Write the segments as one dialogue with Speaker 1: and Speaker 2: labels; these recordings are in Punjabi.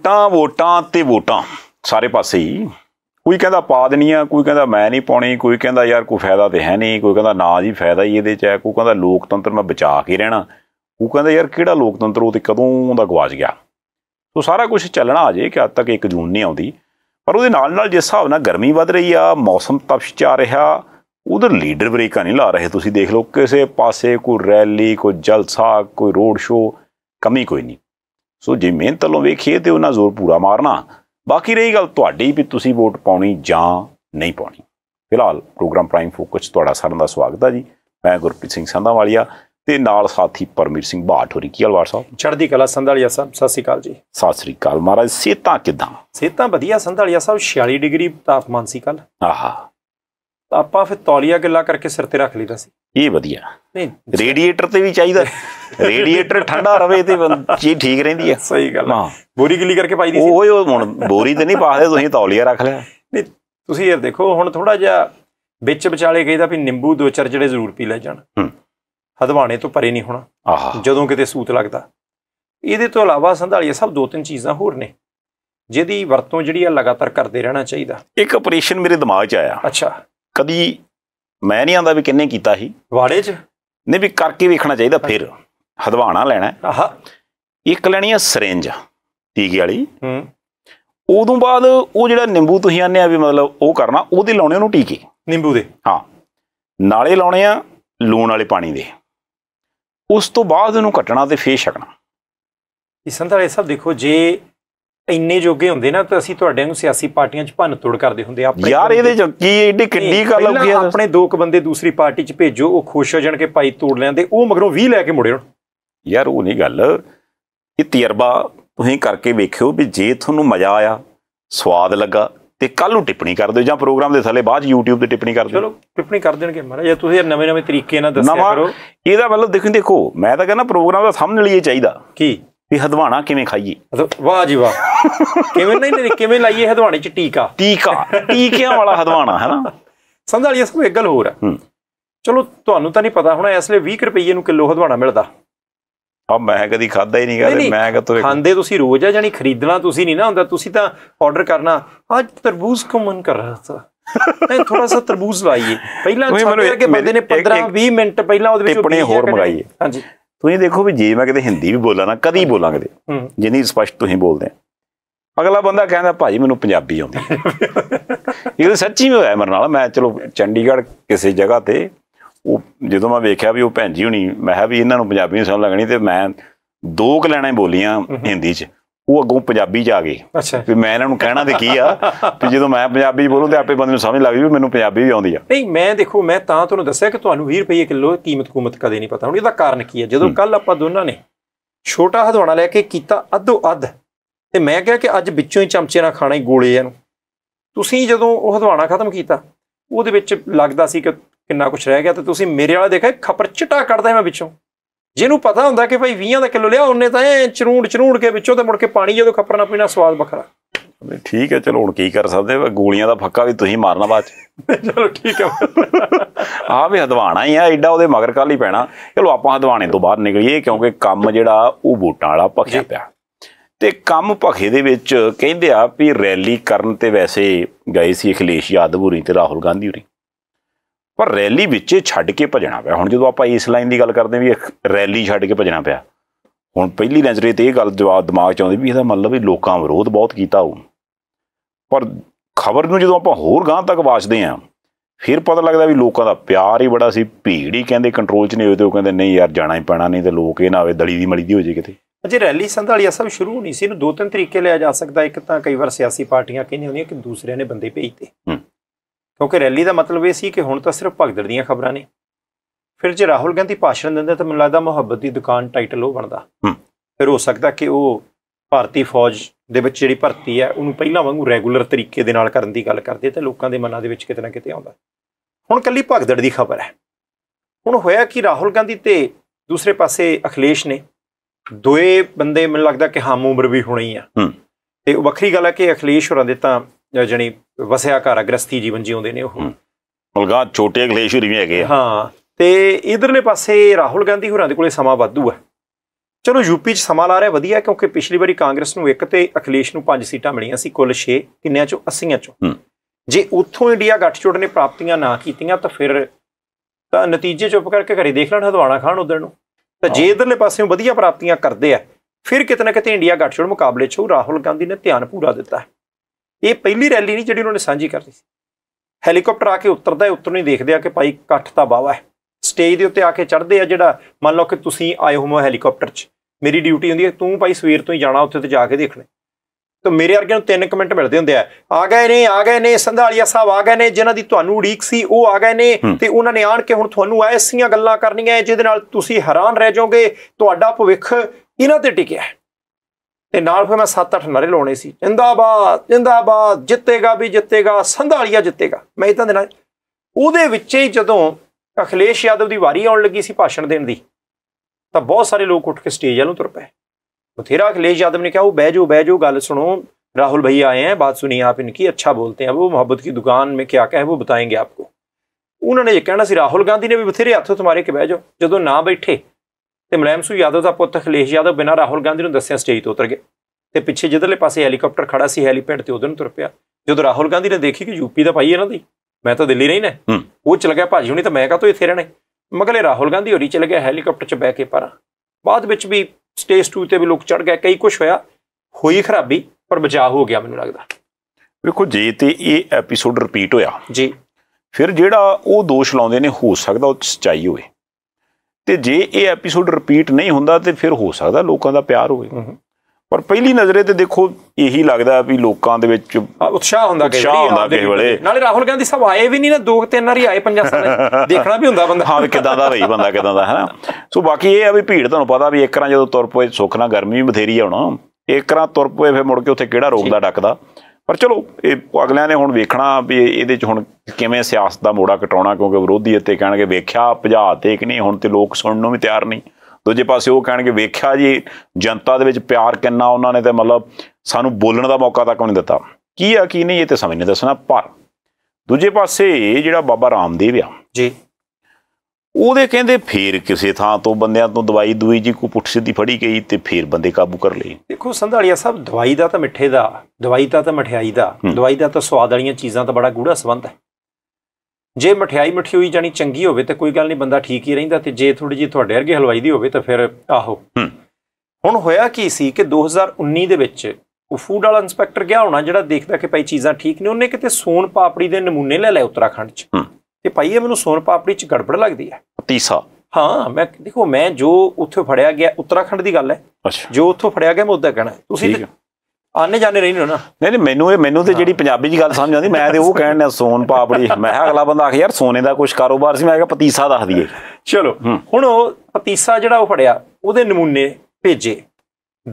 Speaker 1: ਵੋਟਾਂ ਵੋਟਾਂ ਤੇ ਵੋਟਾਂ ਸਾਰੇ ਪਾਸੇ ਹੀ ਕੋਈ ਕਹਿੰਦਾ ਪਾ ਦੇਣੀਆਂ ਕੋਈ ਕਹਿੰਦਾ ਮੈਂ ਨਹੀਂ ਪਾਉਣੀ ਕੋਈ ਕਹਿੰਦਾ ਯਾਰ ਕੋਈ ਫਾਇਦਾ ਤੇ ਹੈ ਨਹੀਂ ਕੋਈ ਕਹਿੰਦਾ ਨਾ ਜੀ ਫਾਇਦਾ ਹੀ ਇਹਦੇ ਚ ਹੈ ਕੋਈ ਕਹਿੰਦਾ ਲੋਕਤੰਤਰ ਮੈਂ ਬਚਾ ਕੇ ਰਹਿਣਾ ਉਹ ਕਹਿੰਦਾ ਯਾਰ ਕਿਹੜਾ ਲੋਕਤੰਤਰ ਉਹ ਤੇ ਕਦੋਂ ਦਾ ਗਵਾਚ ਗਿਆ ਸੋ ਸਾਰਾ ਕੁਝ ਚੱਲਣਾ ਆ ਜੇ ਕਿ ਅੱਜ ਤੱਕ 1 ਜੂਨ ਨਹੀਂ ਆਉਂਦੀ ਪਰ ਉਹਦੇ ਨਾਲ ਨਾਲ ਜਿਸ ਹਿਸਾਬ ਨਾਲ ਗਰਮੀ ਵੱਧ ਰਹੀ ਆ ਮੌਸਮ ਤਪਸ਼ ਚ ਆ ਰਿਹਾ ਉਧਰ ਲੀਡਰ ਬ੍ਰੇਕਾਂ ਨਹੀਂ ਲਾ ਰਹੇ ਤੁਸੀਂ ਦੇਖ ਲਓ ਕਿਸੇ ਪਾਸੇ ਕੋਈ ਰੈਲੀ ਕੋਈ ਜਲਸਾ ਕੋਈ ਰੋਡ ਸ਼ੋ ਕਮੀ ਕੋਈ ਨਹੀਂ ਸੋ ਜੇ ਮਿਹਨਤ ਵੱਲੋਂ ਵੇਖੀਏ ਤੇ ਉਹਨਾਂ ਜ਼ੋਰ ਪੂਰਾ ਮਾਰਨਾ ਬਾਕੀ ਰਹੀ ਗੱਲ ਤੁਹਾਡੀ ਵੀ ਤੁਸੀਂ ਵੋਟ ਪਾਉਣੀ ਜਾਂ ਨਹੀਂ ਪਾਉਣੀ ਫਿਲਹਾਲ ਪ੍ਰੋਗਰਾਮ ਪ੍ਰਾਈਮ ਫੋਕਸ ਤੁਹਾਡਾ ਸਾਰਿਆਂ ਦਾ ਸਵਾਗਤ ਹੈ ਜੀ ਮੈਂ ਗੁਰਪ੍ਰੀਤ ਸਿੰਘ ਸੰਧਾਵਾਲੀਆ ਤੇ ਨਾਲ ਸਾਥੀ ਪਰਮੀਰ ਸਿੰਘ ਬਾਠੋਰੀ ਕੀ ਹਾਲ ਸਾਹਿਬ
Speaker 2: ਚੜ੍ਹਦੀ ਕਲਾ ਸੰਧਾਲੀਆ ਸਾਹਿਬ ਸਤਿ ਸ੍ਰੀ ਅਕਾਲ ਜੀ
Speaker 1: ਸਤਿ ਸ੍ਰੀ ਅਕਾਲ ਮਹਾਰਾਜ ਸੇਤਾ ਕਿਦਾਂ
Speaker 2: ਸੇਤਾ ਵਧੀਆ ਸੰਧਾਲੀਆ ਸਾਹਿਬ 46 ਡਿਗਰੀ ਤਾਪਮਾਨ ਸੀ ਕੱਲ ਆਹਾ ਆਪਾਂ ਫਿਰ ਤੌਲੀਆ ਗਿੱਲਾ ਕਰਕੇ ਸਿਰ ਤੇ ਰੱਖ ਲਈਦਾ ਸੀ ਇਹ ਵਧੀਆ ਨਹੀਂ ਰੇਡੀਏਟਰ ਤੇ ਵੀ ਚਾਹੀਦਾ ਰੇਡੀਏਟਰ ਠੰਡਾ ਰਵੇ ਤੇ ਚੀਜ਼ ਠੀਕ ਰਹਿੰਦੀ
Speaker 1: ਆ ਸਹੀ ਗੱਲ ਹਾਂ ਬੋਰੀ ਗਿੱਲੀ ਕਰਕੇ ਪਾਈ ਦੀ ਸੀ ਓਏ ਹੁਣ ਬੋਰੀ ਤੇ ਨਹੀਂ ਪਾਦੇ ਤੁਸੀਂ ਤੌਲੀਆ ਰੱਖ
Speaker 2: ਲਿਆ ਨਹੀਂ ਤੁਸੀਂ ਇਹ ਦੇਖੋ ਹੁਣ ਥੋੜਾ ਜਿਹਾ ਵਿੱਚ ਵਿਚਾਲੇ ਕਹਿੰਦਾ ਵੀ ਨਿੰਬੂ ਦੋ ਚਾਰ ਜਿਹੜੇ ਜ਼ਰੂਰ ਪੀ ਲੈ ਜਾਣ ਹਦਵਾਣੇ ਤੋਂ ਪਰੇ ਨਹੀਂ ਹੋਣਾ ਜਦੋਂ ਕਿਤੇ ਸੂਤ ਲੱਗਦਾ ਇਹਦੇ ਤੋਂ ਇਲਾਵਾ ਸੰਧਾਲੀਆ ਸਭ ਦੋ ਤਿੰਨ ਚੀਜ਼ਾਂ ਹੋਰ ਨੇ ਜਿਹਦੀ ਵਰਤੋਂ ਜਿਹੜੀ ਆ ਲਗਾਤਾਰ ਕਰਦੇ ਰਹਿਣਾ ਚਾਹੀਦਾ ਇੱਕ ਆਪਰੇਸ਼ਨ ਮੇਰੇ ਦਿਮਾਗ 'ਚ ਆਇਆ ਅੱਛਾ ਕਦੀ ਮੈਂ ਨਹੀਂ ਆਂਦਾ ਵੀ ਕਿੰਨੇ ਕੀਤਾ ਸੀ ਵਾੜੇ
Speaker 1: 'ਚ ਨਹੀਂ ਵੀ ਕਰਕੇ ਵੇਖਣਾ ਚਾਹੀਦਾ ਫਿਰ ਹਦਵਾਣਾ ਲੈਣਾ ਆਹ ਇੱਕ ਲੈਣੀ ਆ ਸਰਿੰਜ ਟੀਕੇ ਵਾਲੀ ਹੂੰ ਉਦੋਂ ਬਾਅਦ ਉਹ ਜਿਹੜਾ ਨਿੰਬੂ ਤੁਸੀਂ ਆਨੇ ਆ ਵੀ ਮਤਲਬ ਉਹ ਕਰਨਾ ਉਹਦੇ ਲਾਉਣੇ ਉਹਨੂੰ ਟੀਕੇ ਨਿੰਬੂ ਦੇ ਹਾਂ ਨਾਲੇ ਲਾਉਣੇ ਆ ਲੂਣ ਵਾਲੇ ਪਾਣੀ ਦੇ ਉਸ ਤੋਂ ਬਾਅਦ ਉਹਨੂੰ ਕੱਟਣਾ ਤੇ ਫੇਰ ਛਕਣਾ
Speaker 2: ਇਸ ਸੰਤਾਲੇ ਸਭ ਦੇਖੋ ਜੇ ਇੰਨੇ ਜੋਗੇ ਹੁੰਦੇ ਨਾ ਤਾਂ ਅਸੀਂ ਤੁਹਾਡੇ ਨੂੰ ਸਿਆਸੀ ਪਾਰਟੀਆਂ 'ਚ ਭੰਨ ਤੋੜ ਕਰਦੇ ਹੁੰਦੇ ਆਪਣੇ ਯਾਰ ਇਹਦੇ 'ਚ ਕੀ ਏਡੀ ਕਿੱਡੀ ਗੱਲ ਹੋ ਗਈ ਆਪਣੇ ਦੋ ਕ ਬੰਦੇ ਦੂਸਰੀ ਪਾਰਟੀ 'ਚ ਭੇਜੋ ਉਹ ਖੁਸ਼ ਹੋ ਜਾਣ ਕੇ ਭਾਈ ਤੋੜ ਲੈਂਦੇ ਉਹ ਮਗਰੋਂ 20 ਲੈ ਕੇ ਮੁੜੇ ਹੁਣ
Speaker 1: ਯਾਰ ਉਹ ਨਹੀਂ ਗੱਲ ਇਹ ਤਜਰਬਾ ਤੁਸੀਂ ਕਰਕੇ ਵੇਖਿਓ ਵੀ ਜੇ ਤੁਹਾਨੂੰ ਮਜ਼ਾ ਆਇਆ ਸਵਾਦ ਲੱਗਾ ਤੇ ਕੱਲ ਨੂੰ ਟਿੱਪਣੀ ਕਰ ਦਿਓ ਜਾਂ ਪ੍ਰੋਗਰਾਮ ਦੇ ਥੱਲੇ ਬਾਅਦ YouTube ਤੇ ਟਿੱਪਣੀ ਕਰ ਦਿਓ ਚਲੋ
Speaker 2: ਟਿੱਪਣੀ ਕਰ ਦੇਣਗੇ ਮਹਾਰਾਜ ਜੇ ਤੁਸੀਂ ਨਵੇਂ ਨਵੇਂ ਤਰੀਕੇ ਨਾਲ ਦੱਸਿਆ ਕਰੋ
Speaker 1: ਇਹਦਾ ਮਤਲਬ ਦੇਖੋ ਦੇਖੋ ਮੈਂ ਤਾਂ ਕਹਿੰਦਾ ਪ੍ਰੋਗਰਾਮ ਦਾ ਸਮਝ ਲਈਏ ਚਾਹੀਦਾ ਕੀ ਵੀ ਹਦਵਾਣਾ
Speaker 2: ਕਿਵੇਂ ਖਾਈਏ ਵਾਹ ਜੀ ਵਾਹ ਕਿਵੇਂ ਨਹੀਂ ਨਹੀਂ ਕਿਵੇਂ ਲਾਈਏ ਹਦਵਾਣੇ ਚ ਟੀਕਾ ਟੀਕਾ ਟੀਕਿਆਂ ਵਾਲਾ ਹਦਵਾਣਾ ਹੈ ਨਾ ਸੰਧਾਲੀ ਇਸ ਕੋ ਇੱਕ ਗੱਲ ਹੋਰ ਹੈ ਚਲੋ ਤੁਹਾਨੂੰ ਤਾਂ ਨਹੀਂ ਪਤਾ ਹੋਣਾ ਇਸ ਲਈ 20 ਰੁਪਏ ਨੂੰ ਕਿਲੋ ਹਦਵਾਣਾ ਮਿਲਦਾ ਆ ਮੈਂ ਕਦੀ ਖਾਦਾ ਹੀ ਨਹੀਂ ਕਦੇ ਮੈਂ ਕਦੋਂ ਖਾਂਦੇ ਤੁਸੀਂ ਰੋਜ਼ ਆ ਜਾਨੀ ਖਰੀਦਣਾ ਤੁਸੀਂ ਨਹੀਂ ਨਾ ਹੁੰਦਾ ਤੁਸੀਂ ਤਾਂ ਆਰਡਰ ਕਰਨਾ ਅੱਜ ਤਰਬੂਜ਼ ਕੋ ਮਨ ਕਰ ਰਹਾ ਸੀ ਮੈਂ ਥੋੜਾ ਸਾ ਤਰਬੂਜ਼ ਲਾਈਏ ਪਹਿਲਾਂ ਸਾਡੇ ਕਿ ਬੰਦੇ ਨੇ 15 20 ਮਿੰਟ ਪਹਿਲਾਂ ਉਹਦੇ ਵਿੱਚ ਟਿੱਪਣੀ ਹੋਰ ਮਗਾਈਏ
Speaker 1: ਹਾਂਜੀ ਤੁਸੀਂ ਦੇਖੋ ਵੀ ਜੇ ਮੈਂ ਕਿਤੇ ਹਿੰਦੀ ਵੀ ਬੋਲਾਂ ਨਾ ਕਦੀ ਬੋਲਾਂਗੇ ਜਿੰਨੀ ਸਪਸ਼ਟ ਤੁਸੀਂ ਬੋਲਦੇ ਆ ਅਗਲਾ ਬੰਦਾ ਕਹਿੰਦਾ ਭਾਈ ਮੈਨੂੰ ਪੰਜਾਬੀ ਆਉਂਦੀ ਇਹ ਸੱਚੀ ਵੀ ਹੋਇਆ ਮਰਨ ਨਾਲ ਮੈਂ ਚਲੋ ਚੰਡੀਗੜ੍ਹ ਕਿਸੇ ਜਗ੍ਹਾ ਤੇ ਉਹ ਜਦੋਂ ਮੈਂ ਵੇਖਿਆ ਵੀ ਉਹ ਭੈਣ ਜੀ ਹੁਣੀ ਮੈਂ ਕਿਹਾ ਵੀ ਇਹਨਾਂ ਨੂੰ ਪੰਜਾਬੀ ਨਹੀਂ ਸਮਝ ਲੱਗਣੀ ਤੇ ਮੈਂ ਦੋ ਕੁ ਲੈਣਾ ਬੋਲੀਆਂ ਹਿੰਦੀ 'ਚ ਉਹ ਅਗੋਂ ਪੰਜਾਬੀ ਚ ਆ ਗਏ ਵੀ ਮੈਂ ਇਹਨਾਂ ਨੂੰ ਕਹਿਣਾ ਤੇ ਕੀ ਆ ਕਿ ਜਦੋਂ ਮੈਂ ਪੰਜਾਬੀ ਬੋਲੂ ਤੇ ਆਪੇ ਬੰਦੇ ਨੂੰ ਸਮਝ ਲੱਗ ਜੂ ਮੈਨੂੰ ਪੰਜਾਬੀ ਵੀ ਆਉਂਦੀ ਆ
Speaker 2: ਨਹੀਂ ਮੈਂ ਦੇਖੋ ਮੈਂ ਤਾਂ ਤੁਹਾਨੂੰ ਦੱਸਿਆ ਕਿ ਤੁਹਾਨੂੰ 20 ਰੁਪਏ ਕਿਲੋ ਕੀਮਤ ਕੂਮਤ ਕਦੇ ਨਹੀਂ ਪਤਾ ਹੁਣ ਇਹਦਾ ਕਾਰਨ ਕੀ ਆ ਜਦੋਂ ਕੱਲ ਆਪਾਂ ਦੋਨਾਂ ਨੇ ਛੋਟਾ ਹਦਵਾਣਾ ਲੈ ਕੇ ਕੀਤਾ ਅੱਧੋ ਅੱਧ ਤੇ ਮੈਂ ਕਿਹਾ ਕਿ ਅੱਜ ਵਿੱਚੋਂ ਹੀ ਚਮਚੇ ਨਾਲ ਖਾਣਾ ਹੀ ਗੋਲੇ ਇਹਨੂੰ ਤੁਸੀਂ ਜਦੋਂ ਉਹ ਹਦਵਾਣਾ ਖਤਮ ਕੀਤਾ ਉਹਦੇ ਵਿੱਚ ਲੱਗਦਾ ਸੀ ਕਿ ਕਿੰਨਾ ਕੁਝ ਰਹਿ ਗਿਆ ਤੇ ਤੁਸੀਂ ਮੇਰੇ ਵਾਲਾ ਦੇਖਿਆ ਖਪਰ ਚਟਾ ਕੱਢਦਾ ਮੈਂ ਵਿੱਚੋਂ ਜਿਹਨੂੰ ਪਤਾ ਹੁੰਦਾ ਕਿ ਭਾਈ 20 ਦਾ ਕਿਲੋ ਲਿਆ ਉਹਨੇ ਤਾਂ ਐ ਚਰੂੜ ਚਰੂੜ ਕੇ ਵਿੱਚੋਂ ਤੇ ਮੁੜ ਕੇ ਪਾਣੀ ਜਦੋਂ ਖੱਪਰਨਾ ਪੀਣਾ ਸਵਾਦ ਵੱਖਰਾ
Speaker 1: ਠੀਕ ਹੈ ਚਲੋ ਹੁਣ ਕੀ ਕਰ ਸਕਦੇ ਗੋਲੀਆਂ ਦਾ ਫੱਕਾ ਵੀ ਤੁਸੀਂ ਮਾਰਨਾ ਬਾਅਦ ਚ ਚਲੋ ਠੀਕ ਹੈ ਆ ਵੀ ਹਦਵਾਣਾ ਹੀ ਆ ਐਡਾ ਉਹਦੇ ਮਗਰ ਕੱਲ ਹੀ ਪੈਣਾ ਚਲੋ ਆਪਾਂ ਹਦਵਾਣੇ ਤੋਂ ਬਾਹਰ ਨਿਕਲੀਏ ਕਿਉਂਕਿ ਕੰਮ ਜਿਹੜਾ ਉਹ ਬੋਟਾਂ ਵਾਲਾ ਭਖਿਆ ਪਿਆ ਤੇ ਕੰਮ ਭਖੇ ਦੇ ਵਿੱਚ ਕਹਿੰਦੇ ਆ ਵੀ ਰੈਲੀ ਕਰਨ ਤੇ ਵੈਸੇ ਗਏ ਸੀ ਅਖਲੇਸ਼ ਯਾਦਵ ਹੁਰੀ ਤੇ ਰਾਹੁਲ ਗਾਂਧੀ ਹੁਰੀ ਪਰ ਰੈਲੀ ਵਿੱਚ ਛੱਡ ਕੇ ਭਜਣਾ ਪਿਆ ਹੁਣ ਜਦੋਂ ਆਪਾਂ ਇਸ ਲਾਈਨ ਦੀ ਗੱਲ ਕਰਦੇ ਵੀ ਰੈਲੀ ਛੱਡ ਕੇ ਭਜਣਾ ਪਿਆ ਹੁਣ ਪਹਿਲੀ ਨਜ਼ਰੇ ਤੇ ਇਹ ਗੱਲ ਜਵਾਬ ਦਿਮਾਗ 'ਚ ਆਉਂਦੀ ਵੀ ਇਹਦਾ ਮਤਲਬ ਵੀ ਲੋਕਾਂ ਵਿਰੋਧ ਬਹੁਤ ਕੀਤਾ ਹੋਊ ਪਰ ਖਬਰ ਨੂੰ ਜਦੋਂ ਆਪਾਂ ਹੋਰ ਗਾਂ ਤੱਕ ਵਾਚਦੇ ਆਂ ਫਿਰ ਪਤਾ ਲੱਗਦਾ ਵੀ ਲੋਕਾਂ ਦਾ ਪਿਆਰ ਹੀ ਬੜਾ ਸੀ ਭੀੜ ਹੀ ਕਹਿੰਦੇ ਕੰਟਰੋਲ 'ਚ ਨਹੀਂ ਹੋਏ ਤੇ ਉਹ ਕਹਿੰਦੇ ਨਹੀਂ ਯਾਰ ਜਾਣਾ ਹੀ ਪੈਣਾ ਨਹੀਂ ਤੇ ਲੋਕ ਇਹ ਨਾ ਆਵੇ ਦਲੀ ਦੀ ਮਲੀ ਦੀ ਹੋ ਜੇ ਕਿਤੇ
Speaker 2: ਅਜੇ ਰੈਲੀ ਸੰਧਾਲੀਆ ਸਭ ਸ਼ੁਰੂ ਹੋਣੀ ਸੀ ਇਹਨੂੰ ਦੋ ਤਿੰਨ ਤਰੀਕੇ ਲਿਆ ਜਾ ਸਕਦਾ ਇੱਕ ਤਾਂ ਕਈ ਵਾਰ ਸਿਆਸੀ ਪਾਰਟੀਆਂ ਕਹਿੰਦੀਆਂ ਹੁੰਦੀਆਂ ਕਿ ਦੂਸਰਿਆਂ ਨੇ ਬੰਦੇ ਭੇਜਤੇ ਕਿਉਂਕਿ ਰੈਲੀ ਦਾ ਮਤਲਬ ਇਹ ਸੀ ਕਿ ਹੁਣ ਤਾਂ ਸਿਰਫ ਭਗਦੜ ਦੀਆਂ ਖਬਰਾਂ ਨੇ ਫਿਰ ਜੇ ਰਾਹੁਲ ਗਾਂਧੀ ਭਾਸ਼ਣ ਦਿੰਦੇ ਤਾਂ ਮੈਨੂੰ ਲੱਗਦਾ ਮੁਹੱਬਤ ਦੀ ਦੁਕਾਨ ਟਾਈਟਲ ਉਹ ਬਣਦਾ ਫਿਰ ਹੋ ਸਕਦਾ ਕਿ ਉਹ ਭਾਰਤੀ ਫੌਜ ਦੇ ਵਿੱਚ ਜਿਹੜੀ ਭਰਤੀ ਹੈ ਉਹਨੂੰ ਪਹਿਲਾਂ ਵਾਂਗੂ ਰੈਗੂਲਰ ਤਰੀਕੇ ਦੇ ਨਾਲ ਕਰਨ ਦੀ ਗੱਲ ਕਰਦੇ ਤੇ ਲੋਕਾਂ ਦੇ ਮਨਾਂ ਦੇ ਵਿੱਚ ਕਿਤੇ ਨਾ ਕਿਤੇ ਆਉਂਦਾ ਹੁਣ ਕੱਲੀ ਭਗਦੜ ਦੀ ਖਬਰ ਹੈ ਹੁਣ ਹੋਇਆ ਕਿ ਰਾਹੁਲ ਗਾਂਧੀ ਤੇ ਦੂਸਰੇ ਪਾਸੇ ਅਖਲੇਸ਼ ਨੇ ਦੋਏ ਬੰਦੇ ਮੈਨੂੰ ਲੱਗਦਾ ਕਿ ਹਮ ਉਮਰ ਵੀ ਹੋਣੀ ਆ ਤੇ ਵੱਖਰੀ ਗੱਲ ਹੈ ਕਿ ਅਖਲੇਸ਼ ਹੋਰਾਂ ਦੇ ਤਾਂ ਜਣੀ ਵਸਿਆ ਘਰ ਅਗਰਸਥੀ ਜੀਵਨ ਜਿਉਂਦੇ ਨੇ ਉਹ
Speaker 1: ਮਲਗਾ ਛੋਟੇ ਕਲੇਸ਼ ਵੀ ਹੈਗੇ
Speaker 2: ਹਾਂ ਤੇ ਇਧਰਲੇ ਪਾਸੇ ਰਾਹੁਲ ਗਾਂਧੀ ਹੋਰਾਂ ਦੇ ਕੋਲੇ ਸਮਾਂ ਵਾਧੂ ਹੈ ਚਲੋ ਯੂਪੀ 'ਚ ਸਮਾਂ ਲਾ ਰਿਹਾ ਵਧੀਆ ਕਿਉਂਕਿ ਪਿਛਲੀ ਵਾਰੀ ਕਾਂਗਰਸ ਨੂੰ ਇੱਕ ਤੇ ਅਖਲੇਸ਼ ਨੂੰ ਪੰਜ ਸੀਟਾਂ ਮਿਲੀਆਂ ਸੀ ਕੁੱਲ 6 ਕਿੰਨਿਆਂ 'ਚੋਂ 80ਆਂ 'ਚੋਂ ਜੇ ਉੱਥੋਂ ਇੰਡੀਆ ਗੱਠਜੋੜ ਨੇ ਪ੍ਰਾਪਤੀਆਂ ਨਾ ਕੀਤੀਆਂ ਤਾਂ ਫਿਰ ਤਾਂ ਨਤੀਜੇ ਚੁੱਪ ਕਰਕੇ ਘਰੇ ਦੇਖ ਲੈਣ ਹਦਵਾਣਾ ਖਾਣ ਉਧਰ ਨੂੰ ਤਾਂ ਜੇ ਇਧਰਲੇ ਪਾਸਿਓਂ ਵਧੀਆ ਪ੍ਰਾਪਤੀਆਂ ਕਰਦੇ ਆ ਫਿਰ ਕਿਤੇ ਨਾ ਕਿਤੇ ਇੰਡੀਆ ਗੱਠਜੋੜ ਮੁਕਾਬਲੇ 'ਚ ਰਾਹੁਲ ਗਾਂਧੀ ਨੇ ਧਿਆਨ ਪੂਰਾ ਦਿੱਤਾ ਇਹ ਪਹਿਲੀ ਰੈਲੀ ਨਹੀਂ ਜਿਹੜੀ ਉਹਨਾਂ ਨੇ ਸਾਂਝੀ ਕਰਨੀ ਸੀ ਹੈਲੀਕਾਪਟਰ ਆ ਕੇ ਉਤਰਦਾ ਹੈ ਉਤਰਨੇ ਦੇਖਦੇ ਆ ਕਿ ਭਾਈ ਇਕੱਠ ਤਾਂ ਬਾਵਾ ਹੈ ਸਟੇਜ ਦੇ ਉੱਤੇ ਆ ਕੇ ਚੜਦੇ ਆ ਜਿਹੜਾ ਮੰਨ ਲਓ ਕਿ ਤੁਸੀਂ ਆਏ ਹੋ ਮੋ ਹੈਲੀਕਾਪਟਰ 'ਚ ਮੇਰੀ ਡਿਊਟੀ ਹੁੰਦੀ ਹੈ ਤੂੰ ਭਾਈ ਸਵੇਰ ਤੋਂ ਹੀ ਜਾਣਾ ਉੱਥੇ ਤੇ ਜਾ ਕੇ ਦੇਖਣਾ ਤਾਂ ਮੇਰੇ ਵਰਗੇ ਨੂੰ ਤਿੰਨ ਕਮੈਂਟ ਮਿਲਦੇ ਹੁੰਦੇ ਆ ਆ ਗਏ ਨੇ ਆ ਗਏ ਨੇ ਸੰਧਾਲੀਆ ਸਾਹਿਬ ਆ ਗਏ ਨੇ ਜਿਨ੍ਹਾਂ ਦੀ ਤੁਹਾਨੂੰ ਉਡੀਕ ਸੀ ਉਹ ਆ ਗਏ ਨੇ ਤੇ ਉਹਨਾਂ ਨੇ ਆਣ ਕੇ ਹੁਣ ਤੁਹਾਨੂੰ ਐਸੀਆਂ ਗੱਲਾਂ ਕਰਨੀਆਂ ਜਿਹਦੇ ਨਾਲ ਤੁਸੀਂ ਹੈਰਾਨ ਰਹਿ ਜਾਓਗੇ ਤੁਹਾਡਾ ਭਵਿੱਖ ਇਹਨਾਂ ਤੇ ਟਿਕਿਆ ਹੈ ਤੇ ਨਾਲ ਫਿਰ ਮੈਂ 7-8 ਨਰੇ ਲਾਉਣੇ ਸੀ ਜਿੰਦਾਬਾਦ ਜਿੰਦਾਬਾਦ ਜਿੱਤੇਗਾ ਵੀ ਜਿੱਤੇਗਾ ਸੰਧਾਲੀਆ ਜਿੱਤੇਗਾ ਮੈਂ ਇਦਾਂ ਦੇ ਨਾਲ ਉਹਦੇ ਵਿੱਚ ਹੀ ਜਦੋਂ ਅਖਲੇਸ਼ ਯਾਦਵ ਦੀ ਵਾਰੀ ਆਉਣ ਲੱਗੀ ਸੀ ਭਾਸ਼ਣ ਦੇਣ ਦੀ ਤਾਂ ਬਹੁਤ ਸਾਰੇ ਲੋਕ ਉੱਠ ਕੇ ਸਟੇਜ ਵੱਲੋਂ ਤੁਰ ਪਏ ਬਥੇਰਾ ਅਖਲੇਸ਼ ਯਾਦਵ ਨੇ ਕਿਹਾ ਉਹ ਬਹਿ ਜਾਓ ਬਹਿ ਜਾਓ ਗੱਲ ਸੁਣੋ ਰਾਹੁਲ ਭਈ ਆਏ ਆ ਬਾਤ ਸੁਣੀ ਆਪ ਇਨਕੀ ਅੱਛਾ ਬੋਲਤੇ ਆ ਉਹ ਮੁਹੱਬਤ ਕੀ ਦੁਕਾਨ ਮੇ ਕਿਆ ਕਹੇ ਉਹ ਬਤਾਏਗੇ ਆਪਕੋ ਉਹਨਾਂ ਨੇ ਇਹ ਕਹਿਣਾ ਸੀ ਰਾਹੁਲ ਗਾਂਧੀ ਨੇ ਵੀ ਬਥੇਰੇ ਹੱਥੋਂ ਤੁਹਾਰੇ ਕੇ ਬਹਿ ਜਾਓ ਜਦੋਂ ਨਾ ਬੈਠੇ ਤੇ ਮੁਲਾਇਮ ਸਿੰਘ ਯਾਦਵ ਦਾ ਪੁੱਤ ਅਖਲੇਸ਼ ਯਾਦਵ ਬਿਨਾਂ ਰਾਹੁਲ ਗਾਂਧੀ ਨੂੰ ਦੱਸਿਆ ਸਟੇਜ ਤੋਂ ਉਤਰ ਗਿਆ ਤੇ ਪਿੱਛੇ ਜਿੱਧਰਲੇ ਪਾਸੇ ਹੈਲੀਕਾਪਟਰ ਖੜਾ ਸੀ ਹੈਲੀਪੈਡ ਤੇ ਉਹਦੇ ਨੂੰ ਤੁਰ ਪਿਆ ਜਦੋਂ ਰਾਹੁਲ ਗਾਂਧੀ ਨੇ ਦੇਖੀ ਕਿ ਯੂਪੀ ਦਾ ਭਾਈ ਇਹਨਾਂ ਦੀ ਮੈਂ ਤਾਂ ਦਿੱਲੀ ਰਹਿਣਾ ਉਹ ਚਲ ਗਿਆ ਭਾਜੀ ਹੁਣੀ ਤਾਂ ਮੈਂ ਕਾ ਤੋਂ ਇੱਥੇ ਰਹਿਣਾ ਮਗਲੇ ਰਾਹੁਲ ਗਾਂਧੀ ਹੋਰੀ ਚਲ ਗਿਆ ਹੈਲੀਕਾਪਟਰ 'ਚ ਬੈ ਕੇ ਪਰ ਬਾਅਦ ਵਿੱਚ ਵੀ ਸਟੇਜ 2 ਤੇ ਵੀ ਲੋਕ ਚੜ ਗਏ ਕਈ ਕੁਝ ਹੋਇਆ ਹੋਈ ਖਰਾਬੀ ਪਰ ਬਚਾਅ ਹੋ ਗਿਆ ਮੈਨੂੰ ਲੱਗਦਾ
Speaker 1: ਵੇਖੋ ਜੇ ਤੇ ਇਹ ਐਪੀਸੋਡ ਰਿਪੀਟ ਹੋਇਆ ਜੀ ਫਿਰ ਜਿਹੜਾ ਉਹ ਦੋਸ਼ ਲਾਉਂਦੇ ਨੇ ਹੋ ਸਕਦਾ ਉਹ ਸਚਾਈ ਹੋਵੇ ਤੇ ਜੇ ਇਹ ਐਪੀਸੋਡ ਰਿਪੀਟ ਨਹੀਂ ਹੁੰਦਾ ਤੇ ਫਿਰ ਹੋ ਸਕਦਾ ਲੋਕਾਂ ਦਾ ਪਿਆਰ ਹੋਵੇ ਪਰ ਪਹਿਲੀ ਨਜ਼ਰੇ ਤੇ ਦੇਖੋ ਇਹੀ ਲੱਗਦਾ ਵੀ ਲੋਕਾਂ ਦੇ ਵਿੱਚ ਉਤਸ਼ਾਹ ਹੁੰਦਾ ਕਿ ਉਤਸ਼ਾਹ ਹੁੰਦਾ ਕਿ
Speaker 2: ਨਾਲੇ ਰਾਹੁਲ ਗਾਂਧੀ ਸਾਹਿਬ ਆਏ ਵੀ ਨਹੀਂ ਨਾ ਦੋ ਤਿੰਨ ਵਾਰੀ ਆਏ ਪੰਜਾਬ ਸਾਲ ਦੇਖਣਾ ਵੀ ਹੁੰਦਾ ਬੰਦਾ ਹਾਂ ਕਿਦਾਂ
Speaker 1: ਦਾ ਰਹੀ ਬੰਦਾ ਕਿਦਾਂ ਦਾ ਹੈਨਾ ਸੋ ਬਾਕੀ ਇਹ ਆ ਵੀ ਭੀੜ ਤੁਹਾਨੂੰ ਪਤਾ ਵੀ ਇੱਕਰਾਂ ਜਦੋਂ ਤੁਰ ਪਏ ਸੁੱਖ ਨਾਲ ਗਰਮੀ ਵੀ ਬਥੇਰੀ ਆਉਣਾ ਇੱਕਰਾਂ ਤੁਰ ਪਏ ਫਿਰ ਮੁੜ ਕੇ ਉੱਥੇ ਕਿਹੜਾ ਰੋਗ ਦਾ ਡੱਕਦਾ ਪਰ ਚਲੋ ਇਹ ਅਗਲਿਆਂ ਨੇ ਹੁਣ ਵੇਖਣਾ ਵੀ ਇਹਦੇ ਚ ਹੁਣ ਕਿਵੇਂ ਸਿਆਸਤ ਦਾ ਮੋੜਾ ਕਟਾਉਣਾ ਕਿਉਂਕਿ ਵਿਰੋਧੀ ਇੱਥੇ ਕਹਿਣਗੇ ਵੇਖਿਆ ਭਜਾ ਤੇ ਇੱਕ ਨਹੀਂ ਹੁਣ ਤੇ ਲੋਕ ਸੁਣਨ ਨੂੰ ਵੀ ਤਿਆਰ ਨਹੀਂ ਦੂਜੇ ਪਾਸੇ ਉਹ ਕਹਿਣਗੇ ਵੇਖਿਆ ਜੀ ਜਨਤਾ ਦੇ ਵਿੱਚ ਪਿਆਰ ਕਿੰਨਾ ਉਹਨਾਂ ਨੇ ਤੇ ਮਤਲਬ ਸਾਨੂੰ ਬੋਲਣ ਦਾ ਮੌਕਾ ਤੱਕ ਨਹੀਂ ਦਿੱਤਾ ਕੀ ਆ ਕੀ ਨਹੀਂ ਇਹ ਤੇ ਸਮਝ ਨਹੀਂ ਦੱਸਣਾ ਪਰ ਦੂਜੇ ਪਾਸੇ ਜਿਹੜਾ ਬਾਬਾ ਰਾਮਦੇਵ ਆ ਜੀ ਉਹਦੇ ਕਹਿੰਦੇ ਫੇਰ ਕਿਸੇ ਥਾਂ ਤੋਂ ਬੰਦਿਆਂ ਤੋਂ ਦਵਾਈ ਦੂਈ ਜੀ ਕੋ ਪੁੱਠ ਸਿੱਧੀ ਫੜੀ ਗਈ ਤੇ ਫੇਰ ਬੰਦੇ ਕਾਬੂ ਕਰ ਲਏ
Speaker 2: ਦੇਖੋ ਸੰਧਾਲੀਆ ਸਾਹਿਬ ਦਵਾਈ ਦਾ ਤਾਂ ਮਿੱਠੇ ਦਾ ਦਵਾਈ ਦਾ ਤਾਂ ਮਠਿਆਈ ਦਾ ਦਵਾਈ ਦਾ ਤਾਂ ਸਵਾਦ ਵਾਲੀਆਂ ਚੀਜ਼ਾਂ ਦਾ ਬੜਾ ਗੂੜਾ ਸਬੰਧ ਹੈ ਜੇ ਮਠਿਆਈ ਮਠੀ ਹੋਈ ਜਾਨੀ ਚੰਗੀ ਹੋਵੇ ਤਾਂ ਕੋਈ ਗੱਲ ਨਹੀਂ ਬੰਦਾ ਠੀਕ ਹੀ ਰਹਿੰਦਾ ਤੇ ਜੇ ਥੋੜੀ ਜੀ ਤੁਹਾਡੇ ਵਰਗੇ ਹਲਵਾਈ ਦੀ ਹੋਵੇ ਤਾਂ ਫਿਰ ਆਹੋ ਹੁਣ ਹੋਇਆ ਕੀ ਸੀ ਕਿ 2019 ਦੇ ਵਿੱਚ ਉਹ ਫੂਡ ਵਾਲਾ ਇਨਸਪੈਕਟਰ ਗਿਆ ਹੋਣਾ ਜਿਹੜਾ ਦੇਖਦਾ ਕਿ ਭਾਈ ਚੀਜ਼ਾਂ ਠੀਕ ਨੇ ਉਹਨੇ ਕਿਤੇ ਸੋਨ ਪਾਪੜੀ ਦੇ ਨਮੂਨੇ ਲੈ ਲਏ ਉੱਤਰਾਖੰਡ 'ਚ ਤੇ ਭਾਈ ਇਹ ਮੈਨੂੰ ਸੋਨ ਪਾਪੜੀ ਚ ਗੜਬੜ ਲੱਗਦੀ ਹੈ ਤੀਸਾ ਹਾਂ ਮੈਂ ਦੇਖੋ ਮੈਂ ਜੋ ਉੱਥੇ ਫੜਿਆ ਗਿਆ ਉੱਤਰਾਖੰਡ ਦੀ ਗੱਲ ਹੈ ਜੋ ਉੱਥੋਂ ਫੜਿਆ ਗਿਆ ਮੈਂ ਉਦਾਂ ਕਹਿਣਾ ਤੁਸੀਂ ਆਨੇ ਜਾਣੇ ਰਹਿੰਦੇ ਹੋ ਨਾ ਨਹੀਂ ਨਹੀਂ ਮੈਨੂੰ ਇਹ ਮੈਨੂੰ ਤੇ ਜਿਹੜੀ ਪੰਜਾਬੀ ਦੀ ਗੱਲ ਸਮਝ ਆਉਂਦੀ ਮੈਂ ਤੇ ਉਹ
Speaker 1: ਕਹਿਣ ਨੇ ਸੋਨ ਪਾਪੜੀ ਮੈਂ ਹਾਂ ਅਗਲਾ ਬੰਦਾ ਆਖ ਯਾਰ ਸੋਨੇ ਦਾ ਕੁਝ ਕਾਰੋਬਾਰ ਸੀ ਮੈਂ ਕਿਹਾ ਪਤੀਸਾ ਦੱਸ ਦਈਏ ਚਲੋ
Speaker 2: ਹੁਣ ਉਹ ਪਤੀਸਾ ਜਿਹੜਾ ਉਹ ਫੜਿਆ ਉਹਦੇ ਨਮੂਨੇ ਭੇਜੇ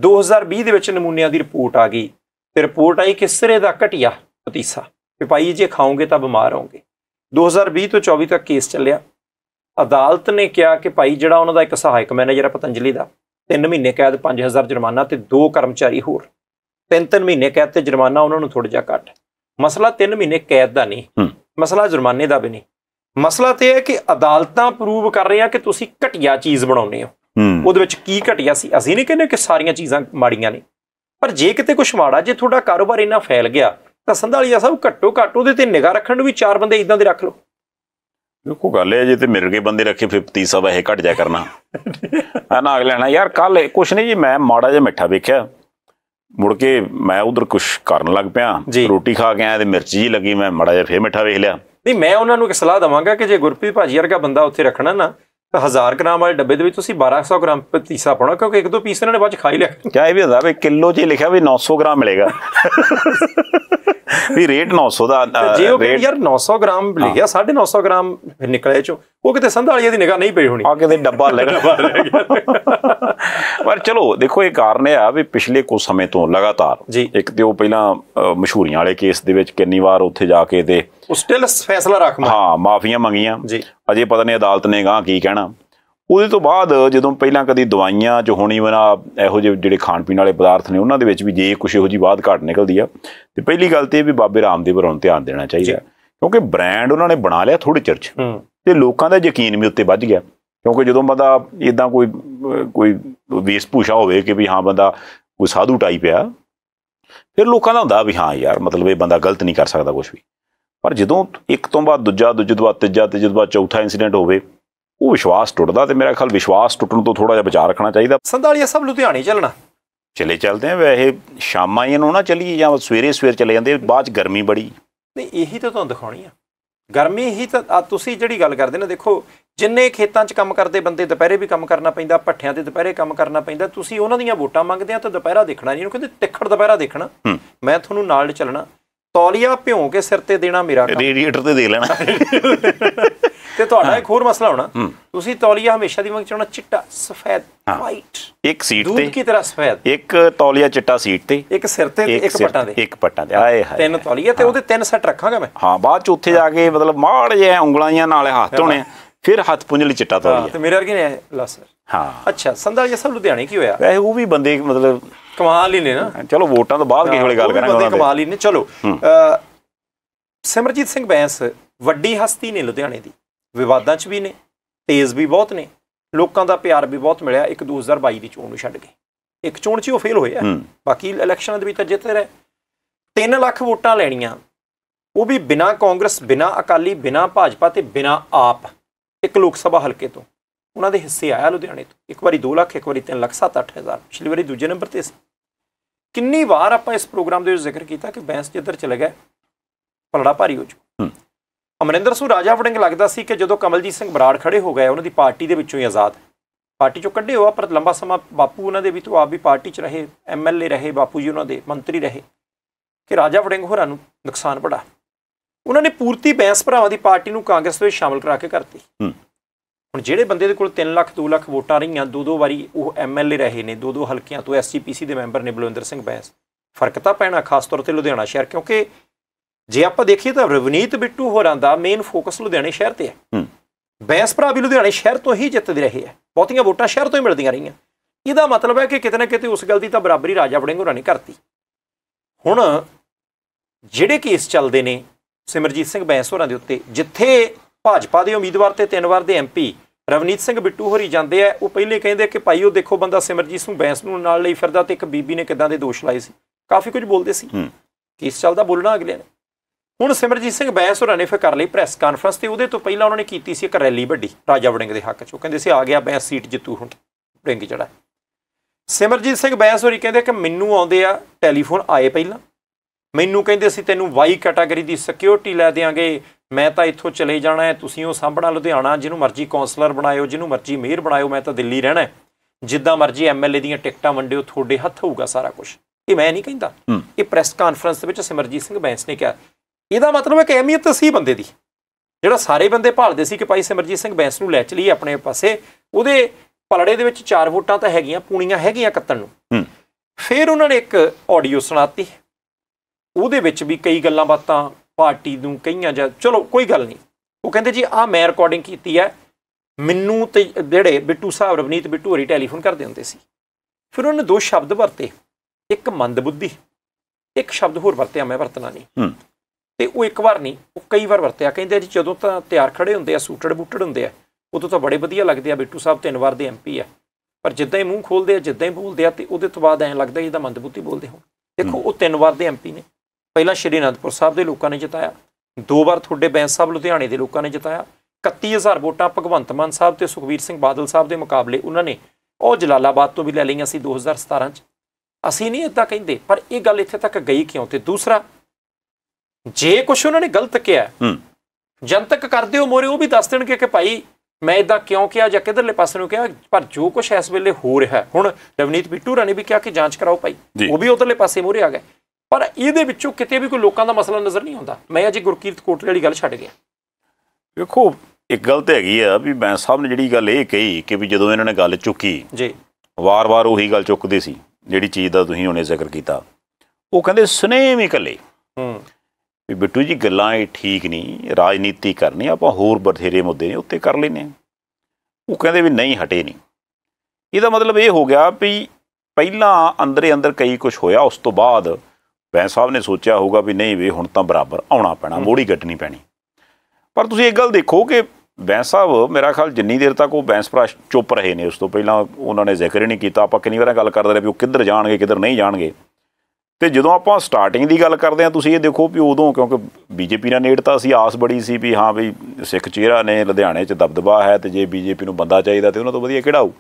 Speaker 2: 2020 ਦੇ ਵਿੱਚ ਨਮੂਨਿਆਂ ਦੀ ਰਿਪੋਰਟ ਆ ਗਈ ਤੇ ਰਿਪੋਰਟ ਆਈ ਕਿ ਸਿਰੇ ਦਾ ਘਟਿਆ ਪਤੀਸਾ ਵੀ ਭਾਈ ਜੇ ਖਾਓਗੇ ਤਾਂ ਬਿਮਾਰ ਹੋਵੋਗੇ 2020 ਤੋਂ 24 ਤੱਕ ਕੇਸ ਚੱਲਿਆ ਅਦਾਲਤ ਨੇ ਕਿਹਾ ਕਿ ਭਾਈ ਜਿਹੜਾ ਉਹਨਾਂ ਦਾ ਇੱਕ ਸਹਾਇਕ ਮੈਨੇਜਰ ਹੈ ਪਤੰਜਲੀ ਦਾ 3 ਮਹੀਨੇ ਕੈਦ 5000 ਜੁਰਮਾਨਾ ਤੇ ਦੋ ਕਰਮਚਾਰੀ ਹੋਰ 3-3 ਮਹੀਨੇ ਕੈਦ ਤੇ ਜੁਰਮਾਨਾ ਉਹਨਾਂ ਨੂੰ ਥੋੜਾ ਜਿਹਾ ਘੱਟ ਮਸਲਾ 3 ਮਹੀਨੇ ਕੈਦ ਦਾ ਨਹੀਂ ਮਸਲਾ ਜੁਰਮਾਨੇ ਦਾ ਵੀ ਨਹੀਂ ਮਸਲਾ ਤੇ ਹੈ ਕਿ ਅਦਾਲਤਾਂ ਪ੍ਰੂਵ ਕਰ ਰਹੀਆਂ ਕਿ ਤੁਸੀਂ ਘਟੀਆ ਚੀਜ਼ ਬਣਾਉਂਦੇ ਹੋ ਉਹਦੇ ਵਿੱਚ ਕੀ ਘਟਿਆ ਸੀ ਅਸੀਂ ਨਹੀਂ ਕਹਿੰਦੇ ਕਿ ਸਾਰੀਆਂ ਚੀਜ਼ਾਂ ਮਾੜੀਆਂ ਨੇ ਪਰ ਜੇ ਕਿਤੇ ਕੁਝ ਮਾੜਾ ਜੇ ਤੁਹਾਡਾ ਕਾਰੋਬਾਰ ਇੰਨਾ ਫੈਲ ਗਿਆ ਤਾਂ ਸੰਧਾਲੀਆ ਸਾਹਿਬ ਘੱਟੋ ਘੱਟ ਉਹਦੇ ਤੇ ਨਿਗਾਹ ਰੱਖਣ ਨੂੰ ਵੀ ਚਾਰ ਬੰਦੇ ਇਦਾਂ ਦੇ ਰੱਖ ਲਓ
Speaker 1: ਦੇਖੋ ਗੱਲ ਇਹ ਜੇ ਤੇ ਮਿਲ ਗਏ ਬੰਦੇ ਰੱਖੇ ਫਿਰ ਤੀਸਾ ਇਹ ਘਟ ਜਾ ਕਰਨਾ ਆ ਨਾ ਅਗਲੇ ਨਾ ਯਾਰ ਕੱਲ ਕੁਛ ਨਹੀਂ ਜੀ ਮੈਂ ਮਾੜਾ ਜਿਹਾ ਮਿੱਠਾ ਵੇਖਿਆ ਮੁੜ ਕੇ ਮੈਂ ਉਧਰ ਕੁਛ ਕਰਨ ਲੱਗ ਪਿਆ ਰੋਟੀ ਖਾ ਕੇ ਆਇਆ ਤੇ ਮਿਰਚੀ ਜੀ ਲੱਗੀ ਮੈਂ ਮਾੜਾ ਜਿਹਾ ਫੇਰ ਮਿੱਠਾ ਵੇਖ ਲਿਆ
Speaker 2: ਨਹੀਂ ਮੈਂ ਉਹਨਾਂ ਨੂੰ ਇੱਕ ਸਲਾਹ ਦਵਾਂਗਾ ਕਿ ਜੇ ਗੁਰਪ੍ਰੀਤ ਭਾਜੀ ਵਰਗਾ ਬੰਦਾ ਉੱਥੇ ਰੱਖਣਾ ਨਾ ਤਾਂ 1000 ਗ੍ਰਾਮ ਵਾਲੇ ਡੱਬੇ ਦੇ ਵਿੱਚ ਤੁਸੀਂ 1200 ਗ੍ਰਾਮ ਪਤੀਸਾ ਪਾਉਣਾ ਕਿਉਂਕਿ ਇੱਕ ਦੋ ਪੀਸ ਇਹਨਾਂ ਨੇ ਬਾਅਦ ਚ ਖਾ ਹੀ ਲਿਆ
Speaker 1: ਕਿਆ ਇਹ ਵੀ ਹੁੰਦਾ ਵੀ
Speaker 2: ਕਿਲੋ 'ਚ ਲਿਖਿਆ ਵੀ 900 ਗ੍ਰਾਮ ਮਿਲੇਗਾ ਵੀ ਰੇਟ 900 ਦਾ ਜੇ ਉਹ ਯਾਰ 900 ਗ੍ਰਾਮ ਗਿਆ 950 ਗ੍ਰਾਮ ਫਿਰ ਨਿਕਲੇ ਚੋਂ ਉਹ ਕਿਤੇ ਸੰਧਾਲੀਆ ਦੀ ਨਿਗਾਹ ਨਹੀਂ ਪਈ ਹੋਣੀ ਆ ਕਿਤੇ ਡੱਬਾ ਲੈ ਗਿਆ ਪਰ ਚਲੋ ਦੇਖੋ ਇਹ ਕਾਰਨ ਇਹ ਆ ਵੀ ਪਿਛਲੇ
Speaker 1: ਕੁਝ ਸਮੇਂ ਤੋਂ ਲਗਾਤਾਰ ਇੱਕ ਤੇ ਉਹ ਪਹਿਲਾਂ ਮਸ਼ਹੂਰੀਆਂ ਵਾਲੇ ਕੇਸ ਦੇ ਵਿੱਚ ਕਿੰਨੀ ਵਾਰ ਉੱਥੇ ਜਾ ਕੇ ਤੇ
Speaker 2: ਉਹ ਸਟਿਲ ਫੈਸਲਾ
Speaker 1: ਰੱਖ ਹਾਂ ਮਾਫੀਆਂ ਮੰਗੀਆਂ ਜੀ ਅਜੇ ਪਤਾ ਨਹੀਂ ਅਦਾਲਤ ਨੇ ਗਾਂ ਕੀ ਕਹਿਣਾ ਉਹਦੇ ਤੋਂ ਬਾਅਦ ਜਦੋਂ ਪਹਿਲਾਂ ਕਦੀ ਦਵਾਈਆਂ ਚ ਹੋਣੀ ਬਣਾ ਇਹੋ ਜਿਹੇ ਜਿਹੜੇ ਖਾਣ ਪੀਣ ਵਾਲੇ ਪਦਾਰਥ ਨੇ ਉਹਨਾਂ ਦੇ ਵਿੱਚ ਵੀ ਜੇ ਕੁਝ ਇਹੋ ਜੀ ਬਾਦ ਘਾਟ ਨਿਕਲਦੀ ਆ ਤੇ ਪਹਿਲੀ ਗੱਲ ਤੇ ਇਹ ਵੀ ਬਾਬੇ ਰਾਮਦੇਵ ਨੂੰ ਧਿਆਨ ਦੇਣਾ ਚਾਹੀਦਾ ਕਿਉਂਕਿ ਬ੍ਰਾਂਡ ਉਹਨਾਂ ਨੇ ਬਣਾ ਲਿਆ ਥੋੜੇ ਚਿਰ ਚ ਤੇ ਲੋਕਾਂ ਦਾ ਯਕੀਨ ਵੀ ਉੱਤੇ ਵੱਜ ਗਿਆ ਕਿਉਂਕਿ ਜਦੋਂ ਬੰਦਾ ਇਦਾਂ ਕੋਈ ਕੋਈ ਵੇਸਪੂਸ਼ਾ ਹੋਵੇ ਕਿ ਵੀ ਹਾਂ ਬੰਦਾ ਕੋਈ ਸਾਧੂ ਟਾਈਪ ਆ ਫਿਰ ਲੋਕਾਂ ਦਾ ਹੁੰਦਾ ਵੀ ਹਾਂ ਯਾਰ ਮਤਲਬ ਇਹ ਬੰਦਾ ਗਲਤ ਨਹੀਂ ਕਰ ਸਕਦਾ ਕੁਝ ਵੀ ਪਰ ਜਦੋਂ ਇੱਕ ਤੋਂ ਬਾਅਦ ਦੂਜਾ ਦੂਜੇ ਤੋਂ ਬਾਅਦ ਤੀਜਾ ਤੀਜੇ ਤੋਂ ਬਾਅਦ ਚੌਥਾ ਇਨਸੀਡੈਂਟ ਹੋਵੇ ਉਹ ਵਿਸ਼ਵਾਸ ਟੁੱਟਦਾ ਤੇ ਮੇਰਾ ਖਿਆਲ ਵਿਸ਼ਵਾਸ ਟੁੱਟਣ ਤੋਂ ਥੋੜਾ ਜਿਹਾ ਵਿਚਾਰ ਰੱਖਣਾ ਚਾਹੀਦਾ ਸੰਧਾਲੀਆ ਸਭ ਲੁਧਿਆਣੇ ਚੱਲਣਾ ਚਲੇ ਚੱਲਦੇ ਆ ਵੈਸੇ ਸ਼ਾਮਾਂ ਹੀ ਨੂੰ ਨਾ ਚਲੀਏ ਜਾਂ ਸਵੇਰੇ ਸਵੇਰ ਚਲੇ ਜਾਂਦੇ ਬਾਅਦ ਚ ਗਰਮੀ ਬੜੀ
Speaker 2: ਨਹੀਂ ਇਹੀ ਤਾਂ ਤੁਹਾਨੂੰ ਦਿਖਾਉਣੀ ਆ ਗਰਮੀ ਹੀ ਤਾਂ ਤੁਸੀਂ ਜਿਹੜੀ ਗੱਲ ਕਰਦੇ ਨੇ ਦੇਖੋ ਜਿੰਨੇ ਖੇਤਾਂ 'ਚ ਕੰਮ ਕਰਦੇ ਬੰਦੇ ਦੁਪਹਿਰੇ ਵੀ ਕੰਮ ਕਰਨਾ ਪੈਂਦਾ ਭੱਠਿਆਂ ਤੇ ਦੁਪਹਿਰੇ ਕੰਮ ਕਰਨਾ ਪੈਂਦਾ ਤੁਸੀਂ ਉਹਨਾਂ ਦੀਆਂ ਵੋਟਾਂ ਮੰਗਦੇ ਆ ਤਾਂ ਦੁਪਹਿਰਾ ਦੇਖਣਾ ਨਹੀਂ ਉਹਨੂੰ ਕਹਿੰਦੇ ਤਿੱਖੜ ਦੁਪਹਿਰਾ ਦੇਖਣਾ ਮੈਂ ਤੁਹਾਨੂੰ ਨਾਲ ਚੱਲਣਾ ਤੌਲੀਆ ਭਿਉਂ ਕੇ ਸਿਰ ਤੇ ਦੇਣਾ ਮੇਰਾ ਕੰਮ ਰੇਡੀਏਟਰ ਤੇ ਦੇ ਲੈਣਾ ਤੇ ਤੁਹਾਡਾ ਇੱਕ ਹੋਰ ਮਸਲਾ ਹੋਣਾ ਤੁਸੀਂ ਤੌਲੀਆ ਹਮੇਸ਼ਾ ਦੀ ਮੰਗ ਚਾਉਣਾ ਚਿੱਟਾ ਸਫੈਦ ਵਾਈਟ ਇੱਕ ਸੀਟ ਤੇ ਦੂਧ ਕੀ ਤਰ੍ਹਾਂ ਸਫੈਦ ਇੱਕ ਤੌਲੀਆ
Speaker 1: ਚਿੱਟਾ ਸੀਟ ਤੇ ਇੱਕ ਸਿਰ ਤੇ ਇੱਕ ਪੱਟਾਂ ਤੇ ਇੱਕ ਪੱਟਾਂ ਤੇ ਆਏ ਹਾਏ
Speaker 2: ਤਿੰਨ ਤੌਲੀਆ ਤੇ ਉਹਦੇ ਤਿੰਨ ਸੈੱਟ ਰੱਖਾਂਗਾ ਮੈਂ
Speaker 1: ਹਾਂ ਬਾਅਦ ਚ ਉੱਥੇ ਜਾ ਕੇ ਮਤਲਬ ਮਾੜ ਜਿਹਾ ਉਂਗਲਾਂ ਜਿਹਾ ਨਾਲ ਹੱਥ ਧੋਣੇ ਫਿਰ ਹੱਥ ਪੁੰਜਲੀ ਚਿੱਟਾ ਤੌਲੀਆ
Speaker 2: ਤੇ ਮੇਰੇ ਵਰਗੇ ਨੇ ਲਾ ਸਰ ਹਾਂ ਅੱਛਾ ਸੰਧਾ ਜੀ ਸਭ ਲੁਧਿਆਣੇ ਕੀ ਹੋਇਆ ਵੈਸੇ ਉਹ ਵੀ ਬੰਦੇ ਮਤਲਬ ਕਮਾਲ ਹੀ ਨੇ ਨਾ ਚਲੋ ਵੋਟਾਂ ਤੋਂ ਬਾਅਦ ਕਿਸੇ ਵੇਲੇ ਗੱਲ ਕਰਾਂਗੇ ਬੰਦੇ ਕਮਾਲ ਹੀ ਨੇ ਚਲੋ ਸਿਮਰਜੀਤ ਸਿੰਘ ਬੈਂਸ ਵੱਡੀ ਹਸਤੀ ਨੇ ਲੁਧਿਆਣੇ ਦੀ ਵਿਵਾਦਾਂ 'ਚ ਵੀ ਨੇ ਤੇਜ਼ ਵੀ ਬਹੁਤ ਨੇ ਲੋਕਾਂ ਦਾ ਪਿਆਰ ਵੀ ਬਹੁਤ ਮਿਲਿਆ ਇੱਕ 2022 ਦੀ ਚੋਣ ਨੂੰ ਛੱਡ ਕੇ ਇੱਕ ਚੋਣ 'ਚ ਉਹ ਫੇਲ ਹੋਇਆ ਬਾਕੀ ਇਲੈਕਸ਼ਨਾਂ ਦੇ ਵਿੱਚ ਤਾਂ ਜਿੱਤੇ ਰਹੇ 3 ਲੱਖ ਵੋਟਾਂ ਲੈਣੀਆਂ ਉਹ ਵੀ ਬਿਨਾ ਕਾਂਗਰਸ ਬਿਨਾ ਅਕਾਲੀ ਬਿਨਾ ਭਾਜਪਾ ਤੇ ਬਿਨਾ ਆਪ ਇੱਕ ਲੋਕ ਸਭਾ ਹਲਕੇ ਤੋਂ ਉਹਨਾਂ ਦੇ ਹਿੱਸੇ ਆਇਆ ਲੁਧਿਆਣੇ ਤੋਂ ਇੱਕ ਵਾਰੀ 2 ਲੱਖ ਇੱਕ ਵਾਰੀ 3 ਲੱਖ 7-8000 ਪਿਛਲੀ ਵਾਰੀ ਦੂਜੇ ਨੰਬਰ ਤੇ ਸੀ ਕਿੰਨੀ ਵਾਰ ਆਪਾਂ ਇਸ ਪ੍ਰੋਗਰਾਮ ਦੇ ਵਿੱਚ ਜ਼ਿਕਰ ਕੀਤਾ ਕਿ ਬੈਂਸ ਜਿੱਧਰ ਚਲੇ ਗਏ ਪਲੜਾ ਭਾਰੀ ਹੋ ਚੁੱਕਾ ਅਮਰਿੰਦਰ ਸਿੰਘ ਰਾਜਾ ਵੜਿੰਗ ਲੱਗਦਾ ਸੀ ਕਿ ਜਦੋਂ ਕਮਲਜੀਤ ਸਿੰਘ ਬਰਾੜ ਖੜੇ ਹੋ ਗਏ ਉਹਨਾਂ ਦੀ ਪਾਰਟੀ ਦੇ ਵਿੱਚੋਂ ਹੀ ਆਜ਼ਾਦ ਪਾਰਟੀ ਚੋਂ ਕੱਢੇ ਹੋਆ ਪਰ ਲੰਬਾ ਸਮਾਂ ਬਾਪੂ ਉਹਨਾਂ ਦੇ ਵੀ ਤੋਂ ਆਪ ਵੀ ਪਾਰਟੀ 'ਚ ਰਹੇ ਐਮਐਲਏ ਰਹੇ ਬਾਪੂ ਜੀ ਉਹਨਾਂ ਦੇ ਮੰਤਰੀ ਰਹੇ ਕਿ ਰਾਜਾ ਵੜਿੰਗ ਹੋਰਾਂ ਨੂੰ ਨੁਕਸਾਨ ਪੜਾ ਉਹਨਾਂ ਨੇ ਪੂਰਤੀ ਬੈਂਸ ਭਰਾਵਾਂ ਦੀ ਪਾਰਟੀ ਨੂੰ ਕਾਂਗਰਸ ਵਿੱਚ ਸ਼ਾਮਲ ਕਰਾ ਕੇ ਕਰਤੀ
Speaker 3: ਹੁਣ
Speaker 2: ਜਿਹੜੇ ਬੰਦੇ ਦੇ ਕੋਲ 3 ਲੱਖ 2 ਲੱਖ ਵੋਟਾਂ ਰਹੀਆਂ ਦੋ ਦੋ ਵਾਰੀ ਉਹ ਐਮਐਲਏ ਰਹੇ ਨੇ ਦੋ ਦੋ ਹਲਕਿਆਂ ਤੋਂ ਐਸਜੀਪੀਸੀ ਦੇ ਮੈਂਬਰ ਨੇ ਬਲਵਿੰਦਰ ਸਿੰਘ ਬੈਂਸ ਫਰਕ ਤਾਂ ਪੈਣਾ ਖਾਸ ਤੌਰ ਤੇ ਲੁਧਿਆਣਾ ਸ਼ਹਿਰ ਕਿਉਂਕਿ ਜੇ ਆਪਾਂ ਦੇਖੀਏ ਤਾਂ ਰਵਨੀਤ ਬਿੱਟੂ ਹੋਰਾਂ ਦਾ ਮੇਨ ਫੋਕਸ ਲੁਧਿਆਣੇ ਸ਼ਹਿਰ ਤੇ ਹੈ ਬੈਂਸ ਭਰਾ ਵੀ ਲੁਧਿਆਣੇ ਸ਼ਹਿਰ ਤੋਂ ਹੀ ਜਿੱਤਦੇ ਰਹੇ ਹੈ ਬਹੁਤੀਆਂ ਵੋਟਾਂ ਸ਼ਹਿਰ ਤੋਂ ਹੀ ਮਿਲਦੀਆਂ ਰਹੀਆਂ ਇਹਦਾ ਮਤਲਬ ਹੈ ਕਿ ਕਿਤੇ ਨਾ ਕਿਤੇ ਉਸ ਗੱਲ ਦੀ ਤਾਂ ਬਰਾਬਰੀ ਰਾਜਾ ਵੜਿੰਗ ਹੋਰਾਂ ਨੇ ਕਰਤੀ ਹੁਣ ਜਿਹੜੇ ਕੇਸ ਚੱਲਦੇ ਨੇ ਸਿਮਰਜੀਤ ਸਿੰਘ ਬੈਂਸ ਹੋਰਾਂ ਦੇ ਉੱਤੇ ਜਿੱਥੇ ਭਾਜਪਾ ਦੇ ਉਮੀਦਵਾਰ ਤੇ ਤਿੰਨ ਵਾਰ ਦੇ ਐਮਪੀ ਰਵਨੀਤ ਸਿੰਘ ਬਿੱਟੂ ਹੋਰੀ ਜਾਂਦੇ ਆ ਉਹ ਪਹਿਲੇ ਕਹਿੰਦੇ ਕਿ ਭਾਈ ਉਹ ਦੇਖੋ ਬੰਦਾ ਸਿਮਰਜੀਤ ਨੂੰ ਬੈਂਸ ਨੂੰ ਨਾਲ ਲਈ ਫਿਰਦਾ ਤੇ ਇੱਕ ਬੀਬੀ ਨੇ ਕਿਦਾਂ ਦੇ ਦੋਸ਼ ਲਾਏ ਸੀ ਕਾਫੀ ਕੁਝ ਬੋਲਦੇ ਸੀ ਕੇਸ ਚੱਲਦਾ ਬੋਲਣਾ ਅਗਲੇ ਨੇ ਹੁਣ ਸਿਮਰਜੀਤ ਸਿੰਘ ਬੈਂਸ ਹੋਰਾਂ ਨੇ ਫਿਰ ਕਰ ਲਈ ਪ੍ਰੈਸ ਕਾਨਫਰੰਸ ਤੇ ਉਹਦੇ ਤੋਂ ਪਹਿਲਾਂ ਉਹਨਾਂ ਨੇ ਕੀਤੀ ਸੀ ਇੱਕ ਰੈਲੀ ਵੱਡੀ ਰਾਜਾ ਵੜਿੰਗ ਦੇ ਹੱਕ 'ਚ ਉਹ ਕਹਿੰਦੇ ਸੀ ਆ ਗਿਆ ਬੈਂਸ ਸੀਟ ਜਿੱਤੂ ਹੁਣ ਵੜਿੰਗ ਜਿਹੜਾ ਸਿਮਰਜੀਤ ਸਿੰਘ ਬੈਂਸ ਹੋਰੀ ਕਹਿੰਦੇ ਕਿ ਮੈਨੂੰ ਆਉਂਦੇ ਆ ਟੈਲੀਫੋਨ ਆਏ ਪਹਿਲਾਂ ਮੈਨੂੰ ਕਹਿੰਦੇ ਸੀ ਤੈਨੂੰ ਵਾਈ ਕੈਟਾਗਰੀ ਦੀ ਸਿਕਿਉਰਿਟੀ ਲੈ ਦੇਾਂਗੇ ਮੈਂ ਤਾਂ ਇੱਥੋਂ ਚਲੇ ਜਾਣਾ ਹੈ ਤੁਸੀਂ ਉਹ ਸਾਹਮਣਾ ਲੁਧਿਆਣਾ ਜਿਹਨੂੰ ਮਰਜ਼ੀ ਕਾਉਂਸਲਰ ਬਣਾਇਓ ਜਿਹਨੂੰ ਮਰਜ਼ੀ ਮੇਅਰ ਬਣਾਇਓ ਮੈਂ ਤਾਂ ਦਿੱਲੀ ਰਹਿਣਾ ਜਿੱਦਾਂ ਮਰਜ਼ੀ ਐਮਐਲਏ ਦੀਆਂ ਟਿਕਟਾਂ ਵੰਡਿਓ ਤੁਹਾਡੇ ਹੱਥ ਹੋਊਗਾ ਸਾਰਾ ਕੁਝ ਇਹ ਮੈਂ ਨਹੀਂ ਕਹਿੰਦਾ ਇਹ ਪ੍ਰੈਸ ਕਾਨਫਰੰਸ ਦੇ ਵਿੱਚ ਸਿਮਰਜੀਤ ਸਿੰਘ ਬੈਂਸ ਨੇ ਕਿਹਾ ਇਹਦਾ ਮਤਲਬ ਹੈ ਕਿ ਅਹਿਮੀਅਤ ਸੀ ਬੰਦੇ ਦੀ ਜਿਹੜਾ ਸਾਰੇ ਬੰਦੇ ਭਾਲਦੇ ਸੀ ਕਿ ਭਾਈ ਸਿਮਰਜੀਤ ਸਿੰਘ ਬੈਂਸ ਨੂੰ ਲੈ ਚਲੀਏ ਆਪਣੇ ਪਾਸੇ ਉਹਦੇ ਪਲੜੇ ਦੇ ਵਿੱਚ ਚਾਰ ਵੋਟਾਂ ਤਾਂ ਹੈਗੀਆਂ ਪੂਣੀਆਂ ਹੈਗੀਆਂ ਕੱਤਣ ਨੂੰ ਫਿਰ ਉਹਨਾਂ ਨੇ ਇੱਕ ਆਡੀਓ ਸੁਣਾਤੀ ਉਹਦੇ ਵਿੱਚ ਵੀ ਕਈ ਗੱਲਾਂ ਬਾਤਾਂ ਪਾਰਟੀ ਨੂੰ ਕਹੀਆਂ ਜਾਂ ਚਲੋ ਕੋਈ ਗੱਲ ਨਹੀਂ ਉਹ ਕਹਿੰਦੇ ਜੀ ਆ ਮੈਂ ਰਿਕਾਰਡਿੰਗ ਕੀਤੀ ਹੈ ਮੈਨੂੰ ਤੇ ਜਿਹੜੇ ਬਿੱਟੂ ਸਾਹਿਬ ਰਵਨੀਤ ਬਿੱਟੂ ਹਰੀ ਟੈਲੀਫੋਨ ਕਰਦੇ ਹੁੰਦੇ ਸੀ ਫਿਰ ਉਹਨੇ ਦੋ ਸ਼ਬਦ ਵਰਤੇ ਇੱਕ ਮੰਦਬੁੱਧੀ ਇੱਕ ਸ਼ਬਦ ਹੋਰ ਵਰਤਿਆ ਮੈਂ ਵਰਤਣਾ ਨਹੀਂ ਤੇ ਉਹ ਇੱਕ ਵਾਰ ਨਹੀਂ ਉਹ ਕਈ ਵਾਰ ਵਰਤਿਆ ਕਹਿੰਦੇ ਜੀ ਜਦੋਂ ਤਾਂ ਤਿਆਰ ਖੜੇ ਹੁੰਦੇ ਆ ਸੂਟਡ ਬੂਟਡ ਹੁੰਦੇ ਆ ਉਦੋਂ ਤਾਂ ਬੜੇ ਵਧੀਆ ਲੱਗਦੇ ਆ ਬਿੱਟੂ ਸਾਹਿਬ ਤਿੰਨ ਵਾਰ ਦੇ ਐਮਪੀ ਆ ਪਰ ਜਿੱਦਾਂ ਹੀ ਮੂੰਹ ਖੋਲਦੇ ਆ ਜਿੱਦਾਂ ਹੀ ਬੋਲਦੇ ਆ ਤੇ ਉਹਦੇ ਤੋਂ ਬਾਅਦ ਐਂ ਲੱਗਦਾ ਜਿੱਦਾਂ ਮੰਦਬੁੱਤੀ ਬੋਲਦੇ ਹੋਣ ਦੇਖੋ ਉਹ ਤਿੰਨ ਵਾਰ ਦੇ ਐਮਪੀ ਨੇ ਪਹਿਲਾਂ ਸ਼੍ਰੀ ਅਨੰਦਪੁਰ ਸਾਹਿਬ ਦੇ ਲੋਕਾਂ ਨੇ ਜਿਤਾਇਆ ਦੋ ਵਾਰ ਤੁਹਾਡੇ ਬੈਂਸ ਸਾਹਿਬ ਲੁਧਿਆਣੇ ਦੇ ਲੋਕਾਂ ਨੇ ਜਿਤਾਇਆ 31000 ਵੋਟਾਂ ਭਗਵੰਤ ਮਾਨ ਸਾਹਿਬ ਤੇ ਸੁਖਵੀਰ ਸਿੰਘ ਬਾਦਲ ਸਾਹਿਬ ਦੇ ਮੁਕਾਬਲੇ ਉਹਨਾਂ ਨੇ ਉਹ ਜਲਾਲਾਬਾਦ ਤੋਂ ਵੀ ਲੈ ਲਈਆਂ ਸੀ 2017 ਚ ਅਸੀਂ ਨਹੀਂ ਇਦਾਂ ਕਹਿੰਦੇ ਪਰ ਇਹ ਗੱਲ ਇੱਥੇ ਤੱਕ ਗਈ ਕਿਉਂ ਤੇ ਦੂਸਰਾ ਜੇ ਕੁਝ ਉਹਨਾਂ ਨੇ ਗਲਤ ਕਿਹਾ ਜਨਤਕ ਕਰਦੇ ਹੋ ਮੋਰੇ ਉਹ ਵੀ ਦੱਸ ਦੇਣਗੇ ਕਿ ਭਾਈ ਮੈਂ ਇਦਾਂ ਕਿਉਂ ਕਿਹਾ ਜਾਂ ਕਿਧਰਲੇ ਪਾਸੇ ਨੂੰ ਕਿਹਾ ਪਰ ਜੋ ਕੁਝ ਇਸ ਵੇਲੇ ਹੋ ਰਿਹਾ ਹੁਣ ਦਵਨੀਤ ਬਿੱਟੂ ਰਾਣੀ ਵੀ ਕਿਹਾ ਕਿ ਜਾਂਚ ਕਰਾਓ ਭਾਈ ਉਹ ਵੀ ਉਧਰਲੇ ਪਾਸੇ ਮੋਰੇ ਆ ਗਏ ਪਰ ਇਹਦੇ ਵਿੱਚੋਂ ਕਿਤੇ ਵੀ ਕੋਈ ਲੋਕਾਂ ਦਾ ਮਸਲਾ ਨਜ਼ਰ ਨਹੀਂ ਆਉਂਦਾ ਮੈਂ ਅਜੇ ਗੁਰਕੀਰਤ ਕੋਟਲੇ ਵਾਲੀ ਗੱਲ ਛੱਡ ਗਿਆ
Speaker 1: ਵੇਖੋ ਇੱਕ ਗੱਲ ਤੇ ਹੈਗੀ ਆ ਵੀ ਮੈਂ ਸਾਹਿਬ ਨੇ ਜਿਹੜੀ ਗੱਲ ਇਹ ਕਹੀ ਕਿ ਵੀ ਜਦੋਂ ਇਹਨਾਂ ਨੇ ਗੱਲ ਚੁੱਕੀ ਜੀ ਵਾਰ-ਵਾਰ ਉਹੀ ਗੱਲ ਚੁੱਕਦੇ ਸੀ ਜਿਹੜੀ ਚੀਜ਼ ਦਾ ਤੁਸੀਂ ਹੁਣੇ ਜ਼ਿਕਰ ਕੀਤਾ ਉਹ ਕਹਿੰਦੇ ਸੁਨੇਹ ਵੀ ਕੱਲੇ ਹੂੰ ਵੀ ਬਿੱਟੂ ਜੀ ਗੱਲਾਂ ਇਹ ਠੀਕ ਨਹੀਂ ਰਾਜਨੀਤੀ ਕਰਨੀ ਆਪਾਂ ਹੋਰ ਬਥੇਰੇ ਮੁੱਦੇ ਨੇ ਉੱਤੇ ਕਰ ਲੈਨੇ ਉਹ ਕਹਿੰਦੇ ਵੀ ਨਹੀਂ ਹਟੇ ਨਹੀਂ ਇਹਦਾ ਮਤਲਬ ਇਹ ਹੋ ਗਿਆ ਵੀ ਪਹਿਲਾਂ ਅੰਦਰੇ ਅੰਦਰ ਕਈ ਕੁਝ ਹੋਇਆ ਉਸ ਤੋਂ ਬਾਅਦ ਬੈਂ ਸਾਹਿਬ ਨੇ ਸੋਚਿਆ ਹੋਊਗਾ ਵੀ ਨਹੀਂ ਵੀ ਹੁਣ ਤਾਂ ਬਰਾਬਰ ਆਉਣਾ ਪੈਣਾ ਮੋੜੀ ਗੱਟਣੀ ਪੈਣੀ ਪਰ ਤੁਸੀਂ ਇੱਕ ਗੱਲ ਦੇਖੋ ਕਿ ਬੈਂਸ ਸਾਹਿਬ ਮੇਰਾ ਖਿਆਲ ਜਿੰਨੀ ਦੇਰ ਤੱਕ ਉਹ ਬੈਂਸ ਚੁੱਪ ਰਹੇ ਨੇ ਉਸ ਤੋਂ ਪਹਿਲਾਂ ਉਹਨਾਂ ਨੇ ਜ਼ਿਕਰ ਹੀ ਨਹੀਂ ਕੀਤਾ ਆਪਾਂ ਕਿੰਨੀ ਵਾਰ ਗੱਲ ਕਰਦੇ ਰਹੇ ਵੀ ਉਹ ਕਿੱਧਰ ਜਾਣਗੇ ਕਿੱਧਰ ਨਹੀਂ ਜਾਣਗੇ ਤੇ ਜਦੋਂ ਆਪਾਂ ਸਟਾਰਟਿੰਗ ਦੀ ਗੱਲ ਕਰਦੇ ਆ ਤੁਸੀਂ ਇਹ ਦੇਖੋ ਵੀ ਉਦੋਂ ਕਿਉਂਕਿ ਬੀਜੇਪੀ ਨਾਲ ਨੇੜਤਾ ਸੀ ਆਸ ਬੜੀ ਸੀ ਵੀ ਹਾਂ ਵੀ ਸਿੱਖ ਚਿਹਰਾ ਨੇ ਲੁਧਿਆਣੇ 'ਚ ਦਬਦਬਾ ਹੈ ਤੇ ਜੇ ਬੀਜੇਪੀ ਨੂੰ ਬੰਦਾ ਚਾਹੀਦਾ ਤੇ ਉਹਨਾਂ ਤੋਂ ਵਧੀਆ ਕਿਹੜਾ ਹੋ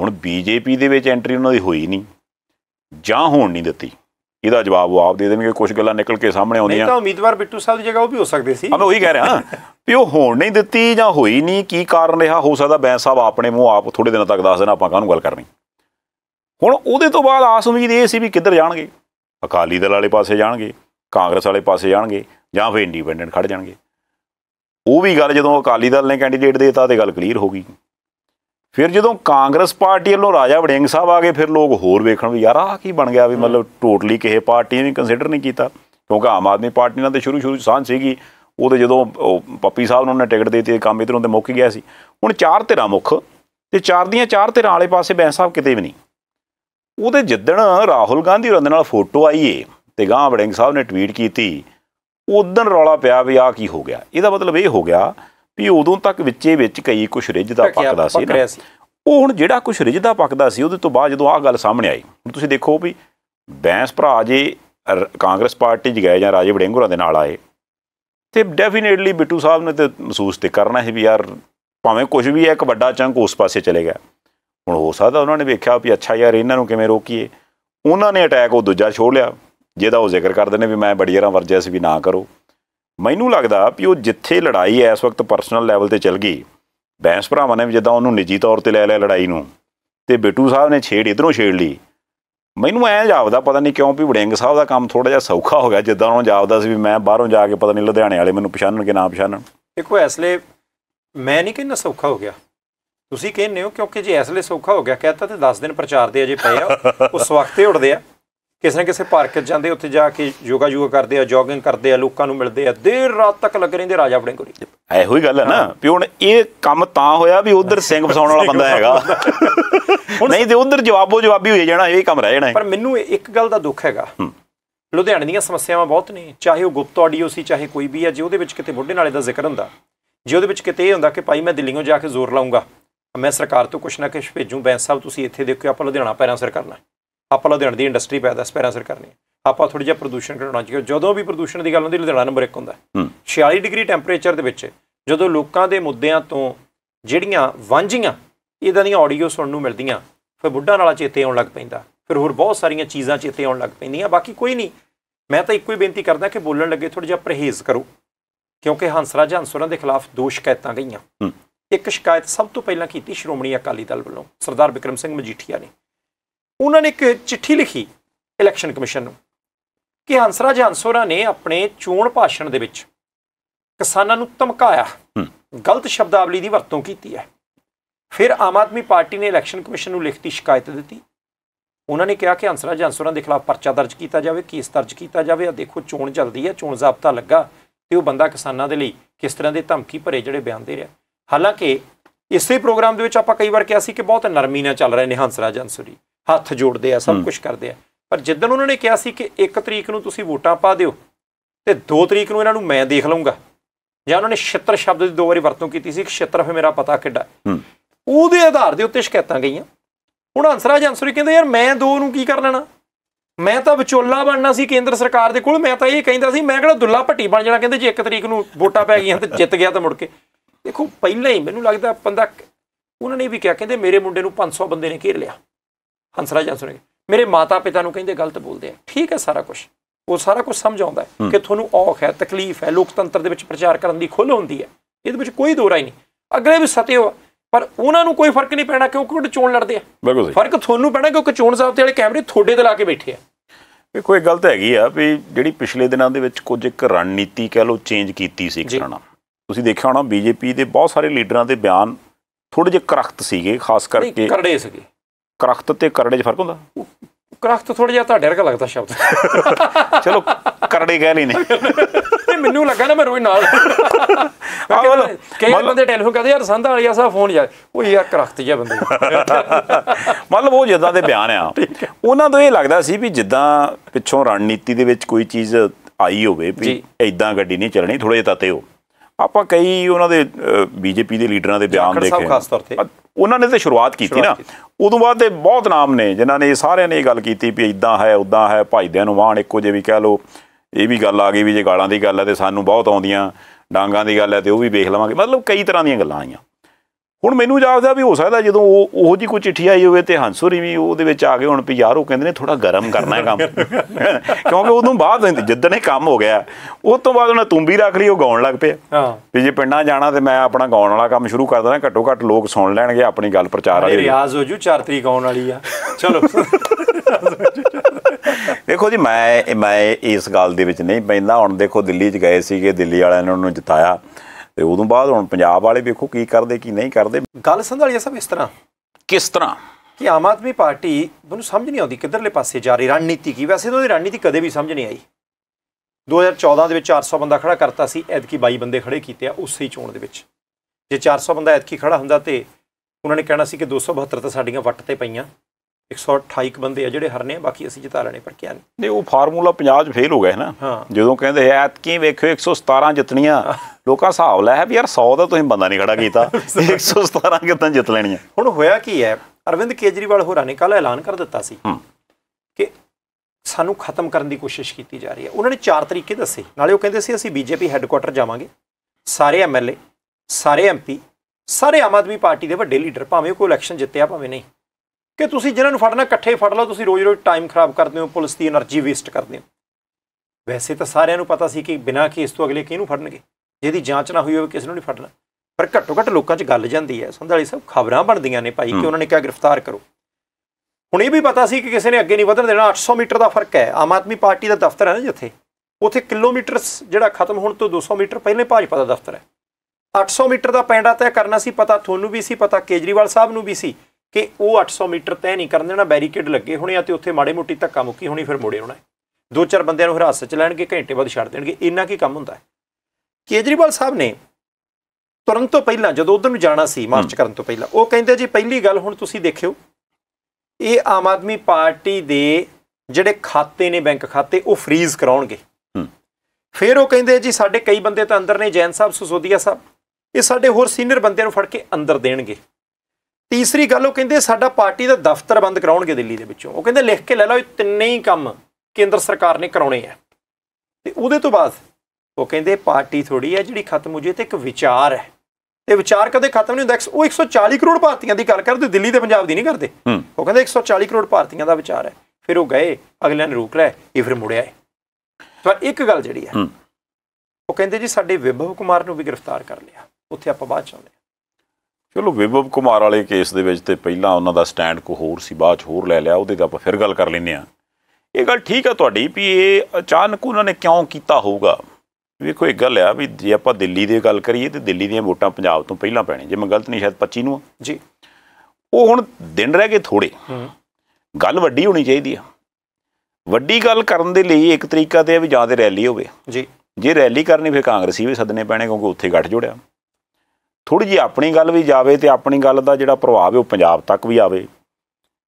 Speaker 1: ਹੁਣ ਬੀਜੇਪੀ ਦੇ ਵਿੱਚ ਐਂਟਰੀ ਉਹਨਾਂ ਦੀ ਹੋਈ ਨਹੀਂ ਜਾਂ ਹੋਣ ਨਹੀਂ ਦਿੱਤੀ ਇਹਦਾ ਜਵਾਬ ਉਹ ਆਪ ਦੇ ਦੇਣਗੇ ਕੁਝ ਗੱਲਾਂ ਨਿਕਲ ਕੇ ਸਾਹਮਣੇ ਆਉਂਦੀਆਂ ਨਹੀਂ
Speaker 2: ਤਾਂ ਉਮੀਦਵਾਰ ਬਿੱਟੂ ਸਾਹਿਬ ਦੀ ਜਗ੍ਹਾ ਉਹ ਵੀ ਹੋ ਸਕਦੇ ਸੀ ਮੈਂ ਉਹੀ ਕਹਿ ਰਿਹਾ
Speaker 1: ਵੀ ਉਹ ਹੋਣ ਨਹੀਂ ਦਿੱਤੀ ਜਾਂ ਹੋਈ ਨਹੀਂ ਕੀ ਕਾਰਨ ਰਿਹਾ ਹੋ ਸਕਦਾ ਬੈਂਸ ਸਾਹਿਬ ਆਪਣੇ ਮੂੰਹ ਆਪ ਥੋੜੇ ਦਿਨਾਂ ਤੱਕ ਦੱਸ ਦੇਣਾ ਆਪਾਂ ਕਾਹਨੂੰ ਗੱਲ ਕਰਨੀ ਹੁਣ ਉਹਦੇ ਤੋਂ ਬਾਅਦ ਆਸ ਉਮੀਦ ਇਹ ਸੀ ਵੀ ਕਿੱਧਰ ਜਾਣਗੇ ਅਕਾਲੀ ਦਲ ਵਾਲੇ ਪਾਸੇ ਜਾਣਗੇ ਕਾਂਗਰਸ ਵਾਲੇ ਪਾਸੇ ਜਾਣਗੇ ਜਾਂ ਫਿਰ ਇੰਡੀਪੈਂਡੈਂਟ ਖੜ ਜਾਣਗੇ ਉਹ ਵੀ ਗੱਲ ਜਦੋਂ ਅਕਾਲੀ ਦਲ ਨੇ ਕੈਂਡੀਡੇਟ ਦੇਤਾ ਤੇ ਗੱਲ ਕਲੀਅਰ ਹੋ ਗਈ ਫਿਰ ਜਦੋਂ ਕਾਂਗਰਸ ਪਾਰਟੀ ਵੱਲੋਂ ਰਾਜਾ ਵੜਿੰਗ ਸਾਹਿਬ ਆ ਗਏ ਫਿਰ ਲੋਕ ਹੋਰ ਵੇਖਣ ਵੀ ਯਾਰ ਆ ਕੀ ਬਣ ਗਿਆ ਵੀ ਮਤਲਬ ਟੋਟਲੀ ਕਿਸੇ ਪਾਰਟੀ ਨੇ ਕੰਸੀਡਰ ਨਹੀਂ ਕੀਤਾ ਕਿਉਂਕਿ ਆਮ ਆਦਮੀ ਪਾਰਟੀ ਨਾਲ ਤੇ ਸ਼ੁਰੂ ਸ਼ੁਰੂ ਸਾਂਝ ਸੀਗੀ ਉਹਦੇ ਜਦੋਂ ਪੱਪੀ ਸਾਹਿਬ ਨੂੰ ਉਹਨੇ ਟਿਕਟ ਦਿੱਤੀ ਕੰਮ ਇਧਰੋਂ ਤੇ ਮੁੱਕ ਗਿਆ ਸੀ ਹੁਣ ਚਾਰ ਧਿਰਾਂ ਮੁੱਖ ਤੇ ਚਾਰ ਦੀਆਂ ਚਾਰ ਧਿਰਾਂ ਵਾਲੇ ਪਾਸੇ ਬੈਂਸ ਸਾਹਿਬ ਕਿਤੇ ਵੀ ਨਹੀਂ ਉਹਦੇ ਜਿੱਦਣ ਰਾਹੁਲ ਗਾਂਧੀ ਉਹਦੇ ਨਾਲ ਫੋਟੋ ਆਈ ਏ ਤੇ ਗਾਂ ਵੜਿੰਗ ਸਾਹਿਬ ਨੇ ਟਵੀਟ ਕੀਤੀ ਉਦੋਂ ਰੌਲਾ ਪਿਆ ਵੀ ਆ ਕੀ ਹੋ ਗਿਆ ਇਹਦਾ ਮਤਲਬ ਇਹ ਹੋ ਗਿਆ ਵੀ ਉਦੋਂ ਤੱਕ ਵਿੱਚੇ ਵਿੱਚ ਕਈ ਕੁਛ ਰਿੱਝਦਾ ਪੱਕਦਾ ਸੀ ਨਾ ਉਹ ਹੁਣ ਜਿਹੜਾ ਕੁਛ ਰਿੱਝਦਾ ਪੱਕਦਾ ਸੀ ਉਹਦੇ ਤੋਂ ਬਾਅਦ ਜਦੋਂ ਆਹ ਗੱਲ ਸਾਹਮਣੇ ਆਈ ਤੁਸੀਂ ਦੇਖੋ ਵੀ ਬੈਂਸ ਭਰਾ ਜੇ ਕਾਂਗਰਸ ਪਾਰਟੀ 'ਚ ਗਏ ਜਾਂ ਰਾਜੇ ਵੜਿੰਗ ਹੋਰਾਂ ਦੇ ਨਾਲ ਆਏ ਤੇ ਡੈਫੀਨੇਟਲੀ ਬਿੱਟੂ ਸਾਹਿਬ ਨੇ ਤੇ ਮਹਿਸੂਸ ਤੇ ਕਰਨਾ ਸੀ ਵੀ ਯਾਰ ਭਾਵੇਂ ਕੁਝ ਵੀ ਹੈ ਇੱਕ ਵੱਡਾ ਚੰਕ ਉਸ ਪਾਸੇ ਚਲੇ ਗਿਆ ਹੁਣ ਹੋ ਸਕਦਾ ਉਹਨਾਂ ਨੇ ਵੇਖਿਆ ਵੀ ਅੱਛਾ ਯਾਰ ਇਹਨਾਂ ਨੂੰ ਕਿਵੇਂ ਰੋਕੀਏ ਉਹਨਾਂ ਨੇ ਅਟੈਕ ਉਹ ਦੂਜਾ ਛੋੜ ਲਿਆ ਜਿਹਦਾ ਉਹ ਜ਼ਿਕਰ ਕਰਦੇ ਨੇ ਵੀ ਮੈਂ ਬੜੀ ਵਾਰਾਂ ਵਰਜਿਆ ਸੀ ਵੀ ਨਾ ਕਰੋ ਮੈਨੂੰ ਲੱਗਦਾ ਵੀ ਉਹ ਜਿੱਥੇ ਲੜਾਈ ਐ ਇਸ ਵਕਤ ਪਰਸਨਲ ਲੈਵਲ ਤੇ ਚੱਲ ਗਈ ਬੈਂਸ ਭਰਾਵਾਂ ਨੇ ਜਿੱਦਾਂ ਉਹਨੂੰ ਨਿੱਜੀ ਤੌਰ ਤੇ ਲੈ ਲਿਆ ਲੜਾਈ ਨੂੰ ਤੇ ਬਿੱਟੂ ਸਾਹਿਬ ਨੇ ਛੇੜ ਇਧਰੋਂ ਛੇੜ ਲਈ ਮੈਨੂੰ ਐ ਜਾਪਦਾ ਪਤਾ ਨਹੀਂ ਕਿਉਂ ਵੀ ਵੜਿੰਗ ਸਾਹਿਬ ਦਾ ਕੰਮ ਥੋੜਾ ਜਿਹਾ ਸੌਖਾ ਹੋ ਗਿਆ ਜਿੱਦਾਂ ਉਹਨੂੰ ਜਾਪਦਾ ਸੀ ਵੀ ਮੈਂ ਬਾਹਰੋਂ ਜਾ ਕੇ ਪਤਾ ਨਹੀਂ ਲੁਧਿਆਣੇ ਵਾਲੇ ਮੈਨੂੰ ਪਛਾਣਨ ਕਿ ਨਾ ਪਛਾਣਨ
Speaker 2: ਦੇਖੋ ਐਸਲੇ ਮੈਂ ਨਹੀਂ ਕਿੰਨਾ ਸੌਖਾ ਹੋ ਗਿਆ ਤੁਸੀਂ ਕਹਿੰਦੇ ਹੋ ਕਿਉਂਕਿ ਜੇ ਇਸ ਲਈ ਸੌਖਾ ਹੋ ਗਿਆ ਕਹਤਾ ਤੇ 10 ਦਿਨ ਪ੍ਰਚਾਰ ਦੇ ਅਜੇ ਪਏ ਆ ਉਸ ਹੀ ਉੱਡਦੇ ਆ ਕਿਸੇ ਨਾ ਕਿਸੇ ਪਾਰਕ ਜਾਂਦੇ ਉੱਥੇ ਜਾ ਕੇ ਯੋਗਾ ਯੋਗਾ ਕਰਦੇ ਆ ਜੋਗਿੰਗ ਕਰਦੇ ਆ ਲੋਕਾਂ ਨੂੰ ਮਿਲਦੇ ਆ ਦੇਰ ਰਾਤ ਤੱਕ ਲੱਗ ਰਹੇ ਨੇ ਰਾਜਾ ਆਪਣੇ ਕੋਲ
Speaker 1: ਇਹੋ ਹੀ ਗੱਲ ਹੈ ਨਾ ਵੀ ਹੁਣ
Speaker 2: ਇਹ ਕੰਮ ਤਾਂ
Speaker 1: ਹੋਇਆ ਵੀ ਉਧਰ ਸਿੰਘ ਫਸਾਉਣ ਵਾਲਾ ਬੰਦਾ ਹੈਗਾ ਨਹੀਂ ਤੇ ਉਧਰ ਜਵਾਬੋ ਜਵਾਬੀ ਹੋਈ ਜਾਣਾ ਇਹ ਕੰਮ ਰਹਿ ਜਾਣਾ ਪਰ
Speaker 2: ਮੈਨੂੰ ਇੱਕ ਗੱਲ ਦਾ ਦੁੱਖ ਹੈਗਾ ਲੁਧਿਆਣੇ ਦੀਆਂ ਸਮੱਸਿਆਵਾਂ ਬਹੁਤ ਨੇ ਚਾਹੇ ਉਹ ਗੁਪਤ ਆਡੀਓ ਸੀ ਚਾਹੇ ਕੋਈ ਵੀ ਆ ਜੇ ਉਹਦੇ ਵਿੱਚ ਕਿਤੇ ਬੁੱਢੇ ਨਾਲੇ ਦਾ ਜ਼ਿਕਰ ਹੁੰਦਾ ਜੇ ਉਹਦੇ ਵਿੱਚ ਕਿਤੇ ਇਹ ਹੁੰਦਾ ਕਿ ਭਾਈ ਮੈਂ ਦਿੱਲੀੋਂ ਜਾ ਕੇ ਜ਼ੋਰ ਲਾਉਂਗਾ ਮੈਂ ਸਰਕਾਰ ਤੋਂ ਕੁਛ ਨਾ ਕੁਛ ਭੇਜੂ ਬੈਂਸ ਸਾਹਿਬ ਤੁਸੀਂ ਇੱਥੇ ਦੇਖੋ ਆਪਾਂ ਲੁਧਿਆਣਾ ਪੈਰਾਂ ਸਰ ਕਰਨਾ ਆਪਾਂ ਲੁਧਿਆਣਾ ਦੀ ਇੰਡਸਟਰੀ ਪੈਦਾ ਪੈਰਾਂ ਸਰ ਕਰਨੀ ਆਪਾਂ ਥੋੜੀ ਜਿਹਾ ਪ੍ਰਦੂਸ਼ਣ ਘਟਾਉਣਾ ਚਾਹੀਦਾ ਜਦੋਂ ਵੀ ਪ੍ਰਦੂਸ਼ਣ ਦੀ ਗੱਲ ਹੁੰਦੀ ਲੁਧਿਆਣਾ ਨੰਬਰ 1 ਹੁੰਦਾ 46 ਡਿਗਰੀ ਟੈਂਪਰੇਚਰ ਦੇ ਵਿੱਚ ਜਦੋਂ ਲੋਕਾਂ ਦੇ ਮੁੱਦਿਆਂ ਤੋਂ ਜਿਹੜੀਆਂ ਵਾਂਝੀਆਂ ਇਦਾਂ ਦੀਆਂ ਆਡੀਓ ਸੁਣਨ ਨੂੰ ਮਿਲਦੀਆਂ ਫਿਰ ਬੁੱਢਾ ਨਾਲਾ ਚੇਤੇ ਆਉਣ ਲੱਗ ਪੈਂਦਾ ਫਿਰ ਹੋਰ ਬਹੁਤ ਸਾਰੀਆਂ ਚੀਜ਼ਾਂ ਚੇਤੇ ਆਉਣ ਲੱਗ ਪੈਂਦੀਆਂ ਬਾਕੀ ਕੋਈ ਨਹੀਂ ਮੈਂ ਤਾਂ ਇੱਕੋ ਹੀ ਬੇਨਤੀ ਕਰਦਾ ਕਿ ਬੋਲਣ ਲੱਗੇ ਥੋੜਾ ਜਿਹਾ ਪਰਹੇਜ਼ ਕਰੋ ਕਿਉਂਕਿ ਹੰਸਰਾਜ ਹੰਸੁਰਾਂ ਦੇ ਖਿਲਾਫ ਦੋਸ਼ ਸ਼ਿਕਾਇਤਾਂ ਗਈਆਂ ਇੱਕ ਸ਼ਿਕਾਇਤ ਸਭ ਤੋਂ ਪਹਿਲਾਂ ਕੀਤੀ ਸ਼੍ਰੋਮਣੀ ਅਕਾਲੀ ਦਲ ਵੱਲੋਂ ਸਰਦਾਰ ਵਿਕਰਮ ਸਿੰਘ ਮਜੀਠੀਆ ਨੇ ਉਹਨਾਂ ਨੇ ਇੱਕ ਚਿੱਠੀ ਲਿਖੀ ਇਲੈਕਸ਼ਨ ਕਮਿਸ਼ਨ ਨੂੰ ਕਿ ਹੰਸਰਾਜ ਹੰਸੋਰਾ ਨੇ ਆਪਣੇ ਚੋਣ ਭਾਸ਼ਣ ਦੇ ਵਿੱਚ ਕਿਸਾਨਾਂ ਨੂੰ ਧਮਕਾਇਆ ਗਲਤ ਸ਼ਬਦਾਵਲੀ ਦੀ ਵਰਤੋਂ ਕੀਤੀ ਹੈ ਫਿਰ ਆਮ ਆਦਮੀ ਪਾਰਟੀ ਨੇ ਇਲੈਕਸ਼ਨ ਕਮਿਸ਼ਨ ਨੂੰ ਲਿਖਤੀ ਸ਼ਿਕਾਇਤ ਦਿੱਤੀ ਉਹਨਾਂ ਨੇ ਕਿਹਾ ਕਿ ਹੰਸਰਾਜ ਹੰਸੋਰਾ ਦੇ ਖਿਲਾਫ ਪਰਚਾ ਦਰਜ ਕੀਤਾ ਜਾਵੇ ਕੇਸ ਦਰਜ ਕੀਤਾ ਜਾਵੇ ਆ ਦੇਖੋ ਚੋਣ ਚੱਲਦੀ ਹੈ ਚੋਣ ਜ਼ਾਬਤਾ ਲੱਗਾ ਤੇ ਉਹ ਬੰਦਾ ਕਿਸਾਨਾਂ ਦੇ ਲਈ ਕਿਸ ਤਰ੍ਹਾਂ ਦੇ ਧਮਕੀ ਭਰੇ ਜਿਹੜੇ ਬਿਆਨ ਦੇ ਰਿਹਾ ਹਾਲਾਂਕਿ ਇਸੇ ਪ੍ਰੋਗਰਾਮ ਦੇ ਵਿੱਚ ਆਪਾਂ ਕਈ ਵਾਰ ਕਿਹਾ ਸੀ ਕਿ ਬਹੁਤ ਨਰਮੀ ਨਾਲ ਚੱਲ ਰਹੇ ਨੇ ਰਾਜ ਅੰਸੂਰੀ ਹੱਥ ਜੋੜਦੇ ਆ ਸਭ ਕੁਝ ਕਰਦੇ ਆ ਪਰ ਜਿੱਦਣ ਉਹਨਾਂ ਨੇ ਕਿਹਾ ਸੀ ਕਿ 1 ਤਰੀਕ ਨੂੰ ਤੁਸੀਂ ਵੋਟਾਂ ਪਾ ਦਿਓ ਤੇ 2 ਤਰੀਕ ਨੂੰ ਇਹਨਾਂ ਨੂੰ ਮੈਂ ਦੇਖ ਲਵਾਂਗਾ ਜਾਂ ਉਹਨਾਂ ਨੇ ਛਿੱਤਰ ਸ਼ਬਦ ਦੀ ਦੋ ਵਾਰੀ ਵਰਤੋਂ ਕੀਤੀ ਸੀ ਕਿ ਛਿੱਤਰ ਫੇ ਮੇਰਾ ਪਤਾ ਕਿੱਡਾ ਉਹਦੇ ਆਧਾਰ ਦੇ ਉੱਤੇ ਸ਼ਿਕਾਇਤਾਂ ਗਈਆਂ ਹੁਣ ਰਾਜ ਅੰਸੂਰੀ ਕਹਿੰਦੇ ਯਾਰ ਮੈਂ ਦੋ ਨੂੰ ਕੀ ਕਰ ਲੈਣਾ ਮੈਂ ਤਾਂ ਵਿਚੋਲਾ ਬਣਨਾ ਸੀ ਕੇਂਦਰ ਸਰਕਾਰ ਦੇ ਕੋਲ ਮੈਂ ਤਾਂ ਇਹ ਕਹਿੰਦਾ ਸੀ ਮੈਂ ਕਿਹੜਾ ਦੁੱਲਾ ਭੱਟੀ ਬਣ ਜਾਣਾ ਕਹਿੰਦੇ ਜੇ 1 ਤਰੀਕ ਨੂੰ ਵੋਟਾਂ ਪੈ ਗਈਆਂ ਤੇ ਜਿੱਤ ਗਿਆ ਤਾਂ ਮੁੜ ਕੇ ਦੇਖੋ ਪਹਿਲਾਂ ਹੀ ਮੈਨੂੰ ਲੱਗਦਾ ਬੰਦਾ ਉਹਨਾਂ ਨੇ ਵੀ ਕਿਹਾ ਕਹਿੰਦੇ ਮੇਰੇ ਮੁੰਡੇ ਨੂੰ 500 ਬੰਦੇ ਨੇ ਘੇਰ ਲਿਆ ਹੰਸਰਾ ਜਾਂ ਸੁਣੇ ਮੇਰੇ ਮਾਤਾ ਪਿਤਾ ਨੂੰ ਕਹਿੰਦੇ ਗਲਤ ਬੋਲਦੇ ਆ ਠੀਕ ਹੈ ਸਾਰਾ ਕੁਝ ਉਹ ਸਾਰਾ ਕੁਝ ਸਮਝ ਆਉਂਦਾ ਕਿ ਤੁਹਾਨੂੰ ਔਖ ਹੈ ਤਕਲੀਫ ਹੈ ਲੋਕਤੰਤਰ ਦੇ ਵਿੱਚ ਪ੍ਰਚਾਰ ਕਰਨ ਦੀ ਖੁੱਲ ਹੁੰਦੀ ਹੈ ਇਹਦੇ ਵਿੱਚ ਕੋਈ ਦੋਰਾ ਹੀ ਨਹੀਂ ਅਗਲੇ ਵੀ ਸਤੇ ਹੋ ਪਰ ਉਹਨਾਂ ਨੂੰ ਕੋਈ ਫਰਕ ਨਹੀਂ ਪੈਣਾ ਕਿਉਂਕਿ ਉਹ ਚੋਣ ਲੜਦੇ ਆ ਫਰਕ ਤੁਹਾਨੂੰ ਪੈਣਾ ਕਿਉਂਕਿ ਚੋਣ ਜ਼ਾਬਤੇ ਵਾਲੇ ਕੈਮਰੇ ਤੁਹਾਡੇ ਤੇ ਲਾ ਕੇ ਬੈਠੇ ਆ
Speaker 1: ਵੇਖੋ ਇਹ ਗਲਤ ਹੈਗੀ ਆ ਵੀ ਜਿਹੜੀ ਪਿਛਲੇ ਦਿਨਾਂ ਦੇ ਵਿੱਚ ਕੁਝ ਇੱਕ ਰਣਨੀਤੀ ਕਹਿ ਲੋ ਚੇਂਜ ਕੀਤੀ ਸੀ ਇੱਕ ਤਰ੍ਹਾਂ ਤੁਸੀਂ ਦੇਖਿਆ ਹੋਣਾ ਬੀਜੇਪੀ ਦੇ ਬਹੁਤ ਸਾਰੇ ਲੀਡਰਾਂ ਦੇ ਬਿਆਨ ਥੋੜੇ ਜਿਹਾ ਕਰਖਤ ਸੀਗੇ ਖਾਸ ਕਰਕੇ ਕਰੜੇ ਸੀਗੇ ਕਰਖਤ ਤੇ ਕਰੜੇ 'ਚ ਫਰਕ ਹੁੰਦਾ
Speaker 2: ਕਰਖਤ ਥੋੜਾ ਜਿਹਾ ਤੁਹਾਡੇ ਵਰਗਾ ਲੱਗਦਾ ਸ਼ਬਦ ਚਲੋ ਕਰੜੇ ਕਹਿ ਲੈਨੇ ਤੇ ਮੈਨੂੰ ਲੱਗਾ ਨਾ ਮੈਂ ਰੋਈ ਨਾਲ ਕਈ ਬੰਦੇ ਟੈਲੀਫੋਨ ਕਰਦੇ ਯਾਰ ਸੰਧਾ ਵਾਲਿਆ ਸਾਹਿਬ ਫੋਨ ਯਾਰ ਉਹ ਯਾਰ ਕਰਖਤ ਜਿਹਾ ਬੰਦੇ ਮਤਲਬ ਉਹ ਜਿੱਦਾਂ ਦੇ ਬਿਆਨ ਆ
Speaker 1: ਉਹਨਾਂ ਤੋਂ ਇਹ ਲੱਗਦਾ ਸੀ ਵੀ ਜਿੱਦਾਂ ਪਿੱਛੋਂ ਰਣਨੀਤੀ ਦੇ ਵਿੱਚ ਕੋਈ ਚੀਜ਼ ਆਈ ਹੋਵੇ ਵੀ ਐਦਾਂ ਗੱਡੀ ਨਹੀਂ ਚੱਲਣੀ ਥੋੜੇ ਜਿਹਾ ਤਤੇ ਹੋ ਆਪਾਂ ਕਈ ਉਹਨਾਂ ਦੇ ਬੀਜੇਪੀ ਦੇ ਲੀਡਰਾਂ ਦੇ ਬਿਆਨ ਦੇਖੇ ਖਾਸ ਤੌਰ ਤੇ ਉਹਨਾਂ ਨੇ ਤੇ ਸ਼ੁਰੂਆਤ ਕੀਤੀ ਨਾ ਉਦੋਂ ਬਾਅਦ ਤੇ ਬਹੁਤ ਨਾਮ ਨੇ ਜਿਨ੍ਹਾਂ ਨੇ ਸਾਰਿਆਂ ਨੇ ਇਹ ਗੱਲ ਕੀਤੀ ਵੀ ਇਦਾਂ ਹੈ ਉਦਾਂ ਹੈ ਭਾਈਦਿਆਂ ਨੂੰ ਵਾਣ ਇੱਕੋ ਜਿਹੀ ਵੀ ਕਹਿ ਲੋ ਇਹ ਵੀ ਗੱਲ ਆ ਗਈ ਵੀ ਜੇ ਗਾਲਾਂ ਦੀ ਗੱਲ ਹੈ ਤੇ ਸਾਨੂੰ ਬਹੁਤ ਆਉਂਦੀਆਂ ਡਾਂਗਾਂ ਦੀ ਗੱਲ ਹੈ ਤੇ ਉਹ ਵੀ ਵੇਖ ਲਵਾਂਗੇ ਮਤਲਬ ਕਈ ਤਰ੍ਹਾਂ ਦੀਆਂ ਗੱਲਾਂ ਆਈਆਂ ਹੁਣ ਮੈਨੂੰ ਜਾਪਦਾ ਵੀ ਹੋ ਸਕਦਾ ਜਦੋਂ ਉਹ ਉਹੋ ਜੀ ਕੋਈ ਚਿੱਠੀ ਆਈ ਹੋਵੇ ਤੇ ਹੰਸੂਰੀ ਵੀ ਉਹਦੇ ਵਿੱਚ ਆ ਗਏ ਹੁਣ ਵੀ ਯਾਰ ਉਹ ਕਹਿੰਦੇ ਨੇ ਥੋੜਾ ਗਰਮ ਕਰਨਾ ਹੈ ਕੰਮ ਕਿਉਂਕਿ ਉਦੋਂ ਬਾਅਦ ਜਿੱਦਣ ਇਹ ਕੰਮ ਹੋ ਗਿਆ ਉਸ ਤੋਂ ਬਾਅਦ ਉਹਨਾਂ ਤੁੰਬੀ ਰੱਖ ਲਈ ਉਹ ਗਾਉਣ ਲੱਗ ਪਏ ਹਾਂ ਵੀ ਜੇ ਪਿੰਡਾਂ ਜਾਣਾ ਤੇ ਮੈਂ ਆਪਣਾ ਗਾਉਣ ਵਾਲਾ ਕੰਮ ਸ਼ੁਰੂ ਕਰ ਦੇਣਾ ਘੱਟੋ ਘੱਟ ਲੋਕ ਸੁਣ ਲੈਣਗੇ ਆਪਣੀ ਗੱਲ ਪ੍ਰਚਾਰ ਵਾਲੀ ਰਿਆਜ਼ ਹੋ
Speaker 2: ਜੂ 4 ਤਰੀਕ ਆਉਣ ਵਾਲੀ ਆ ਚਲੋ
Speaker 1: ਦੇਖੋ ਜੀ ਮੈਂ ਮੈਂ ਇਸ ਗੱਲ ਦੇ ਵਿੱਚ ਨਹੀਂ ਪੈਂਦਾ ਹੁਣ ਦੇਖੋ ਦਿੱਲੀ 'ਚ ਗਏ ਸੀਗੇ ਦਿੱਲੀ ਵਾਲਿਆਂ ਨੇ ਉਹਨੂੰ ਜਿਤਾਇਆ ਤੇ ਉਦੋਂ ਬਾਅਦ ਹੁਣ ਪੰਜਾਬ ਵਾਲੇ ਵੇਖੋ ਕੀ ਕਰਦੇ ਕੀ ਨਹੀਂ ਕਰਦੇ ਗੱਲ ਸੰਧਾਲੀਆ
Speaker 2: ਸਭ ਇਸ ਤਰ੍ਹਾਂ ਕਿਸ ਤਰ੍ਹਾਂ ਕਿ ਆਮ ਆਦਮੀ ਪਾਰਟੀ ਨੂੰ ਸਮਝ ਨਹੀਂ ਆਉਂਦੀ ਕਿੱਧਰਲੇ ਪਾਸੇ ਜਾ ਰਹੀ ਰਣਨੀਤੀ ਕੀ ਵੈਸੇ ਤਾਂ ਉਹਦੀ ਰਣਨੀਤੀ ਕਦੇ ਵੀ ਸਮਝ ਨਹੀਂ ਆਈ 2014 ਦੇ ਵਿੱਚ 400 ਬੰਦਾ ਖੜਾ ਕਰਤਾ ਸੀ ਐਦਕੀ 22 ਬੰਦੇ ਖੜੇ ਕੀਤੇ ਆ ਉਸੇ ਹੀ ਚੋਣ ਦੇ ਵਿੱਚ ਜੇ 400 ਬੰਦਾ ਐਦਕੀ ਖੜਾ ਹੁੰਦਾ ਤੇ ਉਹਨਾਂ ਨੇ ਕਹਿਣਾ ਸੀ ਕਿ 272 ਤਾਂ ਸਾਡੀਆਂ ਵੱਟ ਤੇ ਪਈਆਂ 128 ਬੰਦੇ ਆ ਜਿਹੜੇ ਹਰਨੇ ਬਾਕੀ ਅਸੀਂ ਜਿਤਾ ਲੈਣੇ ਪਰ ਕਿਆ
Speaker 1: ਨਹੀਂ ਉਹ ਫਾਰਮੂਲਾ 50 ਚ ਫੇਲ ਹੋ ਗਿਆ ਹੈ ਨਾ ਜਦੋਂ ਕਹਿੰਦੇ ਐਤਕੀ ਵੇਖਿਓ 117 ਜਿਤਣੀਆਂ ਲੋਕਾਂ ਹਿਸਾਬ ਲਾਇਆ ਵੀ ਯਾਰ 100 ਦਾ ਤੁਸੀਂ ਬੰਦਾ ਨਹੀਂ ਖੜਾ ਕੀਤਾ 117 ਕਿਦਾਂ ਜਿੱਤ ਲੈਣੀਆਂ
Speaker 2: ਹੁਣ ਹੋਇਆ ਕੀ ਹੈ ਅਰਵਿੰਦ ਕੇਜਰੀਵਾਲ ਹੋਰਾਂ ਨੇ ਕੱਲ ਐਲਾਨ ਕਰ ਦਿੱਤਾ ਸੀ
Speaker 1: ਕਿ
Speaker 2: ਸਾਨੂੰ ਖਤਮ ਕਰਨ ਦੀ ਕੋਸ਼ਿਸ਼ ਕੀਤੀ ਜਾ ਰਹੀ ਹੈ ਉਹਨਾਂ ਨੇ ਚਾਰ ਤਰੀਕੇ ਦੱਸੇ ਨਾਲੇ ਉਹ ਕਹਿੰਦੇ ਸੀ ਅਸੀਂ ਬੀਜੇਪੀ ਹੈੱਡਕੁਆਟਰ ਜਾਵਾਂਗੇ ਸਾਰੇ ਐਮਐਲਏ ਸਾਰੇ ਐਮਪੀ ਸਾਰੇ ਆਮ ਆਦਮੀ ਪਾਰਟੀ ਦੇ ਵੱਡੇ ਲੀਡਰ ਭਾਵੇਂ ਕੋਈ ਇਲੈਕਸ਼ਨ ਜਿੱਤਿਆ ਭਾਵੇਂ ਨਹੀਂ ਕਿ ਤੁਸੀਂ ਜਿਨ੍ਹਾਂ ਨੂੰ ਫੜਨਾ ਇਕੱਠੇ ਫੜ ਲਓ ਤੁਸੀਂ ਰੋਜ਼-ਰੋਜ਼ ਟਾਈਮ ਖਰਾਬ ਕਰਦੇ ਹੋ ਪੁਲਿਸ ਦੀ એનર્ਜੀ ਵੇਸਟ ਕਰਦੇ ਹੋ ਵੈਸੇ ਤਾਂ ਸਾਰਿਆਂ ਨੂੰ ਪਤਾ ਸੀ ਕਿ ਬਿਨਾਂ ਕੇਸ ਤੋਂ ਅਗਲੇ ਕਿਹਨੂੰ ਫੜਨਗੇ ਜਿਹਦੀ ਜਾਂਚ ਨਾ ਹੋਈ ਹੋਵੇ ਕਿਸ ਨੂੰ ਨਹੀਂ ਫੜਨਾ ਪਰ ਘੱਟੋ ਘੱਟ ਲੋਕਾਂ 'ਚ ਗੱਲ ਜਾਂਦੀ ਹੈ ਸੰਧਾਲੀ ਸਾਹਿਬ ਖਬਰਾਂ ਬਣਦੀਆਂ ਨੇ ਭਾਈ ਕਿ ਉਹਨਾਂ ਨੇ ਕਿਹਾ ਗ੍ਰਿਫਤਾਰ ਕਰੋ ਹੁਣ ਇਹ ਵੀ ਪਤਾ ਸੀ ਕਿ ਕਿਸੇ ਨੇ ਅੱਗੇ ਨਹੀਂ ਵਧਣ ਦੇਣਾ 800 ਮੀਟਰ ਦਾ ਫਰਕ ਹੈ ਆਮ ਆਦਮੀ ਪਾਰਟੀ ਦਾ ਦਫ਼ਤਰ ਹੈ ਨਾ ਜਿੱਥੇ ਉਥੇ ਕਿਲੋਮੀਟਰ ਜਿਹੜਾ ਖਤਮ ਹੋਣ ਤੋਂ 200 ਮੀਟਰ ਪਹਿਲੇ ਭਾਜਪਾ ਦਾ ਦਫ਼ਤਰ ਹੈ 800 ਮੀਟਰ ਦਾ ਪੈਂਡਾ ਤੈਅ ਕਰਨਾ ਸੀ ਪਤਾ ਤੁਹਾਨੂੰ ਵੀ ਸੀ ਪਤਾ ਕੇਜਰੀਵਾਲ ਸਾਹਿਬ ਨੂੰ ਵੀ ਸੀ ਕਿ ਉਹ 800 ਮੀਟਰ ਤੈਅ ਨਹੀਂ ਕਰਨ ਦੇਣਾ ਬੈਰੀਕੇਡ ਲੱਗੇ ਹੋਣੇ ਆ ਤੇ ਉੱਥੇ ਮਾੜੇ ਮੋਟੀ ਧੱਕਾ ਮੁੱਕੀ ਹੋਣੀ ਫਿਰ ਮੋੜੇ ਹੋਣਾ ਦੋ ਚਾਰ ਬੰਦਿਆਂ ਨੂੰ ਹਰਾਸਤ ਚ ਲੈਣਗੇ ਘੰਟੇ ਬਾਅਦ ਛੱਡ ਦੇਣਗੇ ਇੰਨਾ ਕੀ ਕੰਮ ਹੁੰਦਾ ਹੈ ਕੇਜਰੀਵਾਲ ਸਾਹਿਬ ਨੇ ਤੁਰੰਤ ਤੋਂ ਪਹਿਲਾਂ ਜਦੋਂ ਉਧਰ ਨੂੰ ਜਾਣਾ ਸੀ ਮਾਰਚ ਕਰਨ ਤੋਂ ਪਹਿਲਾਂ ਉਹ ਕਹਿੰਦੇ ਜੀ ਪਹਿਲੀ ਗੱਲ ਹੁਣ ਤੁਸੀਂ ਦੇਖਿਓ ਇਹ ਆਮ ਆਦਮੀ ਪਾਰਟੀ ਦੇ ਜਿਹੜੇ ਖਾਤੇ ਨੇ ਬੈਂਕ ਖਾਤੇ ਉਹ ਫ੍ਰੀਜ਼ ਕਰਾਉਣਗੇ ਫਿਰ ਉਹ ਕਹਿੰਦੇ ਜੀ ਸਾਡੇ ਕਈ ਬੰਦੇ ਤਾਂ ਅੰਦਰ ਨੇ ਜੈਨ ਸਾਹਿਬ ਸੁਸੋਦੀਆ ਸਾਹਿਬ ਇਹ ਸਾਡੇ ਹੋਰ ਸੀਨੀਅਰ ਬੰਦਿਆਂ ਨੂੰ ਫੜ ਕੇ ਅੰਦਰ ਦੇਣਗੇ ਤੀਸਰੀ ਗੱਲ ਉਹ ਕਹਿੰਦੇ ਸਾਡਾ ਪਾਰਟੀ ਦਾ ਦਫ਼ਤਰ ਬੰਦ ਕਰਾਉਣਗੇ ਦਿੱਲੀ ਦੇ ਵਿੱਚੋਂ ਉਹ ਕਹਿੰਦੇ ਲਿਖ ਕੇ ਲੈ ਲਓ ਇਹ ਤਿੰਨੇ ਹੀ ਕੰਮ ਕੇਂਦਰ ਸਰਕਾਰ ਨੇ ਕਰਾਉਣੇ ਆ ਤੇ ਉਹਦੇ ਤੋਂ ਬਾਅਦ ਉਹ ਕਹਿੰਦੇ ਪਾਰਟੀ ਥੋੜੀ ਹੈ ਜਿਹੜੀ ਖਤਮ ਹੋ ਜੇ ਤੇ ਇੱਕ ਵਿਚਾਰ ਹੈ ਤੇ ਵਿਚਾਰ ਕਦੇ ਖਤਮ ਨਹੀਂ ਹੁੰਦਾ ਉਹ 140 ਕਰੋੜ ਭਾਰਤੀਆਂ ਦੀ ਗੱਲ ਕਰਦੇ ਦਿੱਲੀ ਤੇ ਪੰਜਾਬ ਦੀ ਨਹੀਂ ਕਰਦੇ ਉਹ ਕਹਿੰਦੇ 140 ਕਰੋੜ ਭਾਰਤੀਆਂ ਦਾ ਵਿਚਾਰ ਹੈ ਫਿਰ ਉਹ ਗਏ ਅਗਲਿਆਂ ਨੇ ਰੋਕ ਲਿਆ ਇਹ ਫਿਰ ਮੁੜਿਆ ਹੈ ਪਰ ਇੱਕ ਗੱਲ ਜਿਹੜੀ ਹੈ ਉਹ ਕਹਿੰਦੇ ਜੀ ਸਾਡੇ ਵਿਭਵ ਕੁਮਾਰ ਨੂੰ ਵੀ ਗ੍ਰਿਫਤਾਰ ਕਰ ਲਿਆ ਉੱਥੇ ਆਪਾਂ ਬਾਅਦ ਚ ਆਉਂਦੇ
Speaker 1: ਚਲੋ ਵਿਭਵ ਕੁਮਾਰ ਵਾਲੇ ਕੇਸ ਦੇ ਵਿੱਚ ਤੇ ਪਹਿਲਾਂ ਉਹਨਾਂ ਦਾ ਸਟੈਂਡ ਕੋ ਹੋਰ ਸੀ ਬਾਅਦ ਚ ਹੋਰ ਲੈ ਲਿਆ ਉਹਦੇ ਦਾ ਆਪਾਂ ਫਿਰ ਗੱਲ ਕਰ ਲੈਨੇ ਆ ਇਹ ਗੱਲ ਠੀਕ ਆ ਤੁਹਾਡੀ ਵੀ ਇਹ ਅਚਾਨਕ ਉਹਨਾਂ ਨੇ ਕਿਉਂ ਕੀਤਾ ਹੋਊਗਾ ਵੇਖੋ ਇੱਕ ਗੱਲ ਆ ਵੀ ਜੇ ਆਪਾਂ ਦਿੱਲੀ ਦੀ ਗੱਲ ਕਰੀਏ ਤੇ ਦਿੱਲੀ ਦੀਆਂ ਵੋਟਾਂ ਪੰਜਾਬ ਤੋਂ ਪਹਿਲਾਂ ਪੈਣੇ ਜੇ ਮੈਂ ਗਲਤ ਨਹੀਂ ਸ਼ਾਇਦ 25 ਨੂੰ ਜੀ ਉਹ ਹੁਣ ਦਿਨ ਰਹਿ ਗਏ ਥੋੜੇ ਗੱਲ ਵੱਡੀ ਹੋਣੀ ਚਾਹੀਦੀ ਆ ਵੱਡੀ ਗੱਲ ਕਰਨ ਦੇ ਲਈ ਇੱਕ ਤਰੀਕਾ ਤੇ ਆ ਵੀ ਜਾਂ ਤੇ ਰੈਲੀ ਹੋਵੇ ਜੀ ਜੇ ਰੈਲੀ ਕਰਨੀ ਫਿਰ ਕਾਂਗਰਸੀ ਵੀ ਸੱਦਨੇ ਪੈਣੇ ਕਿਉਂਕਿ ਉੱਥੇ ਗੱਠ ਜੋੜਿਆ ਥੋੜੀ ਜੀ ਆਪਣੀ ਗੱਲ ਵੀ ਜਾਵੇ ਤੇ ਆਪਣੀ ਗੱਲ ਦਾ ਜਿਹੜਾ ਪ੍ਰਭਾਵ ਹੈ ਉਹ ਪੰਜਾਬ ਤੱਕ ਵੀ ਆਵੇ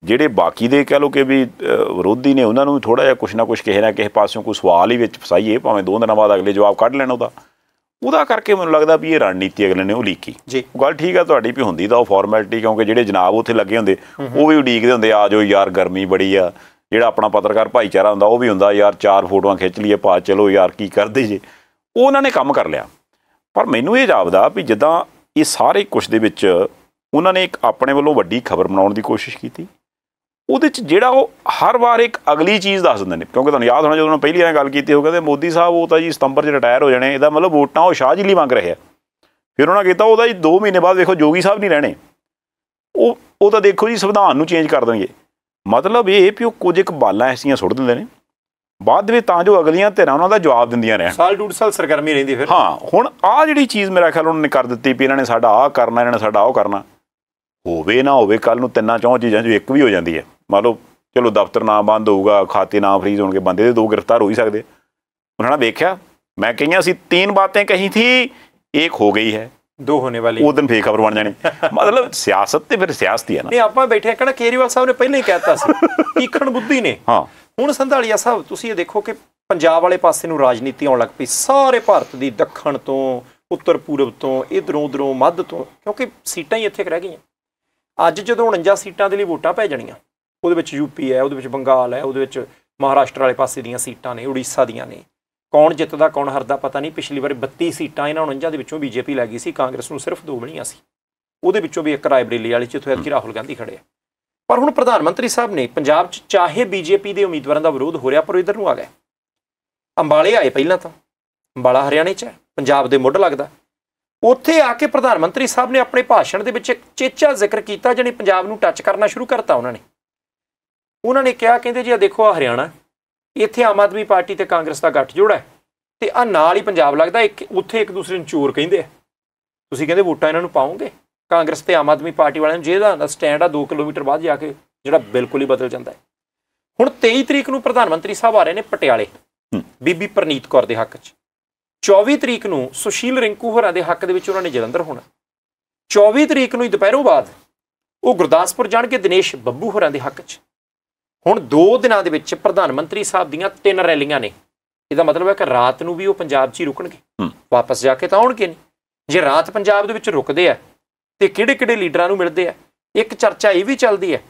Speaker 1: ਜਿਹੜੇ ਬਾਕੀ ਦੇ ਕਹਿ ਲੋ ਕਿ ਵੀ ਵਿਰੋਧੀ ਨੇ ਉਹਨਾਂ ਨੂੰ ਥੋੜਾ ਜਿਹਾ ਕੁਛ ਨਾ ਕੁਛ ਕਿਸੇ ਨਾ ਕਿਸੇ ਪਾਸਿਓਂ ਕੋਈ ਸਵਾਲ ਹੀ ਵਿੱਚ ਫਸਾਈਏ ਭਾਵੇਂ ਦੋ ਦਿਨਾਂ ਬਾਅਦ ਅਗਲੇ ਜਵਾਬ ਕੱਢ ਲੈਣ ਉਹਦਾ ਉਹਦਾ ਕਰਕੇ ਮੈਨੂੰ ਲੱਗਦਾ ਵੀ ਇਹ ਰਣਨੀਤੀ ਅਗਲੇ ਨੇ ਉਹ ਲੀਕੀ ਜੀ ਗੱਲ ਠੀਕ ਆ ਤੁਹਾਡੀ ਵੀ ਹੁੰਦੀ ਦਾ ਉਹ ਫਾਰਮੈਲਿਟੀ ਕਿਉਂਕਿ ਜਿਹੜੇ ਜਨਾਬ ਉੱਥੇ ਲੱਗੇ ਹੁੰਦੇ ਉਹ ਵੀ ਉਡੀਕਦੇ ਹੁੰਦੇ ਆ ਜਾਓ ਯਾਰ ਗਰਮੀ ਬੜੀ ਆ ਜਿਹੜਾ ਆਪਣਾ ਪੱਤਰਕਾਰ ਭਾਈਚਾਰਾ ਹੁੰਦਾ ਉਹ ਵੀ ਹੁੰਦਾ ਯਾਰ ਚਾਰ ਫੋਟੋਆਂ ਖਿੱਚ ਲਈਏ ਪਾ ਚਲੋ ਯਾਰ ਕੀ ਕਰਦੇ ਜੇ ਉਹਨਾਂ ਨੇ ਕੰਮ ਕਰ ਲਿਆ ਪਰ ਮੈਨੂੰ ਇਹ ਜਾਪਦਾ ਵੀ ਜਿੱਦਾਂ ਇਹ ਸਾਰੇ ਕੁਝ ਦੇ ਵਿੱਚ ਉਹਨਾਂ ਨੇ ਇੱਕ ਆਪਣੇ ਵੱਲੋਂ ਵੱਡੀ ਖਬਰ ਬਣਾਉਣ ਦੀ ਕੋਸ਼ਿਸ਼ ਕੀਤੀ ਉਹਦੇ ਚ ਜਿਹੜਾ ਉਹ ਹਰ ਵਾਰ ਇੱਕ ਅਗਲੀ ਚੀਜ਼ ਦੱਸ ਦਿੰਦੇ ਨੇ ਕਿਉਂਕਿ ਤੁਹਾਨੂੰ ਯਾਦ ਹੋਣਾ ਜਦੋਂ ਉਹਨਾਂ ਪਹਿਲੀ ਵਾਰ ਗੱਲ ਕੀਤੀ ਹੋ ਕਹਿੰਦੇ ਮੋਦੀ ਸਾਹਿਬ ਉਹ ਤਾਂ ਜੀ ਸਤੰਬਰ 'ਚ ਰਿਟਾਇਰ ਹੋ ਜਾਣੇ ਇਹਦਾ ਮਤਲਬ ਵੋਟਾਂ ਉਹ ਸ਼ਾਹ ਜੀ ਲਈ ਮੰਗ ਰਹੇ ਆ ਫਿਰ ਉਹਨਾਂ ਕਹਿੰਦਾ ਉਹਦਾ ਜੀ 2 ਮਹੀਨੇ ਬਾਅਦ ਵੇਖੋ ਜੋਗੀ ਸਾਹਿਬ ਨਹੀਂ ਰਹਿਣੇ ਉਹ ਉਹ ਤਾਂ ਦੇਖੋ ਜੀ ਸੰਵਿਧਾਨ ਨੂੰ ਚੇਂਜ ਕਰ ਦੇਣਗੇ ਮਤਲਬ ਇਹ ਵੀ ਉਹ ਕੁਝ ਇੱਕ ਬਾਲਾਂ ਐਸੀਆਂ ਸੁੱਟ ਦਿੰਦੇ ਨੇ ਬਾਅਦ ਵਿੱਚ ਤਾਂ ਜੋ ਅਗਲੀਆਂ ਧਿਰਾਂ ਉਹਨਾਂ ਦਾ ਜਵਾਬ ਦਿੰਦੀਆਂ ਰਹਿਣ
Speaker 2: ਸਾਲ ਡੂਡ ਸਾਲ ਸਰਗਰਮੀ ਰਹਿੰਦੀ ਫਿਰ ਹਾਂ
Speaker 1: ਹੁਣ ਆ ਜਿਹੜੀ ਚੀਜ਼ ਮੇਰਾ ਖਿਆਲ ਉਹਨਾਂ ਨੇ ਕਰ ਦਿੱਤੀ ਵੀ ਇਹਨਾਂ ਨੇ ਸਾਡਾ ਆ ਕਰਨਾ ਇਹਨਾਂ ਨੇ ਸਾਡਾ ਉਹ ਕਰਨਾ ਹੋਵੇ ਨਾ ਹੋਵੇ ਕੱਲ ਨੂੰ ਤਿੰਨਾਂ ਚੌਂ ਚੀਜ਼ਾਂ ਜੋ ਇੱਕ ਵੀ ਹੋ ਜਾਂਦੀ ਹੈ ਮੰਨ ਲਓ ਚਲੋ ਦਫ਼ਤਰ ਨਾ ਬੰਦ ਹੋਊਗਾ ਖਾਤੇ ਨਾ ਫਰੀਜ਼ ਹੋਣਗੇ ਬੰਦੇ ਦੇ ਦੋ ਗ੍ਰਿਫਤਾਰ ਹੋ ਹੀ ਸਕਦੇ ਉਹਨਾਂ ਨੇ ਵੇਖਿਆ ਮੈਂ ਕਹੀਆਂ ਸੀ ਤਿੰਨ ਬਾਤਾਂ ਕਹੀ ਥੀ ਇੱਕ ਹੋ ਗਈ ਹੈ ਦੋ ਹੋਣੇ ਵਾਲੀ ਉਹ ਦਿਨ ਫੇਕ ਖਬਰ ਬਣ ਜਾਣੀ ਮਤਲਬ ਸਿਆਸਤ ਤੇ
Speaker 2: ਫਿਰ ਸਿਆਸਤ ਹੀ ਹੈ ਨਾ ਨਹੀਂ ਆਪਾਂ ਬੈਠੇ ਕਹਿੰਦਾ ਕੇਰੀਵਾਲ ਸਾਹਿਬ ਨੇ ਪਹਿਲਾਂ ਹੀ ਕਹਿਤਾ ਸੀ ਤੀਖਣ ਬੁੱਧੀ ਨੇ ਹਾਂ ਹੁਣ ਸੰਧਾਲੀਆ ਸਾਹਿਬ ਤੁਸੀਂ ਇਹ ਦੇਖੋ ਕਿ ਪੰਜਾਬ ਵਾਲੇ ਪਾਸੇ ਨੂੰ ਰਾਜਨੀਤੀ ਆਉਣ ਲੱਗ ਪਈ ਸਾਰੇ ਭਾਰਤ ਦੀ ਦੱਖਣ ਤੋਂ ਉੱਤਰ ਪੂਰਬ ਤੋਂ ਇਧਰੋਂ ਉਧਰੋਂ ਮੱਧ ਤੋਂ ਕਿਉਂਕਿ ਸੀਟਾਂ ਹੀ ਇੱਥੇ ਰਹਿ ਗਈਆਂ ਅੱਜ ਜਦੋਂ 49 ਸੀਟਾਂ ਦੇ ਲਈ ਵੋਟਾਂ ਪੈ ਜਾਣੀਆਂ ਉਹਦੇ ਵਿੱਚ ਯੂਪੀ ਹੈ ਉਹਦੇ ਵਿੱਚ ਬੰਗਾਲ ਹੈ ਉਹਦੇ ਵਿੱਚ ਮਹਾਰਾਸ਼ਟਰ ਵਾਲੇ ਪਾਸੇ ਦੀਆਂ ਸੀਟਾਂ ਨੇ ਉੜੀਸਾ ਦੀਆਂ ਨੇ ਕੌਣ ਜਿੱਤਦਾ ਕੌਣ ਹਾਰਦਾ ਪਤਾ ਨਹੀਂ ਪਿਛਲੀ ਵਾਰ 32 ਸੀਟਾਂ ਇਹਨਾਂ 49 ਦੇ ਵਿੱਚੋਂ ਬੀਜੇਪੀ ਲੈ ਗਈ ਸੀ ਕਾਂਗਰਸ ਨੂੰ ਸਿਰਫ ਦੋ ਬਣੀਆਂ ਸੀ ਉਹਦੇ ਵਿੱਚੋਂ ਵੀ ਇੱਕ ਰਾਇਬਰੇਲੀ ਵਾਲੀ ਜਿੱਥੇ ਐਤਕੀ ਰਾਹੁਲ ਗਾਂਧੀ ਖੜੇ ਆ ਪਰ ਹੁਣ ਪ੍ਰਧਾਨ ਮੰਤਰੀ ਸਾਹਿਬ ਨੇ ਪੰਜਾਬ 'ਚ ਚਾਹੇ ਬੀਜੇਪੀ ਦੇ ਉਮੀਦਵਾਰਾਂ ਦਾ ਵਿਰੋਧ ਹੋ ਰਿਹਾ ਪਰ ਇਧਰ ਨੂੰ ਆ ਗਏ ਅੰਬਾਲੇ ਆਏ ਪਹਿਲਾਂ ਤਾਂ ਅੰਬਾਲਾ ਹਰਿਆਣੇ 'ਚ ਪੰਜਾਬ ਦੇ ਮੁੱਢ ਲੱਗਦਾ ਉੱਥੇ ਆ ਕੇ ਪ੍ਰਧਾਨ ਮੰਤਰੀ ਸਾਹਿਬ ਨੇ ਆਪਣੇ ਭਾਸ਼ਣ ਦੇ ਵਿੱਚ ਇੱਕ ਚੇਚਾ ਜ਼ਿਕਰ ਕੀਤਾ ਜਾਨੀ ਪੰਜਾਬ ਨੂੰ ਟੱਚ ਕਰਨਾ ਸ਼ੁਰੂ ਕਰਤਾ ਉਹਨਾਂ ਨੇ ਉਹਨਾਂ ਨੇ ਕਿਹਾ ਕਹਿੰਦੇ ਜੀ ਆ ਦੇਖੋ ਆ ਹਰਿਆਣਾ ਇੱਥੇ ਆਮ ਆਦਮੀ ਪਾਰਟੀ ਤੇ ਕਾਂਗਰਸ ਦਾ ਗੱਠ ਜੋੜਾ ਹੈ ਤੇ ਆ ਨਾਲ ਹੀ ਪੰਜਾਬ ਲੱਗਦਾ ਇੱਕ ਉੱਥੇ ਇੱਕ ਦੂਸਰੇ ਨੂੰ ਚੋਰ ਕਹਿੰਦੇ ਆ ਤੁਸੀਂ ਕਹਿੰਦੇ ਵੋਟਾਂ ਇਹਨਾਂ ਨੂੰ ਪਾਉਂਗੇ ਕਾਂਗਰਸ ਤੇ ਆਮ ਆਦਮੀ ਪਾਰਟੀ ਵਾਲਿਆਂ ਨੂੰ ਜਿਹਦਾ ਦਾ ਸਟੈਂਡ ਆ 2 ਕਿਲੋਮੀਟਰ ਬਾਅਦ ਜਾ ਕੇ ਜਿਹੜਾ ਬਿਲਕੁਲ ਹੀ ਬਦਲ ਜਾਂਦਾ ਹੈ ਹੁਣ 23 ਤਰੀਕ ਨੂੰ ਪ੍ਰਧਾਨ ਮੰਤਰੀ ਸਾਹਿਬ ਆ ਰਹੇ ਨੇ ਪਟਿਆਲੇ ਬੀਬੀ ਪ੍ਰਨੀਤ ਕੌਰ ਦੇ ਹੱਕ 'ਚ 24 ਤਰੀਕ ਨੂੰ ਸੁਸ਼ੀਲ ਰਿੰਕੂ ਹੋਰਾਂ ਦੇ ਹੱਕ ਦੇ ਵਿੱਚ ਉਹਨਾਂ ਨੇ ਜਲੰਧਰ ਹੋਣਾ 24 ਤਰੀਕ ਨੂੰ ਹੀ ਦੁਪਹਿਰੋਂ ਬਾਅਦ ਉਹ ਗੁਰਦਾਸਪੁਰ ਜਾਣਗੇ ਦਿਨੇਸ਼ ਬੱਬੂ ਹੋਰਾਂ ਦੇ ਹੱਕ 'ਚ ਹੁਣ 2 ਦਿਨਾਂ ਦੇ ਵਿੱਚ ਪ੍ਰਧਾਨ ਮੰਤਰੀ ਸਾਹਿਬ ਦੀਆਂ ਤਿੰਨ ਰੈਲੀਆਂ ਨੇ ਇਹਦਾ ਮਤਲਬ ਹੈ ਕਿ ਰਾਤ ਨੂੰ ਵੀ ਉਹ ਪੰਜਾਬ 'ਚ ਹੀ ਰੁਕਣਗੇ ਵਾਪਸ ਜਾ ਕੇ ਤਾਂ ਆਉਣਗੇ ਨਹੀਂ ਜੇ ਰਾਤ ਪੰਜਾਬ ਦੇ ਵਿੱਚ ਰੁਕਦੇ ਆ ਤੇ ਕਿਹੜੇ-ਕਿਹੜੇ ਲੀਡਰਾਂ ਨੂੰ ਮਿਲਦੇ ਆ ਇੱਕ ਚਰਚਾ ਇਹ ਵੀ ਚੱਲਦੀ ਹੈ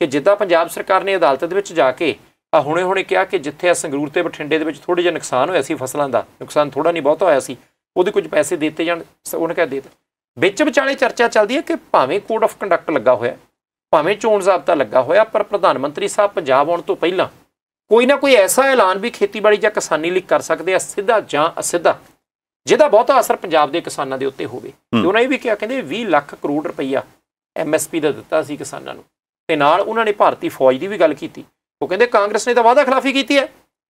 Speaker 2: ਕਿ ਜਿੱਦਾਂ ਪੰਜਾਬ ਸਰਕਾਰ ਨੇ ਅਦਾਲਤ ਦੇ ਵਿੱਚ ਜਾ ਕੇ ਆ ਹੁਣੇ-ਹੁਣੇ ਕਿਹਾ ਕਿ ਜਿੱਥੇ ਆ ਸੰਗਰੂਰ ਤੇ ਬਠਿੰਡੇ ਦੇ ਵਿੱਚ ਥੋੜੇ ਜਿਹਾ ਨੁਕਸਾਨ ਹੋਇਆ ਸੀ ਫਸਲਾਂ ਦਾ ਨੁਕਸਾਨ ਥੋੜਾ ਨਹੀਂ ਬਹੁਤਾ ਹੋਇਆ ਸੀ ਉਹਦੇ ਕੁਝ ਪੈਸੇ ਦਿੱਤੇ ਜਾਣ ਉਹਨੇ ਦੇ ਦਿੱਤੇ ਵਿੱਚ ਵਿਚਾਲੇ ਚਰਚਾ ਚੱਲਦੀ ਹੈ ਕਿ ਭਾਵੇਂ ਕੋਡ ਆਫ ਕੰਡਕਟ ਲੱਗਾ ਹੋਇਆ ਭਾਵੇਂ ਚੋਣ ਜ਼ਾਬਤਾ ਲੱਗਾ ਹੋਇਆ ਪਰ ਪ੍ਰਧਾਨ ਮੰਤਰੀ ਸਾਹਿਬ ਪੰਜਾਬ ਆਉਣ ਤੋਂ ਪਹਿਲਾਂ ਕੋਈ ਨਾ ਕੋਈ ਐਸਾ ਐਲਾਨ ਵੀ ਖੇਤੀਬਾੜੀ ਜਾਂ ਕਿਸਾਨੀ ਲਈ ਕਰ ਸਕਦੇ ਆ ਸਿੱਧਾ ਜਾਂ ਅਸਿੱਧਾ ਜਿਹਦਾ ਬਹੁਤਾ ਅਸਰ ਪੰਜਾਬ ਦੇ ਕਿਸਾਨਾਂ ਦੇ ਉੱਤੇ ਹੋਵੇ ਤੇ ਉਹਨਾਂ ਇਹ ਵੀ ਕਿਹਾ ਕਹਿੰਦੇ 20 ਲੱਖ ਕਰੋੜ ਰੁਪਈਆ ਐਮਐਸਪੀ ਦਾ ਦਿੱਤਾ ਸੀ ਕਿਸਾਨਾਂ ਨੂੰ ਤੇ ਨਾਲ ਉਹਨਾਂ ਨੇ ਭਾਰਤੀ ਫੌਜ ਦੀ ਵੀ ਗੱਲ ਕੀਤੀ ਉਹ ਕਹਿੰਦੇ ਕਾਂਗਰਸ ਨੇ ਤਾਂ ਵਾਅਦਾ ਖਿਲਾਫੀ ਕੀਤੀ ਹੈ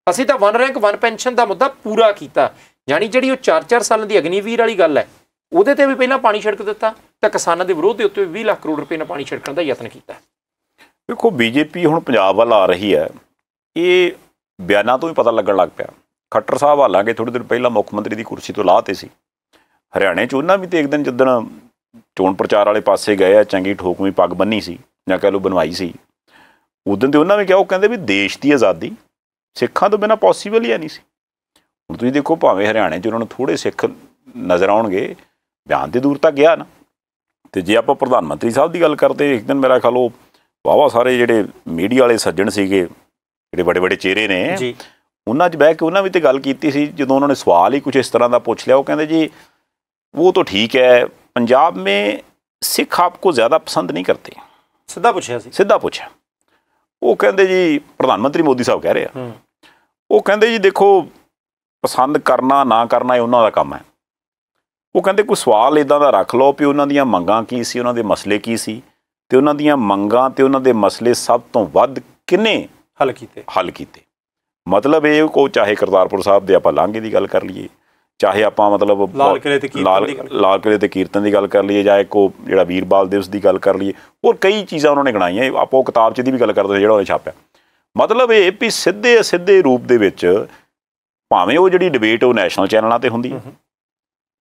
Speaker 2: ਅਸੀਂ ਤਾਂ ਵਨ ਰੈਂਕ ਵਨ ਪੈਨਸ਼ਨ ਦਾ ਮੁੱਦਾ ਪੂਰਾ ਕੀਤਾ ਯਾਨੀ ਜਿਹੜੀ ਉਹ 4-4 ਸਾਲਾਂ ਦੀ ਅਗਨੀਵੀਰ ਵਾਲੀ ਗੱਲ ਹੈ ਉਹਦੇ ਤੇ ਵੀ ਪਹਿਲਾਂ ਪਾਣੀ ਛਿੜਕ ਦਿੱਤਾ ਤਾਂ ਕਿਸਾਨਾਂ ਦੇ ਵਿਰੋਧ ਦੇ ਉੱਤੇ 20 ਲੱਖ ਕਰੋੜ ਰੁਪਏ ਨਾਲ ਪਾਣੀ ਛਿੜਕਣ ਦਾ ਯਤਨ ਕੀਤਾ
Speaker 1: ਵੇਖੋ ਬੀਜੇਪੀ ਹੁਣ ਪੰਜਾਬ ਵੱਲ ਆ ਰਹੀ ਹੈ ਇਹ ਬਿਆਨਾਂ ਤੋਂ ਹੀ ਪਤਾ ਲੱਗਣ ਲੱਗ ਪਿਆ ਖੱਟਰ ਸਾਹਿਬ ਹਾਲਾਂਕਿ ਥੋੜੇ ਦਿਨ ਪਹਿਲਾਂ ਮੁੱਖ ਮੰਤਰੀ ਦੀ ਕੁਰਸੀ ਤੋਂ ਲਾਹਤੇ ਸੀ ਹਰਿਆਣੇ ਚ ਉਹਨਾਂ ਵੀ ਤੇ ਇੱਕ ਦਿਨ ਜਦੋਂ ਚੋਣ ਪ੍ਰਚਾਰ ਵਾਲੇ ਪਾਸੇ ਗਏ ਆ ਚੰਗੀ ਠੋਕਵੀਂ ਪੱਗ ਬੰਨੀ ਸੀ ਜਾਂ ਕਹਿ ਲੋ ਬਣਵਾਈ ਸੀ ਉਦੋਂ ਤੇ ਉਹਨਾਂ ਵੀ ਕਿਹਾ ਉਹ ਕਹਿੰਦੇ ਵੀ ਦੇਸ਼ ਦੀ ਆਜ਼ਾਦੀ ਸਿੱਖਾਂ ਤੋਂ ਬਿਨਾ ਪੋਸੀਬਲ ਹੀ ਨਹੀਂ ਸੀ ਹੁਣ ਤੁਸੀਂ ਦੇਖੋ ਭਾਵੇਂ ਹਰਿਆਣੇ ਚ ਉਹਨਾਂ ਨੂੰ ਥੋੜੇ ਸਿੱਖ ਨਜ਼ਰ ਆਉਣਗੇ ਧਿਆਨ ਤੇ ਦੂਰ ਤੱਕ ਗਿਆ ਨਾ ਤੇ ਜੇ ਆਪਾਂ ਪ੍ਰਧਾਨ ਮੰਤਰੀ ਸਾਹਿਬ ਦੀ ਗੱਲ ਕਰਦੇ ਇੱਕ ਦਿਨ ਮੇਰਾ ਖਾਲੋ ਵਾਵਾ ਸਾਰੇ ਜਿਹੜੇ ਮੀਡੀਆ ਵਾਲੇ ਸੱਜਣ ਸੀਗੇ ਜਿਹੜੇ ਬੜੇ ਬੜੇ ਚਿਹਰੇ ਨੇ ਜੀ ਉਹਨਾਂ 'ਚ ਬਹਿ ਕੇ ਉਹਨਾਂ ਵੀ ਤੇ ਗੱਲ ਕੀਤੀ ਸੀ ਜਦੋਂ ਉਹਨਾਂ ਨੇ ਸਵਾਲ ਹੀ ਕੁਝ ਇਸ ਤਰ੍ਹਾਂ ਦਾ ਪੁੱਛ ਲਿਆ ਉਹ ਕਹਿੰਦੇ ਜੀ ਉਹ ਤਾਂ ਠੀਕ ਹੈ ਪੰਜਾਬ ਮੇ ਸਿੱਖ ਆਪਕੋ ਜ਼ਿਆਦਾ ਪਸੰਦ ਨਹੀਂ ਕਰਤੇ ਸਿੱਧਾ ਪੁੱਛਿਆ ਸੀ ਸਿੱਧਾ ਪੁੱਛਿਆ ਉਹ ਕਹਿੰਦੇ ਜੀ ਪ੍ਰਧਾਨ ਮੰਤਰੀ ਮੋਦੀ ਸਾਹਿਬ ਕਹਿ ਰਹੇ ਆ ਉਹ ਕਹਿੰਦੇ ਜੀ ਦੇਖੋ ਪਸੰਦ ਕਰਨਾ ਨਾ ਕਰਨਾ ਇਹ ਉਹਨਾਂ ਦਾ ਕੰਮ ਹੈ ਉਹ ਕਹਿੰਦੇ ਕੋਈ ਸਵਾਲ ਇਦਾਂ ਦਾ ਰੱਖ ਲਓ ਵੀ ਉਹਨਾਂ ਦੀਆਂ ਮੰਗਾਂ ਕੀ ਸੀ ਉਹਨਾਂ ਦੇ ਮਸਲੇ ਕੀ ਸੀ ਤੇ ਉਹਨਾਂ ਦੀਆਂ ਮੰਗਾਂ ਤੇ ਉਹਨਾਂ ਦੇ ਮਸਲੇ ਸਭ ਤੋਂ ਵੱਧ ਕਿੰਨੇ ਹੱਲ ਕੀਤੇ ਹੱਲ ਕੀਤੇ ਮਤਲਬ ਇਹ ਕੋ ਚਾਹੇ ਕਰਤਾਰਪੁਰ ਸਾਹਿਬ ਦੇ ਆਪਾਂ ਲਾਂਗੇ ਦੀ ਗੱਲ ਕਰ ਲਈਏ ਚਾਹੇ ਆਪਾਂ ਮਤਲਬ ਲਾਲ ਕਿਲੇ ਤੇ ਕੀਰਤਨ ਦੀ ਲਾਲ ਕਿਲੇ ਤੇ ਕੀਰਤਨ ਦੀ ਗੱਲ ਕਰ ਲਈਏ ਜਾਂ ਇੱਕ ਉਹ ਜਿਹੜਾ ਵੀਰਬਾਲ ਦਿਵਸ ਦੀ ਗੱਲ ਕਰ ਲਈਏ ਹੋਰ ਕਈ ਚੀਜ਼ਾਂ ਉਹਨਾਂ ਨੇ ਗਣਾਈਆਂ ਆਪਾਂ ਉਹ ਕਿਤਾਬ 'ਚ ਦੀ ਵੀ ਗੱਲ ਕਰਦੇ ਜਿਹੜਾ ਉਹਨੇ ਛਾਪਿਆ ਮਤਲਬ ਇਹ ਵੀ ਸਿੱਧੇ ਸਿੱਧੇ ਰੂਪ ਦੇ ਵਿੱਚ ਭਾਵੇਂ ਉਹ ਜਿਹੜੀ ਡਿਬੇਟ ਉਹ ਨੈਸ਼ਨਲ ਚੈਨਲਾਂ ਤੇ ਹੁੰਦੀ ਹੈ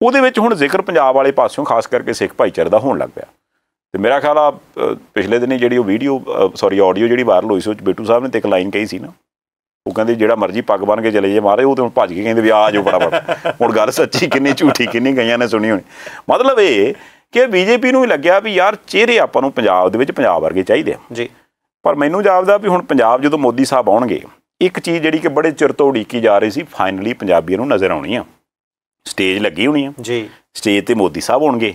Speaker 1: ਉਹਦੇ ਵਿੱਚ ਹੁਣ ਜ਼ਿਕਰ ਪੰਜਾਬ ਵਾਲੇ ਪਾਸਿਓਂ ਖਾਸ ਕਰਕੇ ਸਿੱਖ ਭਾਈਚਾਰੇ ਦਾ ਹੋਣ ਲੱਗ ਪਿਆ ਤੇ ਮੇਰਾ ਖਿਆਲ ਆ ਪਿਛਲੇ ਦਿਨੀ ਜਿਹੜੀ ਉਹ ਵੀਡੀਓ ਸੌਰੀ ਆਡੀਓ ਜਿਹੜੀ ਵਾਇਰਲ ਹੋਈ ਸੀ ਉਹ ਚ ਬੇਟੂ ਸਾਹਿਬ ਨੇ ਤੇ ਇੱਕ ਲਾਈਨ ਕਹੀ ਸੀ ਨਾ ਉਹ ਕਹਿੰਦੇ ਜਿਹੜਾ ਮਰਜ਼ੀ ਪੱਗ ਬਣ ਕੇ ਚਲੇ ਜੇ ਮਾਰੇ ਉਹ ਤੇ ਹੁਣ ਭੱਜ ਕੇ ਕਹਿੰਦੇ ਵੀ ਆ ਜਾਓ ਬੜਾ ਹੁਣ ਗੱਲ ਸੱਚੀ ਕਿੰਨੀ ਝੂਠੀ ਕਿੰਨੀ ਗਈਆਂ ਨੇ ਸੁਣੀ ਹੋਣੀ ਮਤਲਬ ਇਹ ਕਿ ਬੀਜੇਪੀ ਨੂੰ ਹੀ ਲੱਗਿਆ ਵੀ ਯਾਰ ਚਿਹਰੇ ਆਪਾਂ ਨੂੰ ਪੰਜਾਬ ਦੇ ਵਿੱਚ ਪੰਜਾਬ ਵਰਗੇ ਚਾਹੀਦੇ ਆ ਜੀ ਪਰ ਮੈਨੂੰ ਜਾਪਦਾ ਵੀ ਹੁਣ ਪੰਜਾਬ ਜਦੋਂ ਮੋਦੀ ਸਾਹਿਬ ਆਉਣਗੇ ਇੱਕ ਚੀਜ਼ ਜਿਹੜੀ ਕਿ ਬੜੇ ਚਿਰ ਤੋਂ ਉਡੀਕੀ ਜਾ ਰਹੀ ਸੀ ਫਾਈਨਲੀ ਪੰਜਾਬੀਆਂ ਨੂੰ ਨਜ਼ਰ ਆਉਣੀ ਆ ਸਟੇਜ ਲੱਗੀ ਹੋਣੀ ਆ ਜੀ ਸਟੇਜ ਤੇ ਮੋਦੀ ਸਾਹਿਬ ਹੋਣਗੇ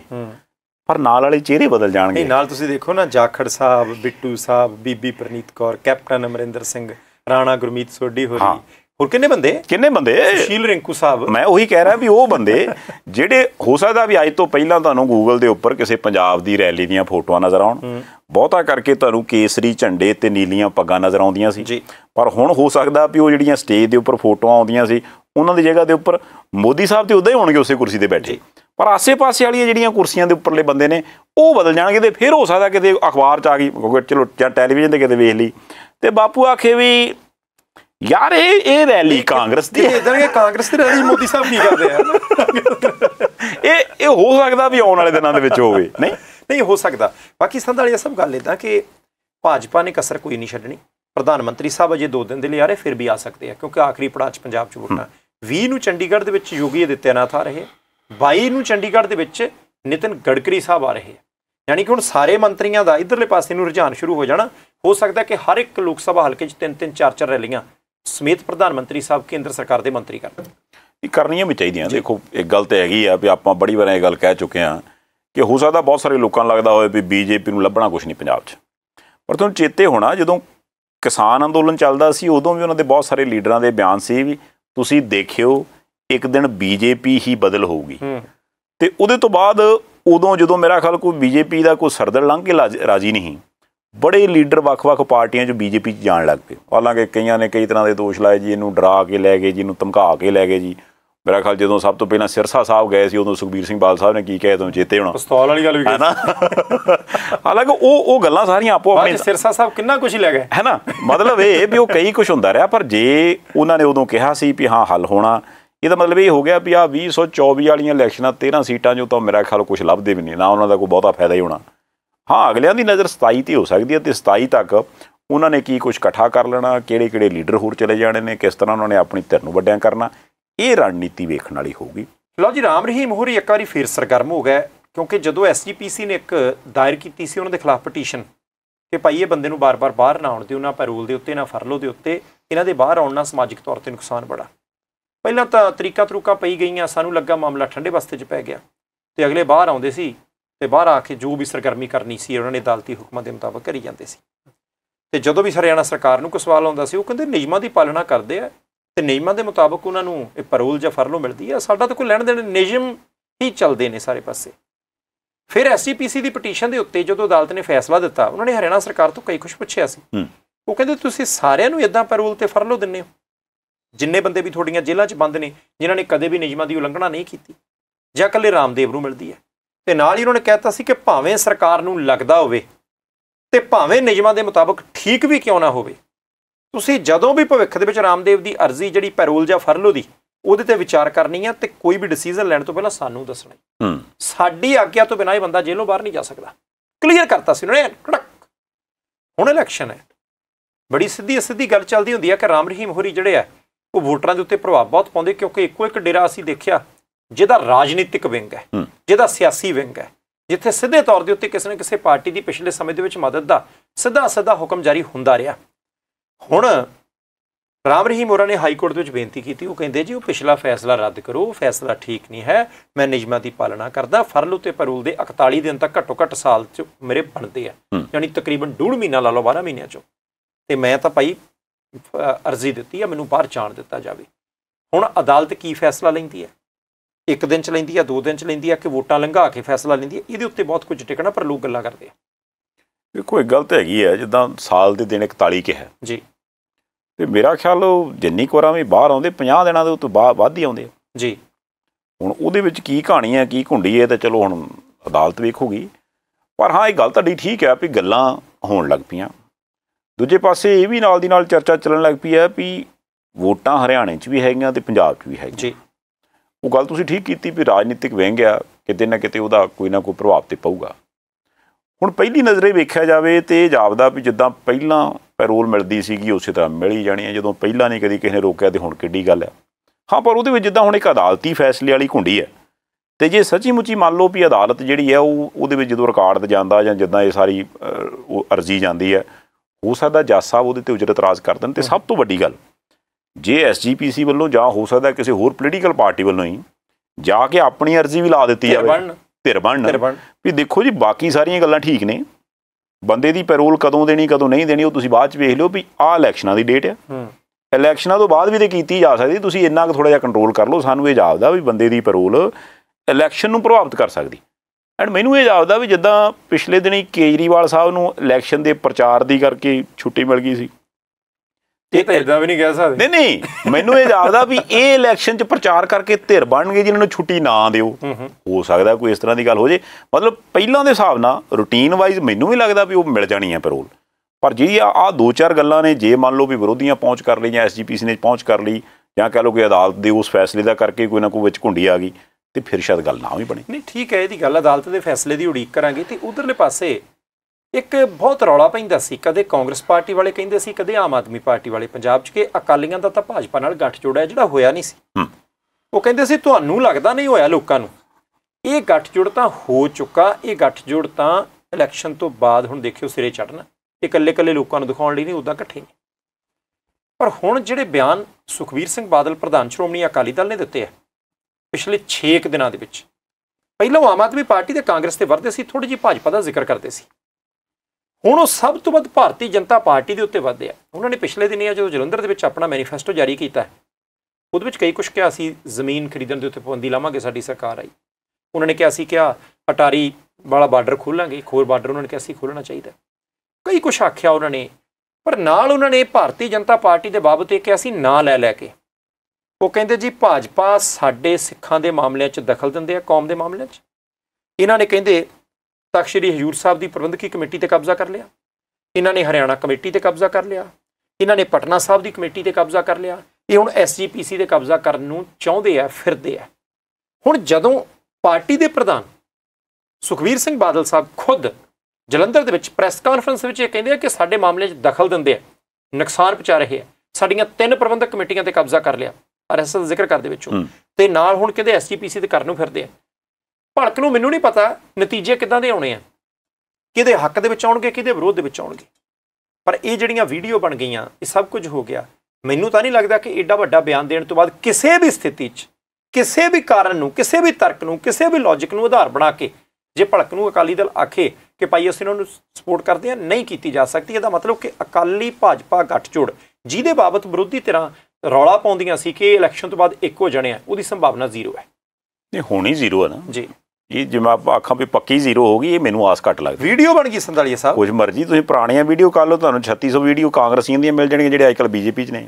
Speaker 1: ਪਰ ਨਾਲ ਵਾਲੇ ਚਿਹਰੇ ਬਦਲ ਜਾਣਗੇ ਇਹ ਨਾਲ
Speaker 2: ਤੁਸੀਂ ਦੇਖੋ ਨਾ ਜਾਖੜ ਸਾਹਿਬ ਬਿੱਟੂ ਸਾਹਿਬ ਬੀਬੀ ਪ੍ਰਨੀਤ ਕੌਰ ਕੈਪਟਨ ਅਮਰਿੰਦਰ ਸਿੰਘ ਰਾਣਾ ਗੁਰਮੀਤ ਸੋਢੀ ਹੋਰੀ ਹੋਰ ਕਿੰਨੇ ਬੰਦੇ ਕਿੰਨੇ ਬੰਦੇ ਸ਼ੀਲ ਰਿੰਕੂ ਸਾਹਿਬ ਮੈਂ ਉਹੀ ਕਹਿ
Speaker 1: ਰਿਹਾ ਵੀ ਉਹ ਬੰਦੇ ਜਿਹੜੇ ਹੋ ਸਕਦਾ ਵੀ ਅੱਜ ਤੋਂ ਪਹਿਲਾਂ ਤੁਹਾਨੂੰ ਗੂਗਲ ਦੇ ਉੱਪਰ ਕਿਸੇ ਪੰਜਾਬ ਦੀ ਰੈਲੀ ਦੀਆਂ ਫੋਟੋਆਂ ਨਜ਼ਰ ਆਉਣ ਬਹੁਤਾ ਕਰਕੇ ਤੁਹਾਨੂੰ ਕੇਸਰੀ ਝੰਡੇ ਤੇ ਨੀਲੀਆਂ ਪੱਗਾਂ ਨਜ਼ਰ ਆਉਂਦੀਆਂ ਸੀ ਪਰ ਹੁਣ ਹੋ ਸਕਦਾ ਵੀ ਉਹ ਜਿਹੜੀਆਂ ਸਟੇਜ ਦੇ ਉੱਪਰ ਫੋਟੋਆਂ ਆਉਂਦੀਆਂ ਸੀ ਉਹਨਾਂ ਦੀ ਜਗ੍ਹਾ ਦੇ ਉੱਪਰ ਮੋਦੀ ਸਾਹਿਬ ਤੇ ਉਦਾਂ ਹੀ ਹੋਣਗੇ ਉਸੇ ਕੁਰਸੀ ਤੇ ਬੈਠੇ ਪਰ ਆਸੇ-ਪਾਸੇ ਵਾਲੀਆਂ ਜਿਹੜੀਆਂ ਕੁਰਸੀਆਂ ਦੇ ਉੱਪਰਲੇ ਬੰਦੇ ਨੇ ਉਹ ਬਦਲ ਜਾਣਗੇ ਤੇ ਫਿਰ ਹੋ ਸਕਦਾ ਕਿਤੇ ਅਖਬਾਰ 'ਚ ਆ ਗਈ ਕਿਉਂਕਿ ਚਲੋ ਜਾਂ ਟੈਲੀਵਿਜ਼ਨ ਤੇ ਕਿਤੇ ਵੇਖ ਲਈ ਤੇ ਬਾਪੂ ਆਖੇ ਵੀ ਯਾਰ ਇਹ ਇਹ ਰੈਲੀ ਕਾਂਗਰਸ ਦੀ ਇਹ ਇਦਾਂ ਕਿ ਕਾਂਗਰਸ ਦੀ ਰੈਲੀ ਮੋਦੀ ਸਾਹਿਬ ਕੀ ਕਰਦੇ ਆ ਇਹ ਇਹ ਹੋ ਸਕਦਾ ਵੀ ਆਉਣ ਵਾਲੇ ਦਿਨਾਂ ਦੇ ਵਿੱਚ ਹੋਵੇ
Speaker 2: ਨਹੀਂ ਨਹੀਂ ਹੋ ਸਕਦਾ ਪਾਕਿਸਤਾਨ ਵਾਲੀ ਸਭ ਗੱਲ ਇਦਾਂ ਕਿ ਭਾਜਪਾ ਨੇ ਕਸਰ ਕੋਈ ਨਹੀਂ ਛੱਡਣੀ ਪ੍ਰਧਾਨ ਮੰਤਰੀ ਸਾਹਿਬ ਅਜੇ 2 ਦਿਨ ਦੇ ਲਈ ਆ ਰਹੇ ਫਿਰ ਵੀ ਆ ਸਕਦੇ ਆ ਕਿਉਂਕਿ ਆਖਰੀ ਪੜਾਅ 'ਚ ਪੰਜਾਬ 'ਚ ਵੋਟਾਂ 20 ਨੂੰ ਚੰਡੀਗੜ੍ਹ ਦੇ ਵਿੱਚ ਯੋਗੀ ਆਦਿੱਤਿਆਨਾਥ ਆ ਰਹੇ 22 ਨੂੰ ਚੰਡੀਗੜ੍ਹ ਦੇ ਵਿੱਚ ਨਿਤਨ ਗੜਕਰੀ ਸਾਹਿਬ ਆ ਰਹੇ ਯਾਨੀ ਕਿ ਹੁਣ ਸਾਰੇ ਮੰਤਰੀਆਂ ਦਾ ਇਧਰਲੇ ਪਾਸੇ ਨੂੰ ਰੁਝਾਨ ਸ਼ੁਰੂ ਹੋ ਜਾਣਾ ਹੋ ਸਕਦਾ ਕਿ ਹਰ ਇੱਕ ਲੋਕ ਸਭਾ ਹਲਕੇ 'ਚ ਤਿੰਨ ਤਿੰਨ ਚਾਰ ਚਾਰ ਰੈਲੀਆਂ ਸਮੇਤ ਪ੍ਰਧਾਨ ਮੰਤਰੀ ਸਾਹਿਬ ਕੇਂਦਰ ਸਰਕਾਰ ਦੇ ਮੰਤਰੀ ਕਰਨ
Speaker 1: ਇਹ ਕਰਨੀਆਂ ਵੀ ਚਾਹੀਦੀਆਂ ਦੇਖੋ ਇੱਕ ਗੱਲ ਤੇ ਹੈਗੀ ਆ ਵੀ ਆਪਾਂ ਬੜੀ ਵਾਰ ਇਹ ਗੱਲ ਕਹਿ ਚੁੱਕੇ ਆ ਕਿ ਹੋ ਸਕਦਾ ਬਹੁਤ ਸਾਰੇ ਲੋਕਾਂ ਨੂੰ ਲੱਗਦਾ ਹੋਵੇ ਵੀ ਬੀਜੇਪੀ ਨੂੰ ਲੱਭਣਾ ਕੁਝ ਨਹੀਂ ਪੰਜਾਬ 'ਚ ਪਰ ਤੁਹਾਨੂੰ ਚੇਤੇ ਹੋਣਾ ਜਦੋਂ ਕਿਸਾਨ ਅੰਦੋਲਨ ਚੱਲਦਾ ਸੀ ਉਦੋਂ ਵੀ ਉਹਨਾਂ ਦੇ ਬਹੁਤ ਸਾਰੇ ਲੀਡਰਾਂ ਦੇ ਬਿਆਨ ਸੀ ਵੀ ਤੁਸੀਂ ਦੇਖਿਓ ਇੱਕ ਦਿਨ ਬੀਜੇਪੀ ਹੀ ਬਦਲ ਹੋਊਗੀ ਤੇ ਉਹਦੇ ਤੋਂ ਬਾਅਦ ਉਦੋਂ ਜਦੋਂ ਮੇਰਾ ਖਿਆਲ ਕੋਈ ਬੀਜੇਪੀ ਦਾ ਕੋਈ ਸਰਦਰ ਲੰਘ ਕੇ ਰਾਜੀ ਨਹੀਂ ਬੜੇ ਲੀਡਰ ਵੱਖ-ਵੱਖ ਪਾਰਟੀਆਂ 'ਚ ਬੀਜੇਪੀ 'ਚ ਜਾਣ ਲੱਗ ਪਏ ਹਾਲਾਂਕਿ ਕਈਆਂ ਨੇ ਕਈ ਤਰ੍ਹਾਂ ਦੇ ਦੋਸ਼ ਲਾਏ ਜੀ ਇਹਨੂੰ ਡਰਾ ਕੇ ਲੈ ਗਏ ਜੀ ਇਹਨੂੰ ਧਮਕਾ ਕੇ ਲੈ ਗਏ ਜੀ ਮੇਰਾ ਖਿਆਲ ਜਦੋਂ ਸਭ ਤੋਂ ਪਹਿਲਾਂ ਸਿਰਸਾ ਸਾਹਿਬ ਗਏ ਸੀ ਉਦੋਂ ਸੁਖਬੀਰ ਸਿੰਘ ਬਾਲ ਸਾਹਿਬ ਨੇ ਕੀ ਕਿਹਾ ਚੇਤੇ ਹੋਣਾ ਪਿਸਤੌਲ ਵਾਲੀ ਗੱਲ ਵੀ ਹੈ ਨਾ
Speaker 2: ਹਾਲਾਂਕਿ ਉਹ ਉਹ ਗੱਲਾਂ ਸਾਰੀਆਂ ਆਪੋ ਆਪਣੇ ਸਿਰਸਾ ਸਾਹਿਬ ਕਿੰਨਾ ਕੁਝ ਲੈ ਗਏ ਹੈ ਨਾ
Speaker 1: ਮਤਲਬ ਇਹ ਵੀ ਉਹ ਕਈ ਕੁਝ ਹੁੰਦਾ ਰਿਹਾ ਪਰ ਜੇ ਉਹਨਾਂ ਨੇ ਉਦੋਂ ਕਿਹਾ ਸੀ ਵੀ ਹਾਂ ਹੱਲ ਹੋਣਾ ਇਹਦਾ ਮਤਲਬ ਇਹ ਹੋ ਗਿਆ ਵੀ ਆ 2024 ਵਾਲੀਆਂ ਇਲੈਕਸ਼ਨਾਂ 13 ਸੀਟਾਂ ਜੋ ਤਾਂ ਮੇਰਾ ਖਿਆਲ ਕੁਝ ਲੱਭਦੇ ਵੀ ਨਹੀਂ ਨਾ ਉਹਨਾਂ ਦਾ ਕੋਈ ਬਹੁਤਾ ਫਾਇਦਾ ਹੀ ਹੋਣਾ ਹਾਂ ਅਗਲਿਆਂ ਦੀ ਨਜ਼ਰ 27 ਤੇ ਹੋ ਸਕਦੀ ਹੈ ਤੇ 27 ਤੱਕ ਉਹਨਾਂ ਨੇ ਕੀ ਕੁਝ ਇਕੱਠਾ ਕਰ ਲੈਣਾ ਕਿਹੜੇ ਕਿਹੜੇ ਲੀਡਰ ਹੋਰ ਚਲੇ ਜਾਣੇ ਨੇ ਕਿਸ ਤਰ੍ਹਾਂ ਉਹਨਾਂ ਨੇ ਆਪਣੀ ਧਿਰ ਨੂੰ ਵੱਡਿਆਂ ਕਰਨਾ ਇਹ ਰਣਨੀਤੀ ਵੇਖਣ ਵਾਲੀ ਹੋਊਗੀ
Speaker 2: ਲਓ ਜੀ ਰਾਮ ਰਹੀਮ ਹੋਰੀ ਇੱਕ ਵਾਰੀ ਫੇਰ ਸਰਗਰਮ ਹੋ ਗਿਆ ਕਿਉਂਕਿ ਜਦੋਂ ਐਸਜੀਪੀਸੀ ਨੇ ਇੱਕ ਦਾਇਰ ਕੀਤੀ ਸੀ ਉਹਨਾਂ ਦੇ ਖਿਲਾਫ ਪਟੀਸ਼ਨ ਕਿ ਭਾਈ ਇਹ ਬੰਦੇ ਨੂੰ ਬਾਰ-ਬਾਰ ਬਾਹਰ ਨਾ ਆਉਣ ਦਿਓ ਨਾ ਪੈਰੋਲ ਦੇ ਉੱਤੇ ਨਾ ਫਰਲੋ ਦੇ ਉੱਤੇ ਇਹਨਾਂ ਦੇ ਬਾਹਰ ਆਉਣ ਨਾਲ ਸਮਾਜਿਕ ਤੌਰ ਤੇ ਨੁਕਸਾਨ ਬੜਾ ਪਹਿਲਾਂ ਤਾਂ ਤਰੀਕਾ ਤਰੂਕਾ ਪਈ ਗਈਆਂ ਸਾਨੂੰ ਲੱਗਾ ਮਾਮਲਾ ਠੰਡੇ ਬਸਤੇ 'ਚ ਪੈ ਗਿਆ ਤੇ ਅਗਲੇ ਬਾਹਰ ਆਉਂਦੇ ਸੀ ਤੇ ਬਾਹਰ ਆ ਕੇ ਜੋ ਵੀ ਸਰਗਰਮੀ ਕਰਨੀ ਸੀ ਉਹਨਾਂ ਨੇ ਅਦਾਲਤੀ ਹੁਕਮਾਂ ਦੇ ਮੁਤਾਬਕ ਕਰੀ ਜਾਂਦੇ ਸੀ ਤੇ ਜਦੋਂ ਵੀ ਹਰਿਆਣਾ ਸਰਕਾਰ ਨੂੰ ਕੋਈ ਸਵਾਲ ਆਉਂਦਾ ਸੀ ਉਹ ਕਹਿੰਦੇ ਨਿਯਮਾਂ ਦੀ ਪਾਲਣਾ ਕਰਦੇ ਆ ਤੇ ਨਿਯਮਾਂ ਦੇ ਮੁਤਾਬਕ ਉਹਨਾਂ ਨੂੰ ਇਹ ਪਰੋਲ ਜਾਂ ਫਰਲੋ ਮਿਲਦੀ ਹੈ ਸਾਡਾ ਤਾਂ ਕੋਈ ਲੈਣ ਦੇਣ ਨਿਯਮ ਹੀ ਚੱਲਦੇ ਨੇ ਸਾਰੇ ਪਾਸੇ ਫਿਰ ਐਸਸੀਪੀਸੀ e ਦੀ ਪਟੀਸ਼ਨ ਦੇ ਉੱਤੇ ਜਦੋਂ ਅਦਾਲਤ ਨੇ ਫੈਸਲਾ ਦਿੱਤਾ ਉਹਨਾਂ ਨੇ ਹਰਿਆਣਾ ਸਰਕਾਰ ਤੋਂ ਕਈ ਕੁਝ ਪੁੱਛਿਆ ਸੀ ਉਹ ਕਹਿੰਦੇ ਤੁਸੀਂ ਸਾਰਿਆਂ ਨੂੰ ਇਦਾਂ ਪਰੋਲ ਤੇ ਫਰਲੋ ਦਿੰਨੇ ਹੋ ਜਿੰਨੇ ਬੰਦੇ ਵੀ ਤੁਹਾਡੀਆਂ ਜੇਲ੍ਹਾਂ 'ਚ ਬੰਦ ਨੇ ਜਿਨ੍ਹਾਂ ਨੇ ਕਦੇ ਵੀ ਨਿਯਮਾਂ ਦੀ ਉਲੰਘਣਾ ਨਹੀਂ ਕੀਤੀ ਜਾਂ ਕੱਲੇ ਰਾਮਦੇਵ ਨੂੰ ਮਿਲਦੀ ਹੈ ਤੇ ਨਾਲ ਹੀ ਉਹਨਾਂ ਨੇ ਕਹਿਤਾ ਸੀ ਕਿ ਭਾਵੇਂ ਸਰਕਾਰ ਨੂੰ ਲੱਗਦਾ ਹੋਵੇ ਤੇ ਭਾਵੇਂ ਨਿਯਮਾਂ ਦੇ ਮੁਤਾਬਕ ਠੀਕ ਵੀ ਕਿਉਂ ਨਾ ਹੋਵੇ ਤੁਸੀਂ ਜਦੋਂ ਵੀ ਭਵਿੱਖ ਦੇ ਵਿੱਚ ਰਾਮਦੇਵ ਦੀ ਅਰਜ਼ੀ ਜਿਹੜੀ ਪੈਰੋਲ ਜਾਂ ਫਰਲੋ ਦੀ ਉਹਦੇ ਤੇ ਵਿਚਾਰ ਕਰਨੀ ਆ ਤੇ ਕੋਈ ਵੀ ਡਿਸੀਜਨ ਲੈਣ ਤੋਂ ਪਹਿਲਾਂ ਸਾਨੂੰ ਦੱਸਣਾ ਹੈ ਸਾਡੀ ਆਗਿਆ ਤੋਂ ਬਿਨਾਂ ਇਹ ਬੰਦਾ ਜੇਲ੍ਹੋਂ ਬਾਹਰ ਨਹੀਂ ਜਾ ਸਕਦਾ ਕਲੀਅਰ ਕਰਤਾ ਸੀ ਉਹਨੇ ਕੜਕ ਹੁਣ ਇਲੈਕਸ਼ਨ ਹੈ ਬੜੀ ਸਿੱਧੀ ਸਿੱਧੀ ਗੱਲ ਚੱਲਦੀ ਹੁੰਦੀ ਆ ਕਿ ਰਾਮ ਰਹੀਮ ਹੋਰੀ ਜਿਹੜੇ ਆ ਉਹ ਵੋਟਰਾਂ ਦੇ ਉੱਤੇ ਪ੍ਰਭਾਵ ਬਹੁਤ ਪਾਉਂਦੇ ਕਿਉਂਕਿ ਇੱਕੋ ਇੱਕ ਡੇਰਾ ਅਸੀਂ ਦੇਖਿਆ ਜਿਹਦਾ ਰਾਜਨੀਤਿਕ ਵਿੰਗ ਹੈ ਜਿਹਦਾ ਸਿਆਸੀ ਵਿੰਗ ਹੈ ਜਿੱਥੇ ਸਿੱਧੇ ਤੌਰ ਦੇ ਉੱਤੇ ਕਿਸੇ ਨਾ ਕਿਸੇ ਪਾਰਟੀ ਦੀ ਪਿਛਲੇ ਸਮੇਂ ਦੇ ਵਿੱਚ ਮਦਦ ਦਾ ਸਿੱਧਾ ਸਿੱਧਾ ਹੁਕਮ ਜਾਰੀ ਹੁੰਦਾ ਰਿਹਾ ਹੁਣ ਰਾਮ ਰਹੀਮ ਹੋਰਾਂ ਨੇ ਹਾਈ ਕੋਰਟ ਦੇ ਵਿੱਚ ਬੇਨਤੀ ਕੀਤੀ ਉਹ ਕਹਿੰਦੇ ਜੀ ਉਹ ਪਿਛਲਾ ਫੈਸਲਾ ਰੱਦ ਕਰੋ ਉਹ ਫੈਸਲਾ ਠੀਕ ਨਹੀਂ ਹੈ ਮੈਂ ਨਿਯਮਾਂ ਦੀ ਪਾਲਣਾ ਕਰਦਾ ਫਰਲ ਉਤੇ ਪਰੂਲ ਦੇ 41 ਦਿਨ ਤੱਕ ਘੱਟੋ ਘੱਟ ਸਾਲ 'ਚ ਮੇਰੇ ਬਣਦੇ ਆ ਯਾਨੀ ਤਕਰੀਬਨ ਡੂਢ ਮਹੀਨਾ ਲਾ ਲਓ 12 ਮਹੀਨਿਆਂ 'ਚ ਤੇ ਮੈਂ ਤਾਂ ਭਾਈ ਅਰਜ਼ੀ ਦਿੱਤੀ ਆ ਮੈਨੂੰ ਬਾਹਰ ਜਾਣ ਦਿੱਤਾ ਜਾਵੇ ਹੁਣ ਅਦਾਲਤ ਕੀ ਫੈਸਲਾ ਲੈਂਦੀ ਹੈ ਇੱਕ ਦਿਨ ਚ ਲੈਂਦੀ ਆ ਦੋ ਦਿਨ ਚ ਲੈਂਦੀ ਆ ਕਿ ਵੋਟਾਂ ਲੰਘਾ ਕੇ ਫੈਸਲਾ ਲੈਂਦੀ ਆ ਇਹਦੇ ਉੱਤੇ ਬਹੁਤ ਕੁਝ ਟਿਕਣਾ ਪਰ ਲੋਕ ਗੱਲਾਂ ਕਰਦੇ ਆ
Speaker 1: ਦੇਖੋ ਇੱਕ ਗਲਤ ਹੈਗੀ ਹੈ ਜਿੱਦਾਂ ਸਾਲ ਦੇ ਦਿਨ 41 ਕਿਹਾ ਜੀ ਤੇ ਮੇਰਾ ਖਿਆਲ ਉਹ ਜਿੰਨੀ ਕੋਰਾ ਵੀ ਬਾਹਰ ਆਉਂਦੇ 50 ਦਿਨਾਂ ਦੇ ਬਾਅਦ ਵੱਧ ਹੀ ਆਉਂਦੇ ਜੀ ਹੁਣ ਉਹਦੇ ਵਿੱਚ ਕੀ ਕਹਾਣੀ ਹੈ ਕੀ ਘੁੰਡੀ ਹੈ ਤੇ ਚਲੋ ਹੁਣ ਅਦਾਲਤ ਵੇਖੂਗੀ ਪਰ ਹਾਂ ਇਹ ਗੱਲ ਤੁਹਾਡੀ ਠੀਕ ਹੈ ਵੀ ਗੱਲਾਂ ਹੋਣ ਲੱਗ ਪਈਆਂ ਦੂਜੇ ਪਾਸੇ ਇਹ ਵੀ ਨਾਲ ਦੀ ਨਾਲ ਚਰਚਾ ਚੱਲਣ ਲੱਗ ਪਈ ਹੈ ਵੀ ਵੋਟਾਂ ਹਰਿਆਣੇ 'ਚ ਵੀ ਹੈਗੀਆਂ ਤੇ ਪੰਜਾਬ 'ਚ ਵੀ ਹੈਗੀਆਂ ਜੀ ਉਹ ਗੱਲ ਤੁਸੀਂ ਠੀਕ ਕੀਤੀ ਵੀ ਰਾਜਨੀਤਿਕ ਵਹਿੰਗਿਆ ਕਿਤੇ ਨਾ ਕਿਤੇ ਉਹਦਾ ਕੋਈ ਨਾ ਕੋਈ ਪ੍ਰਭਾਵ ਤੇ ਪਊਗਾ ਹੁਣ ਪਹਿਲੀ ਨਜ਼ਰੇ ਵੇਖਿਆ ਜਾਵੇ ਤੇ ਇਹ ਜਾਪਦਾ ਵੀ ਜਿੱਦਾਂ ਪਹਿਲਾਂ ਪੈਰੋਲ ਮਿਲਦੀ ਸੀਗੀ ਉਸੇ ਤਰ੍ਹਾਂ ਮਿਲ ਹੀ ਜਾਣੀ ਹੈ ਜਦੋਂ ਪਹਿਲਾਂ ਨਹੀਂ ਕਦੀ ਕਿਸੇ ਨੇ ਰੋਕਿਆ ਤੇ ਹੁਣ ਕਿੱਡੀ ਗੱਲ ਹੈ ਹਾਂ ਪਰ ਉਹਦੇ ਵਿੱਚ ਜਿੱਦਾਂ ਹੁਣ ਇੱਕ ਅਦਾਲਤੀ ਫੈਸਲੇ ਵਾਲੀ ਘੁੰਡੀ ਹੈ ਤੇ ਜੇ ਸੱਚੀ ਮੁੱਚੀ ਮੰਨ ਲਓ ਵੀ ਅਦਾਲਤ ਜਿਹੜੀ ਹੈ ਉਹ ਉਹਦੇ ਵਿੱਚ ਜਦੋਂ ਰਿਕਾਰਡ ਤੇ ਜਾਂਦਾ ਜਾਂ ਜਿੱਦਾਂ ਇਹ ਸਾਰੀ ਉਹ ਅਰਜ਼ੀ ਜਾਂਦੀ ਹੈ ਹੋ ਸਕਦਾ ਜੱਜ ਸਾਹਿਬ ਉਹਦੇ ਤੇ ਉਜਰ ਇਤਰਾਜ਼ ਕਰ ਦੇਣ ਤੇ ਸਭ ਤੋਂ ਵੱਡੀ ਗੱਲ ਜੇ ਐਸਜੀਪੀਸੀ ਵੱਲੋਂ ਜਾਂ ਹੋ ਸਕਦਾ ਕਿਸੇ ਹੋਰ ਪੋਲੀਟੀਕਲ ਪਾਰਟੀ ਵੱਲੋਂ ਹੀ ਜਾ ਕੇ ਆਪਣੀ ਅਰਜ਼ੀ ਵੀ ਲਾ ਦਿੱਤੀ ਜਾਵੇ ਧਿਰ ਬਣਨ ਵੀ ਦੇਖੋ ਜੀ ਬਾਕੀ ਸਾਰੀਆਂ ਗੱਲਾਂ ਠੀਕ ਨੇ ਬੰਦੇ ਦੀ ਪੈਰੋਲ ਕਦੋਂ ਦੇਣੀ ਕਦੋਂ ਨਹੀਂ ਦੇਣੀ ਉਹ ਤੁਸੀਂ ਬਾਅਦ ਚ ਵੇਖ ਲਿਓ ਵੀ ਆਹ ਇਲੈਕਸ਼ਨਾਂ ਦੀ ਡੇਟ ਆ ਇਲੈਕਸ਼ਨਾਂ ਤੋਂ ਬਾਅਦ ਵੀ ਤੇ ਕੀਤੀ ਜਾ ਸਕਦੀ ਤੁਸੀਂ ਇੰਨਾ ਕੁ ਥੋੜਾ ਜਿਹਾ ਕੰਟਰੋਲ ਕਰ ਲਓ ਸਾਨੂੰ ਇਹ ਜਾਪਦਾ ਵੀ ਬੰਦੇ ਦੀ ਪੈਰੋਲ ਇਲੈਕਸ਼ਨ ਨੂੰ ਪ੍ਰਭਾਵਿਤ ਕਰ ਸਕਦੀ ਐਂਡ ਮੈਨੂੰ ਇਹ ਜਾਪਦਾ ਵੀ ਜਿੱਦਾਂ ਪਿਛਲੇ ਦਿਨੀ ਕੇਜਰੀਵਾਲ ਸਾਹਿਬ ਨੂੰ ਇਲੈਕਸ਼ਨ ਦੇ ਪ੍ਰਚਾਰ ਦੀ ਕਰਕੇ ਛੁੱਟੀ ਮਿਲ ਗਈ ਸੀ ਇਹ ਤਾਂ ਇਦਾਂ ਵੀ ਨਹੀਂ ਕਹਿ ਸਕਦੇ ਨਹੀਂ ਨਹੀਂ ਮੈਨੂੰ ਇਹ ਜਾਪਦਾ ਵੀ ਇਹ ਇਲੈਕਸ਼ਨ 'ਚ ਪ੍ਰਚਾਰ ਕਰਕੇ ਧਿਰ ਬਣਨਗੇ ਜਿਨ੍ਹਾਂ ਨੂੰ ਛੁੱਟੀ ਨਾ ਦਿਓ ਹੋ ਸਕਦਾ ਕੋਈ ਇਸ ਤਰ੍ਹਾਂ ਦੀ ਗੱਲ ਹੋ ਜੇ ਮਤਲਬ ਪਹਿਲਾਂ ਦੇ ਹਿਸਾਬ ਨਾਲ ਰੁਟੀਨ ਵਾਈਜ਼ ਮੈਨੂੰ ਵੀ ਲੱਗਦਾ ਵੀ ਉਹ ਮਿਲ ਜਾਣੀ ਹੈ ਪੈਰੋਲ ਪਰ ਜਿਹੜੀ ਆ ਆ ਦੋ ਚਾਰ ਗੱਲਾਂ ਨੇ ਜੇ ਮੰਨ ਲਓ ਵੀ ਵਿਰੋਧੀਆਂ ਪਹੁੰਚ ਕਰ ਲਈ ਜਾਂ ਐਸਜੀਪੀਸੀ ਨੇ ਪਹੁੰਚ ਕਰ ਲਈ ਜਾਂ ਕਹ ਲਓ ਕਿ ਅਦਾਲਤ ਦੇ ਉਸ ਫੈਸਲੇ ਦਾ ਕਰਕੇ ਕੋਈ ਨਾ ਕੋਈ ਵਿੱਚ ਘੁੰਡੀ ਆ ਗਈ ਤੇ ਫਿਰ ਸ਼ਾਇਦ ਗੱਲ ਨਾ ਵੀ ਬਣੀ
Speaker 2: ਨਹੀਂ ਠੀਕ ਹੈ ਇਹਦੀ ਗੱਲ ਅਦਾਲਤ ਦੇ ਫੈਸਲੇ ਦੀ ਉਡੀਕ ਕਰਾਂਗੇ ਤੇ ਉਧਰਲੇ ਪਾਸੇ ਇੱਕ ਬਹੁਤ ਰੌਲਾ ਪੈਂਦਾ ਸੀ ਕਦੇ ਕਾਂਗਰਸ ਪਾਰਟੀ ਵਾਲੇ ਕਹਿੰਦੇ ਸੀ ਕਦੇ ਆਮ ਆਦਮੀ ਪਾਰਟੀ ਵਾਲੇ ਪੰਜਾਬ 'ਚ ਕਿ ਅਕਾਲੀਆਂ ਦਾ ਤਾਂ ਭਾਜਪਾ ਨਾਲ ਗੱਠਜੋੜ ਹੈ ਜਿਹੜਾ ਹੋਇਆ ਨਹੀਂ ਸੀ ਉਹ ਕਹਿੰਦੇ ਸੀ ਤੁਹਾਨੂੰ ਲੱਗਦਾ ਨਹੀਂ ਹੋਇਆ ਲੋਕਾਂ ਨੂੰ ਇਹ ਗੱਠਜੋੜ ਤਾਂ ਹੋ ਚੁੱਕਾ ਇਹ ਗੱਠਜੋੜ ਤਾਂ ਇਲੈਕਸ਼ਨ ਤੋਂ ਬਾਅਦ ਹੁਣ ਦੇਖਿਓ ਸਿਰੇ ਚੜਨਾ ਇਹ ਇਕੱਲੇ-ਇਕੱਲੇ ਲੋਕਾਂ ਨੂੰ ਦਿਖਾਉਣ ਲਈ ਨਹੀਂ ਉਦਾਂ ਇਕੱਠੇ ਪਰ ਹੁਣ ਜਿਹੜੇ ਬਿਆਨ ਸੁਖਵੀਰ ਸਿੰਘ ਬਾਦਲ ਪ੍ਰਧਾਨ ਸ਼੍ਰੋਮਣੀ ਅਕਾਲੀ ਦਲ ਨੇ ਦਿੱਤੇ ਆ ਪਿਛਲੇ 6 ਦਿਨਾਂ ਦੇ ਵਿੱਚ ਪਹਿਲਾਂ ਆਮ ਆਦਮੀ ਪਾਰਟੀ ਤੇ ਕਾਂਗਰਸ ਤੇ ਵਰਦੇ ਸੀ ਥੋੜੀ ਜੀ ਭਾਜਪਾ ਦਾ ਜ਼ਿਕਰ ਕਰਦੇ ਸੀ ਹੁਣ ਉਹ ਸਭ ਤੋਂ ਵੱਧ ਭਾਰਤੀ ਜਨਤਾ ਪਾਰਟੀ ਦੇ ਉੱਤੇ ਵੱਧਦੇ ਆ ਉਹਨਾਂ ਨੇ ਪਿਛਲੇ ਦਿਨੀਆਂ ਜਦੋਂ ਜਲੰਧਰ ਦੇ ਵਿੱਚ ਆਪਣਾ ਮੈਨੀਫੈਸਟੋ ਜਾਰੀ ਕੀਤਾ ਉਹਦੇ ਵਿੱਚ ਕਈ ਕੁਝ ਕਿਹਾ ਸੀ ਜ਼ਮੀਨ ਖਰੀਦਣ ਦੇ ਉੱਤੇ ਪਾਬੰਦੀ ਲਾਵਾਂਗੇ ਸਾਡੀ ਸਰਕਾਰ ਆਈ ਉਹਨਾਂ ਨੇ ਕਿਹਾ ਸੀ ਕਿ ਅਟਾਰੀ ਵਾਲਾ ਬਾਰਡਰ ਖੋਲਾਂਗੇ ਖੋਰ ਬਾਰਡਰ ਉਹਨਾਂ ਨੇ ਕਿਹਾ ਸੀ ਖੋਲਣਾ ਚਾਹੀਦਾ ਕਈ ਕੁਝ ਆਖਿਆ ਉਹਨਾਂ ਨੇ ਪਰ ਨਾਲ ਉਹਨਾਂ ਨੇ ਭਾਰਤੀ ਜਨਤਾ ਪਾਰਟੀ ਦੇ ਬਾਬਤ ਇਹ ਕਿਹਾ ਸੀ ਨਾਂ ਲੈ ਲੈ ਕੇ ਉਹ ਕਹਿੰਦੇ ਜੀ ਭਾਜਪਾ ਸਾਡੇ ਸਿੱਖਾਂ ਦੇ ਮਾਮਲਿਆਂ 'ਚ ਦਖਲ ਦਿੰਦੇ ਆ ਕੌਮ ਦੇ ਮਾਮਲਿਆਂ 'ਚ ਇਹਨਾਂ ਨੇ ਕਹਿੰਦੇ ਤਖਤ ਸ੍ਰੀ ਹਜੂਰ ਸਾਹਿਬ ਦੀ ਪ੍ਰਬੰਧਕੀ ਕਮੇਟੀ ਤੇ ਕਬਜ਼ਾ ਕਰ ਲਿਆ ਇਹਨਾਂ ਨੇ ਹਰਿਆਣਾ ਕਮੇਟੀ ਤੇ ਕਬਜ਼ਾ ਕਰ ਲਿਆ ਇਹਨਾਂ ਨੇ ਪਟਨਾ ਸਾਹਿਬ ਦੀ ਕਮੇਟੀ ਤੇ ਕਬਜ਼ਾ ਕਰ ਲਿਆ ਇਹ ਹੁਣ ਐਸਜੀਪੀਸੀ ਤੇ ਕਬਜ਼ਾ ਕਰਨ ਨੂੰ ਚਾਹੁੰਦੇ ਆ ਫਿਰਦੇ ਆ ਹੁਣ ਜਦੋਂ ਪਾਰਟੀ ਦੇ ਪ੍ਰਧਾਨ ਸੁਖਵੀਰ ਸਿੰਘ ਬਾਦਲ ਸਾਹਿਬ ਖੁਦ ਜਲੰਧਰ ਦੇ ਵਿੱਚ ਪ੍ਰੈਸ ਕਾਨਫਰੰਸ ਵਿੱਚ ਇਹ ਕਹਿੰਦੇ ਆ ਕਿ ਸਾਡੇ ਮਾਮਲੇ 'ਚ ਦਖਲ ਦਿੰਦੇ ਆ ਨੁਕਸਾਨ ਪਹੁੰਚਾ ਰਹੇ ਆ ਸਾਡੀਆਂ ਤਿੰਨ ਪ੍ਰਬੰਧਕ ਕਮੇਟੀਆਂ ਤੇ ਕਬਜ਼ਾ ਕਰ ਲਿਆ ਆਰਐਸਐਸ ਜ਼ਿਕਰ ਕਰਦੇ ਵਿੱਚੋਂ ਤੇ ਨਾਲ ਹੁਣ ਕਹਿੰਦੇ ਐਸਜੀਪੀਸੀ ਤੇ ਕਰਨ ਨੂੰ ਫਿਰਦੇ ਆ ਭੜਕ ਨੂੰ ਮੈਨੂੰ ਨਹੀਂ ਪਤਾ ਨਤੀਜੇ ਕਿੱਦਾਂ ਦੇ ਆਉਣੇ ਆ ਕਿਹਦੇ ਹੱਕ ਦੇ ਵਿੱਚ ਆਉਣਗੇ ਕਿਹਦੇ ਵਿਰੋਧ ਦੇ ਵਿੱਚ ਆਉਣਗੇ ਪਰ ਇਹ ਜਿਹੜੀਆਂ ਵੀਡੀਓ ਬਣ ਗਈਆਂ ਇਹ ਸਭ ਕੁਝ ਹੋ ਗਿਆ ਮੈਨੂੰ ਤਾਂ ਨਹੀਂ ਲੱਗਦਾ ਕਿ ਏਡਾ ਵੱਡਾ ਬਿਆਨ ਦੇਣ ਤੋਂ ਬਾਅਦ ਕਿਸੇ ਵੀ ਸਥਿਤੀ 'ਚ ਕਿਸੇ ਵੀ ਕਾਰਨ ਨੂੰ ਕਿਸੇ ਵੀ ਤਰਕ ਨੂੰ ਕਿਸੇ ਵੀ ਲੌਜੀਕ ਨੂੰ ਆਧਾਰ ਬਣਾ ਕੇ ਜੇ ਭੜਕ ਨੂੰ ਅਕਾਲੀ ਦਲ ਆਖੇ ਕਿ ਭਾਈ ਅਸੀਂ ਇਹਨਾਂ ਨੂੰ ਸਪੋਰਟ ਕਰਦੇ ਹਾਂ ਨਹੀਂ ਕੀਤੀ ਜਾ ਸਕਦੀ ਇਹਦਾ ਮਤਲਬ ਕਿ ਅਕਾਲੀ ਭਾਜਪਾ ਗੱਠਜੋੜ ਜਿਹਦੇ ਬਾਬਤ ਵਿਰੋਧੀ ਧਿਰਾਂ ਰੌਲਾ ਪਾਉਂਦੀਆਂ ਸੀ ਕਿ ਇਲੈਕਸ਼ਨ ਤੋਂ ਬਾਅਦ ਇੱਕੋ ਜਣਿਆ ਆ ਉਹਦੀ ਸੰਭਾਵਨਾ ਜ਼ੀਰੋ ਹੈ
Speaker 1: ਇਹ ਹੋਣੀ ਜ਼ੀਰੋ ਹੈ ਨਾ ਜੀ ਇਹ ਜਿਵੇਂ ਆਪਾਂ ਅੱਖਾਂ ਵੀ ਪੱਕੀ ਜ਼ੀਰੋ ਹੋ ਗਈ ਇਹ ਮੈਨੂੰ ਆਸ ਘੱਟ ਲੱਗਦੀ ਵੀਡੀਓ ਬਣ ਗਈ ਸੰਦਾਲੀਆ ਸਾਹਿਬ ਕੁਝ ਮਰਜ਼ੀ ਤੁਸੀਂ ਪੁਰਾਣੀਆਂ ਵੀਡੀਓ ਕਰ ਲਓ ਤੁਹਾਨੂੰ 3600 ਵੀਡੀਓ ਕਾਂਗਰਸੀਆਂ ਦੀਆਂ ਮਿਲ ਜਾਣਗੀਆਂ ਜਿਹੜੇ ਅੱਜਕੱਲ ਬੀਜੇਪੀ 'ਚ ਨੇ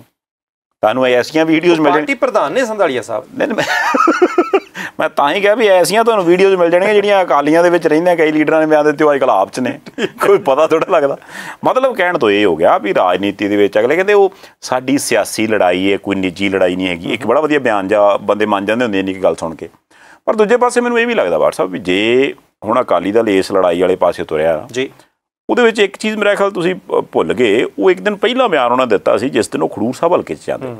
Speaker 1: ਤੁਹਾਨੂੰ ਐਸੀਆਂ ਵੀਡੀਓਜ਼ ਮਿਲ ਜਾਣਗੀਆਂ ਪਾਰਟੀ
Speaker 2: ਪ੍ਰਧਾਨ ਨੇ ਸੰਦਾਲੀਆ ਸਾਹਿਬ ਨਹੀਂ
Speaker 1: ਮੈਂ ਤਾਂ ਹੀ ਕਿਹਾ ਵੀ ਐਸੀਆਂ ਤੁਹਾਨੂੰ ਵੀਡੀਓਜ਼ ਮਿਲ ਜਾਣਗੀਆਂ ਜਿਹੜੀਆਂ ਅਕਾਲੀਆਂ ਦੇ ਵਿੱਚ ਰਹਿੰਦੇ ਕਈ ਲੀਡਰਾਂ ਨੇ ਬਿਆਨ ਦਿੱਤੇ ਉਹ ਅੱਜਕੱਲ ਆਪ 'ਚ ਨੇ ਕੋਈ ਪਤਾ ਥੋੜਾ ਲੱਗਦਾ ਮਤਲਬ ਕਹਿਣ ਤੋਂ ਇਹ ਹੋ ਗਿਆ ਵੀ ਰਾਜਨੀਤੀ ਦੇ ਵਿੱਚ ਅਗਲੇ ਕਹਿੰਦੇ ਉਹ ਸਾਡੀ ਸਿਆਸੀ ਲੜਾਈ ਹੈ ਕੋਈ ਨਿੱਜੀ ਲੜਾਈ ਨਹੀਂ ਹੈਗੀ ਇੱਕ ਬੜਾ ਵਧੀਆ ਬਿਆਨ ਜਾਂ ਬੰਦੇ ਮੰਨ ਜਾਂਦੇ ਹੁੰਦੇ ਨੇ ਕਿ ਗੱਲ ਸੁਣ ਕੇ ਪਰ ਦੂਜੇ ਪਾਸੇ ਮੈਨੂੰ ਇਹ ਵੀ ਲੱਗਦਾ ਵਾਰ ਸਾਹਿਬ ਵੀ ਜੇ ਹੁਣ ਅਕਾਲੀ ਦਲ ਇਸ ਲੜਾਈ ਵਾਲੇ ਪਾਸੇ ਤੁਰਿਆ ਜੀ ਉਹਦੇ ਵਿੱਚ ਇੱਕ ਚੀਜ਼ ਮੇਰੇ ਖਿਆਲ ਤੁਸੀਂ ਭੁੱਲ ਗਏ ਉਹ ਇੱਕ ਦਿਨ ਪਹਿਲਾਂ ਬਿਆਨ ਉਹਨਾਂ ਦਿੱਤਾ ਸੀ ਜਿਸ ਦਿਨ ਉਹ ਖੜੂਰ ਸਾਹਿਬ ਹਲਕੇ 'ਚ ਜਾਂਦੇ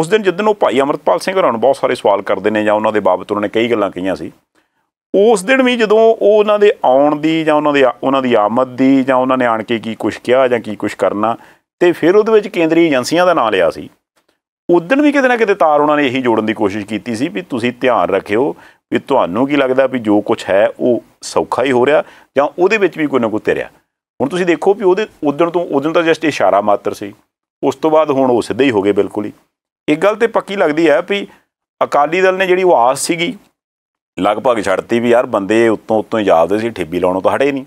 Speaker 1: ਉਸ ਦਿਨ ਜਦੋਂ ਉਹ ਭਾਈ ਅਮਰਤਪਾਲ ਸਿੰਘ ਹੋਰਾਂ ਨੂੰ ਬਹੁਤ ਸਾਰੇ ਸਵਾਲ ਕਰਦੇ ਨੇ ਜਾਂ ਉਹਨਾਂ ਦੇ ਬਾਬਤ ਉਹਨਾਂ ਨੇ ਕਈ ਗੱਲਾਂ ਕਹੀਆਂ ਸੀ ਉਸ ਦਿਨ ਵੀ ਜਦੋਂ ਉਹ ਉਹਨਾਂ ਦੇ ਆਉਣ ਦੀ ਜਾਂ ਉਹਨਾਂ ਦੇ ਉਹਨਾਂ ਦੀ ਆਮਦ ਦੀ ਜਾਂ ਉਹਨਾਂ ਨੇ ਆਣ ਕੇ ਕੀ ਕੁਝ ਕਿਹਾ ਜਾਂ ਕੀ ਕੁਝ ਕਰਨਾ ਤੇ ਫਿਰ ਉਹਦੇ ਵਿੱਚ ਕੇਂਦਰੀ ਏਜੰਸੀਆਂ ਦਾ ਨਾਮ ਲਿਆ ਸੀ ਉਦੋਂ ਵੀ ਕਿਤੇ ਨਾ ਕਿਤੇ ਤਾਰ ਉਹਨਾਂ ਨੇ ਇਹੀ ਜੋੜਨ ਦੀ ਕੋਸ਼ਿਸ਼ ਕੀਤੀ ਸੀ ਵੀ ਤੁਸੀਂ ਧਿਆਨ ਰੱਖਿਓ ਵੀ ਤੁਹਾਨੂੰ ਕੀ ਲੱਗਦਾ ਵੀ ਜੋ ਕੁਝ ਹੈ ਉਹ ਸੌਖਾ ਹੀ ਹੋ ਰਿਹਾ ਜਾਂ ਉਹਦੇ ਵਿੱਚ ਵੀ ਕੋਈ ਨਾ ਕੋਈ ਤੇਰਿਆ ਹੁਣ ਤੁਸੀਂ ਦੇਖੋ ਵੀ ਉਹਦੇ ਉਦੋਂ ਤੋਂ ਉਦੋਂ ਤਾਂ ਜਸਟ ਇਸ਼ਾਰਾ ਮਾਤਰ ਸੀ ਉਸ ਤੋਂ ਬਾਅਦ ਹੁਣ ਉਹ ਸਿੱਧੇ ਹੀ ਹੋ ਗਏ ਬਿਲਕੁਲ ਹੀ ਇੱਕ ਗੱਲ ਤੇ ਪੱਕੀ ਲੱਗਦੀ ਹੈ ਵੀ ਅਕਾਲੀ ਦਲ ਨੇ ਜਿਹੜੀ ਉਹ ਆਸ ਸੀਗੀ ਲਗਭਗ ਛੱਡਤੀ ਵੀ ਯਾਰ ਬੰਦੇ ਉੱਤੋਂ ਉੱਤੋਂ ਜਾਪਦੇ ਸੀ ਠੇਬੀ ਲਾਉਣੋਂ ਤਾਂ ਹਟੇ ਨਹੀਂ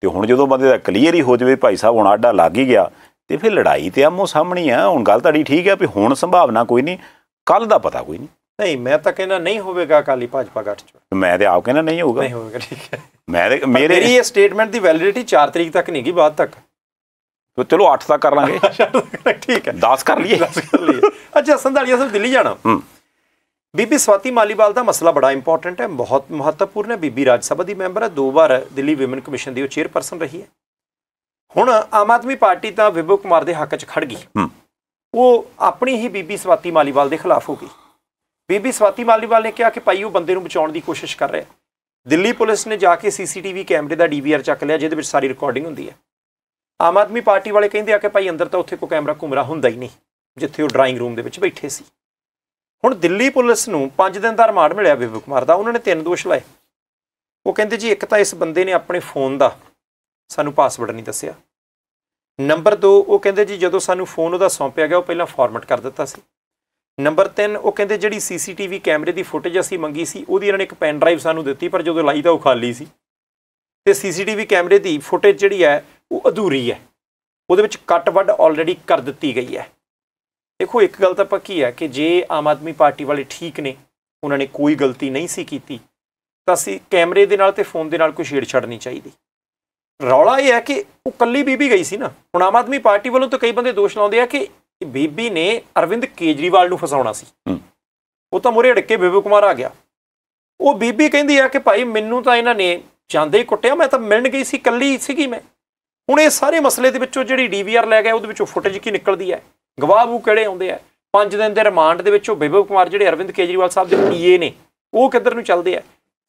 Speaker 1: ਤੇ ਹੁਣ ਜਦੋਂ ਬੰਦੇ ਦਾ ਕਲੀਅਰ ਹੀ ਹੋ ਜਵੇ ਭਾਈ ਸਾਹਿਬ ਹੁਣ ਆਡਾ ਲੱਗ ਹੀ ਗਿਆ ਤੇ ਫਿਰ ਲੜਾਈ ਤੇ ਆਮੋ ਸਾਹਮਣੀ ਆ ਹੁਣ ਗੱਲ ਤੁਹਾਡੀ ਠੀਕ ਆ ਵੀ ਹੁਣ ਸੰਭਾਵਨਾ ਕੋਈ ਨਹੀਂ ਕੱਲ ਦਾ ਪਤਾ ਕੋਈ ਨਹੀਂ
Speaker 2: ਨਹੀਂ ਮੈਂ ਤਾਂ ਕਹਿੰਦਾ ਨਹੀਂ ਹੋਵੇਗਾ ਕਾਲੀ ਭਾਜਪਾ ਗੱਠ ਚ ਮੈਂ ਤੇ
Speaker 1: ਆਪ ਕਹਿੰਦਾ ਨਹੀਂ ਹੋਊਗਾ
Speaker 2: ਨਹੀਂ ਹੋਵੇਗਾ ਠੀਕ ਹੈ
Speaker 1: ਮੈਂ ਤੇ ਮੇਰੇ ਇਹ
Speaker 2: ਸਟੇਟਮੈਂਟ ਦੀ ਵੈਲਿਡਿਟੀ 4 ਤਰੀਕ ਤੱਕ ਨਹੀਂਗੀ ਬਾਅਦ ਤੱਕ ਤੋ ਚਲੋ 8 ਤੱਕ ਕਰ ਲਾਂਗੇ ਠੀਕ ਹੈ 10 ਕਰ ਲਈਏ 10 ਕਰ ਲਈਏ ਅੱਛਾ ਸੰਧਾਲੀਆ ਸਭ ਦਿੱਲੀ ਜਾਣਾ ਬੀਬੀ ਸਵਾਤੀ ਮਾਲੀਵਾਲ ਦਾ ਮਸਲਾ ਬੜਾ ਇੰਪੋਰਟੈਂਟ ਹੈ ਬਹੁਤ ਮਹੱਤਵਪੂਰਨ ਹੈ ਬੀਬੀ ਰਾਜ ਸਭਾ ਦੀ ਮੈਂਬਰ ਹੈ ਦੋ ਵਾਰ ਦਿੱਲੀ ਵਿਮਨ ਕਮਿਸ਼ਨ ਦੀ ਉਹ ਚੇਅਰਪਰਸਨ ਰਹੀ ਹੈ ਹੁਣ ਆਮ ਆਦਮੀ ਪਾਰਟੀ ਤਾਂ ਵਿਭੂ ਕੁਮਾਰ ਦੇ ਹੱਕ 'ਚ ਖੜ ਗਈ ਉਹ ਆਪਣੀ ਹੀ ਬੀਬੀ ਸਵਾਤੀ ਮਾਲੀਵਾਲ ਦੇ ਖਿਲਾਫ ਹੋ ਗਈ ਬੀਬੀ ਸਵਾਤੀ ਮਾਲੀਵਾਲ ਨੇ ਕਿਹਾ ਕਿ ਭਾਈ ਉਹ ਬੰਦੇ ਨੂੰ ਬਚਾਉਣ ਦੀ ਕੋਸ਼ਿਸ਼ ਕਰ ਰਿਹਾ ਦਿੱਲੀ ਪੁਲਿਸ ਨੇ ਜਾ ਕੇ ਸੀਸੀਟੀਵੀ ਕੈਮਰੇ ਦਾ ਡੀਵੀਆਰ ਚੱਕ ਲਿਆ ਜਿਹਦੇ ਵਿੱਚ ਸਾਰੀ ਰਿਕਾਰਡਿੰਗ ਹੁੰਦੀ ਹੈ ਆਮ ਆਦਮੀ ਪਾਰਟੀ ਵਾਲੇ ਕਹਿੰਦੇ ਆ ਕਿ ਭਾਈ ਅੰਦਰ ਤਾਂ ਉੱਥੇ ਕੋਈ ਕੈਮਰਾ ਘੁੰਮਰਾ ਹੁੰਦਾ ਹੀ ਨਹੀਂ ਜਿੱਥੇ ਉਹ ਡਰਾਇੰਗ ਰੂਮ ਦੇ ਵਿੱਚ ਬੈਠੇ ਸੀ ਹੁਣ ਦਿੱਲੀ ਪੁਲਿਸ ਨੂੰ 5 ਦਿਨ ਦਾ ਰਿਮਾਂਡ ਮਿਲਿਆ ਵਿਵਕ ਕੁਮਾਰ ਦਾ ਉਹਨਾਂ ਨੇ ਤਿੰਨ ਦੋਸ਼ ਲਾਏ ਉਹ ਕਹਿੰਦੇ ਜੀ ਇੱਕ ਤਾਂ ਇਸ ਬੰਦੇ ਨੇ ਆਪਣੇ ਫੋਨ ਦਾ ਸਾਨੂੰ ਪਾਸਵਰਡ ਨਹੀਂ ਦੱਸਿਆ ਨੰਬਰ 2 ਉਹ ਕਹਿੰਦੇ ਜੀ ਜਦੋਂ ਸਾਨੂੰ ਫੋਨ ਉਹਦਾ ਸੌਂਪਿਆ ਗਿਆ ਉਹ ਪਹਿਲਾਂ ਫਾਰਮੈਟ ਕਰ ਦਿੱਤਾ ਸੀ ਨੰਬਰ 3 ਉਹ ਕਹਿੰਦੇ ਜਿਹੜੀ ਸੀਸੀਟੀਵੀ ਕੈਮਰੇ ਦੀ ਫੁਟੇਜ ਅਸੀਂ ਮੰਗੀ ਸੀ ਉਹਦੀ ਇਹਨਾਂ ਨੇ ਇੱਕ ਪੈਨ ਡਰਾਈਵ ਸਾਨੂੰ ਦਿੱਤੀ ਪਰ ਜਦੋਂ ਲਾਈ ਤਾਂ ਉਹ ਖਾਲੀ ਸੀ ਤੇ ਸੀਸੀਟੀਵੀ ਕੈਮਰੇ ਦੀ ਫੁਟੇਜ ਜਿਹੜੀ ਹੈ ਉਹ ਅਧੂਰੀ ਹੈ ਉਹਦੇ ਵਿੱਚ ਕੱਟ ਵੱਡ ਆਲਰੇਡੀ ਕਰ ਦਿੱਤੀ ਗਈ ਹੈ ਦੇਖੋ ਇੱਕ ਗੱਲ ਤਾਂ ਪੱਕੀ ਹੈ ਕਿ ਜੇ ਆਮ ਆਦਮੀ ਪਾਰਟੀ ਵਾਲੇ ਠੀਕ ਨੇ ਉਹਨਾਂ ਨੇ ਕੋਈ ਗਲਤੀ ਨਹੀਂ ਸੀ ਕੀਤੀ ਤਾਂ ਸੀ ਕੈਮਰੇ ਦੇ ਨਾਲ ਤੇ ਫੋਨ ਦੇ ਨਾਲ ਕੋਈ ਛੇੜਛਾੜ ਨਹੀਂ ਚਾਹੀਦੀ ਰੌਲਾ ਇਹ ਹੈ ਕਿ ਉਹ ਕੱਲੀ ਬੀਬੀ ਗਈ ਸੀ ਨਾ ਹੁਣ ਆਮ ਆਦਮੀ ਪਾਰਟੀ ਵੱਲੋਂ ਤਾਂ ਕਈ ਬੰਦੇ ਦੋਸ਼ ਲਾਉਂਦੇ ਆ ਕਿ ਬੀਬੀ ਨੇ ਅਰਵਿੰਦ ਕੇਜਰੀਵਾਲ ਨੂੰ ਫਸਾਉਣਾ ਸੀ ਉਹ ਤਾਂ ਮੁਰੇ ਅੜਕੇ ਬੀਬੀ ਕੁਮਾਰ ਆ ਗਿਆ ਉਹ ਬੀਬੀ ਕਹਿੰਦੀ ਆ ਕਿ ਭਾਈ ਮੈਨੂੰ ਤਾਂ ਇਹਨਾਂ ਨੇ ਜਾਂਦੇ ਹੀ ਕੁੱਟਿਆ ਮੈਂ ਤਾਂ ਮਿਲਣ ਗਈ ਸੀ ਕੱਲੀ ਸੀਗੀ ਮੈਂ ਹੁਣ ਇਹ ਸਾਰੇ ਮਸਲੇ ਦੇ ਵਿੱਚੋਂ ਜਿਹੜੀ ਡੀਵੀਆਰ ਲੈ ਗਿਆ ਉਹਦੇ ਵਿੱਚੋਂ ਫੁਟੇਜ ਕੀ ਨਿਕਲਦੀ ਹੈ ਗਵਾਹ ਉਹ ਕਿਹੜੇ ਆਉਂਦੇ ਆ ਪੰਜ ਦਿਨ ਦੇ ਰਿਮਾਂਡ ਦੇ ਵਿੱਚੋਂ ਬੀਬੀ ਕੁਮਾਰ ਜਿਹੜੇ ਅਰਵਿੰਦ ਕੇਜਰੀਵਾਲ ਸਾਹਿਬ ਦੇ ਪੀਏ ਨੇ ਉਹ ਕਿੱਧਰ ਨੂੰ ਚੱਲਦੇ ਆ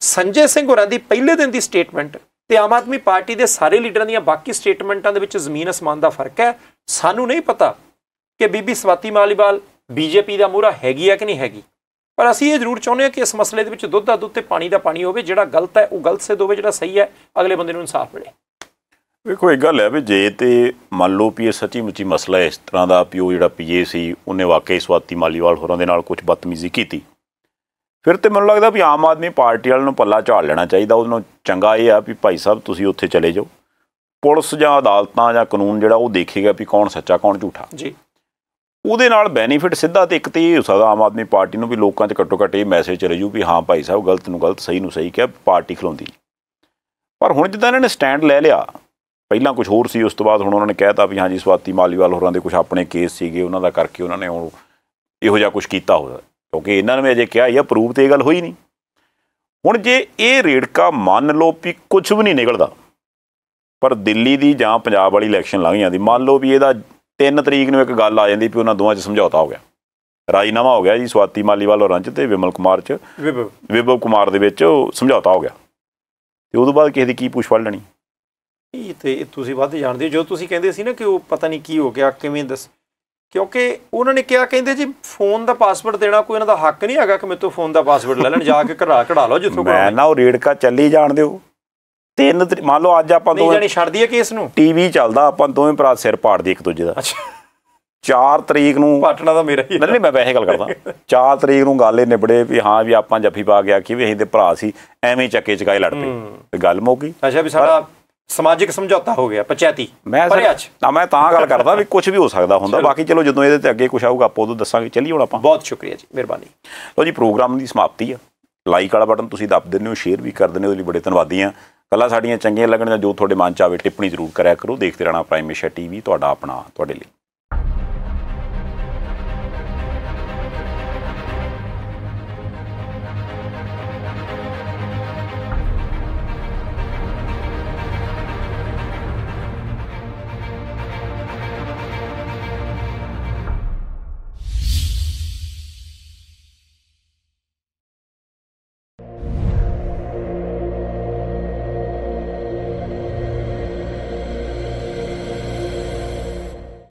Speaker 2: ਸੰਜੇ ਸਿੰਘ ਹੋਰਾਂ ਦੀ ਪਹਿਲੇ ਦਿਨ ਦੀ ਸਟੇਟਮੈਂਟ ਤੇ ਆਮ ਆਦਮੀ ਪਾਰਟੀ ਦੇ ਸਾਰੇ ਲੀਡਰਾਂ ਦੀਆਂ ਬਾਕੀ ਸਟੇਟਮੈਂਟਾਂ ਦੇ ਵਿੱਚ ਜ਼ਮੀਨ ਅਸਮਾਨ ਦਾ ਫਰਕ ਹੈ ਸਾਨੂੰ ਨਹੀਂ ਪਤਾ ਕਿ ਬੀਬੀ ਸਵਾਤੀ ਮਾਲੀਵਾਲ ਬੀਜੇਪੀ ਦਾ ਮੂਰਾ ਹੈਗੀ ਆ ਕਿ ਨਹੀਂ ਹੈਗੀ ਪਰ ਅਸੀਂ ਇਹ ਜ਼ਰੂਰ ਚਾਹੁੰਦੇ ਹਾਂ ਕਿ ਇਸ ਮਸਲੇ ਦੇ ਵਿੱਚ ਦੁੱਧ ਦਾ ਦੁੱਧ ਤੇ ਪਾਣੀ ਦਾ ਪਾਣੀ ਹੋਵੇ ਜਿਹੜਾ ਗਲਤ ਹੈ ਉਹ ਗਲਤ ਸੇ ਦੋਵੇ ਜਿਹੜਾ ਸਹੀ ਹੈ ਅਗਲੇ ਬੰਦੇ ਨੂੰ ਇਨਸਾਫ ਮਿਲੇ
Speaker 1: ਵੇਖੋ ਇਹ ਗੱਲ ਹੈ ਵੀ ਜੇ ਤੇ ਮੰਨ ਲਓ ਵੀ ਇਹ ਸੱਚੀ ਮੁੱਚੀ ਮਸਲਾ ਇਸ ਤਰ੍ਹਾਂ ਦਾ ਪੀਓ ਜਿਹੜਾ ਪੀਏ ਸੀ ਉਹਨੇ ਵਾਕਈ ਸਵਾਤੀ ਮਾਲੀਵਾਲ ਹੋਰਾਂ ਦੇ ਨਾਲ ਕੁਝ ਬਦਤਮੀਜ਼ੀ ਕੀਤੀ ਫਿਰ ਤੇ ਮੈਨੂੰ ਲੱਗਦਾ ਵੀ ਆਮ ਆਦਮੀ ਪਾਰਟੀ ਵਾਲਿਆਂ ਨੂੰ ਪੱਲਾ ਝਾੜ ਲੈਣਾ ਚਾਹੀਦਾ ਉਹਨੂੰ ਚੰਗਾ ਇਹ ਆ ਵੀ ਭਾਈ ਸਾਹਿਬ ਤੁਸੀਂ ਉੱਥੇ ਚਲੇ ਜਾਓ ਪੁਲਿਸ ਜਾਂ ਅਦਾਲਤਾਂ ਜਾਂ ਕਾਨੂੰਨ ਜਿਹੜਾ ਉਹ ਦੇਖੇਗਾ ਵੀ ਕੌਣ ਸੱਚਾ ਕੌਣ ਝੂਠਾ ਜੀ ਉਹਦੇ ਨਾਲ ਬੈਨੀਫਿਟ ਸਿੱਧਾ ਤੇ ਇੱਕ ਤੇ ਇਹ ਹੋ ਸਕਦਾ ਆਮ ਆਦਮੀ ਪਾਰਟੀ ਨੂੰ ਵੀ ਲੋਕਾਂ 'ਚ ਘੱਟੋ ਘੱਟ ਇਹ ਮੈਸੇਜ ਚਲੇ ਜੂ ਵੀ ਹਾਂ ਭਾਈ ਸਾਹਿਬ ਗਲਤ ਨੂੰ ਗਲਤ ਸਹੀ ਨੂੰ ਸਹੀ ਕਿਹਾ ਪਾਰਟੀ ਖਲੋਂਦੀ ਪਰ ਹੁਣ ਜਿੱਦਾਂ ਇਹਨਾਂ ਨੇ ਸਟੈਂਡ ਲੈ ਲਿਆ ਪਹਿਲਾਂ ਕੁਝ ਹੋਰ ਸੀ ਉਸ ਤੋਂ ਬਾਅਦ ਹੁਣ ਉਹਨਾਂ ਨੇ ਕਹਿਤਾ ਵੀ ਹਾਂਜੀ ਸਵਾਤੀ ਮਾਲੀਵਾਲ ਹੋਰਾਂ ਦੇ ਕੁਝ ਆਪਣੇ ਕੇਸ ਸੀਗੇ ਉਹਨਾਂ ਦਾ ਕਰਕੇ ਉਹਨਾਂ ਨੇ ਉਹ ਇਹੋ ਜਿਹਾ ਕੁਝ ਕੀਤਾ ਹੋਇਆ ਕਿਉਂਕਿ ਇਹਨਾਂ ਨੇ ਅਜੇ ਕਿਹਾ ਇਹ ਪ੍ਰੂਫ ਤੇ ਇਹ ਗੱਲ ਹੋਈ ਨਹੀਂ ਹੁਣ ਜੇ ਇਹ ਰੇੜਕਾ ਮੰਨ ਲਓ ਵੀ ਕੁਝ ਵੀ ਨਹੀਂ ਨਿਕਲਦਾ ਪਰ ਦਿੱਲੀ ਦੀ ਜਾਂ ਪੰਜਾਬ ਵਾਲੀ ਇਲੈਕਸ਼ਨ ਲੰਘ ਜਾਂਦੀ ਮੰਨ ਲਓ ਵੀ ਇਹਦਾ 3 ਤਰੀਕ ਨੂੰ ਇੱਕ ਗੱਲ ਆ ਜਾਂਦੀ ਵੀ ਉਹਨਾਂ ਦੋਵਾਂ 'ਚ ਸਮਝੌਤਾ ਹੋ ਗਿਆ ਰਾਜੀਨਾਮਾ ਹੋ ਗਿਆ ਜੀ ਸਵਾਤੀ ਮਾਲੀਵਾਲ ਹੋਰਾਂ 'ਚ ਤੇ ਵਿਮਲ ਕੁਮਾਰ 'ਚ ਵਿਭਵ ਕੁਮਾਰ ਦੇ ਵਿੱਚ ਸਮਝੌਤਾ ਹੋ ਗਿਆ ਤੇ ਉਹ ਤੋਂ ਬਾਅਦ ਕਿਸੇ ਦੀ ਕੀ ਪੁੱਛ ਫੜ ਲੈਣੀ
Speaker 2: ਇਹ ਤੇ ਤੁਸੀਂ ਵੱਧ ਜਾਣਦੇ ਜੋ ਤੁਸੀਂ ਕਹਿੰਦੇ ਸੀ ਨਾ ਕਿ ਉਹ ਪਤਾ ਨਹੀਂ ਕੀ ਹੋ ਗਿਆ ਕਿਵੇਂ ਦੱਸ ਕਿਉਂਕਿ ਉਹਨਾਂ ਨੇ ਕਿਹਾ ਕਹਿੰਦੇ ਜੀ ਫੋਨ ਦਾ ਪਾਸਵਰਡ ਦੇਣਾ ਕੋਈ ਇਹਨਾਂ ਦਾ ਹੱਕ ਨਹੀਂ ਹੈਗਾ ਕਿ ਮੇਰੇ ਤੋਂ ਫੋਨ ਦਾ ਪਾਸਵਰਡ ਲੈ ਲੈਣ ਜਾ ਕੇ ਘੜਾ ਘੜਾ ਲਓ ਜਿੱਥੋਂ ਮੈਂ
Speaker 1: ਨਾ ਉਹ ਰੇੜਕਾ ਚੱਲੀ ਜਾਣ ਦਿਓ
Speaker 2: ਤਿੰਨ ਮੰਨ ਲਓ ਅੱਜ ਆਪਾਂ ਦੋਵੇਂ ਜਾਨੀ ਛੱਡ ਦਈਏ ਕੇਸ ਨੂੰ
Speaker 1: ਟੀਵੀ ਚੱਲਦਾ ਆਪਾਂ ਦੋਵੇਂ ਭਰਾ ਸਿਰ ਪਾੜਦੇ ਇੱਕ ਦੂਜੇ ਦਾ ਅੱਛਾ 4 ਤਰੀਕ ਨੂੰ ਪਾਟਣਾ ਦਾ ਮੇਰਾ ਹੀ ਨਹੀਂ ਨਹੀਂ ਮੈਂ ਵੈਸੇ ਗੱਲ ਕਰਦਾ 4 ਤਰੀਕ ਨੂੰ ਗੱਲ ਇਹ ਨਿਬੜੇ ਵੀ ਹਾਂ ਵੀ ਆਪਾਂ ਜੱਫੀ ਪਾ ਗਿਆ ਕਿ ਵੀ ਅਸੀਂ ਤੇ ਭਰਾ ਸੀ ਐਵੇਂ ਚੱਕੇ ਚਕਾਈ ਲੜ ਪਏ ਤੇ ਗੱਲ ਮੁੱਕ ਗਈ ਅੱਛਾ ਵੀ ਸਾਡਾ ਸਮਾਜਿਕ ਸਮਝੌਤਾ ਹੋ ਗਿਆ
Speaker 2: ਪੰਚਾਇਤੀ ਮੈਂ ਤਾਂ ਮੈਂ ਤਾਂ ਗੱਲ ਕਰਦਾ ਵੀ
Speaker 1: ਕੁਝ ਵੀ ਹੋ ਸਕਦਾ ਹੁੰਦਾ ਬਾਕੀ ਚਲੋ ਜਦੋਂ ਇਹਦੇ ਤੇ ਅੱਗੇ ਕੁਝ ਆਊਗਾ ਆਪਾਂ ਉਹਦੋਂ ਦੱਸਾਂਗੇ ਚੱਲੀ ਹੁਣ ਆਪਾਂ ਬਹੁਤ ਸ਼ੁਕਰੀਆ ਜੀ ਮਿਹਰਬਾਨੀ ਲੋ ਜੀ ਪ੍ਰੋਗਰਾਮ ਦੀ ਸਮਾਪਤੀ ਆ ਲਾਈਕ ਵਾਲਾ ਬਟਨ ਤੁਸੀਂ ਦੱਬ ਦਿੰਦੇ ਹੋ ਸ਼ੇਅਰ ਵੀ ਕਰ ਦਿੰਦੇ ਹੋ ਉਹਦੇ ਲਈ ਬੜੇ ਧੰਨਵਾਦੀ ਆ ਕੱਲਾ ਸਾਡੀਆਂ ਚੰਗੀਆਂ ਲੱਗਣ ਜਾਂ ਜੋ ਤੁਹਾਡੇ ਮਨ ਚ ਆਵੇ ਟਿੱਪਣੀ ਜ਼ਰੂਰ ਕਰਿਆ ਕਰੋ ਦੇਖਦੇ ਰਹਿਣਾ ਪ੍ਰਾਈਮੇਸ਼ਾ ਟੀਵੀ ਤੁਹਾਡਾ ਆਪਣਾ ਤੁਹਾਡੇ ਲਈ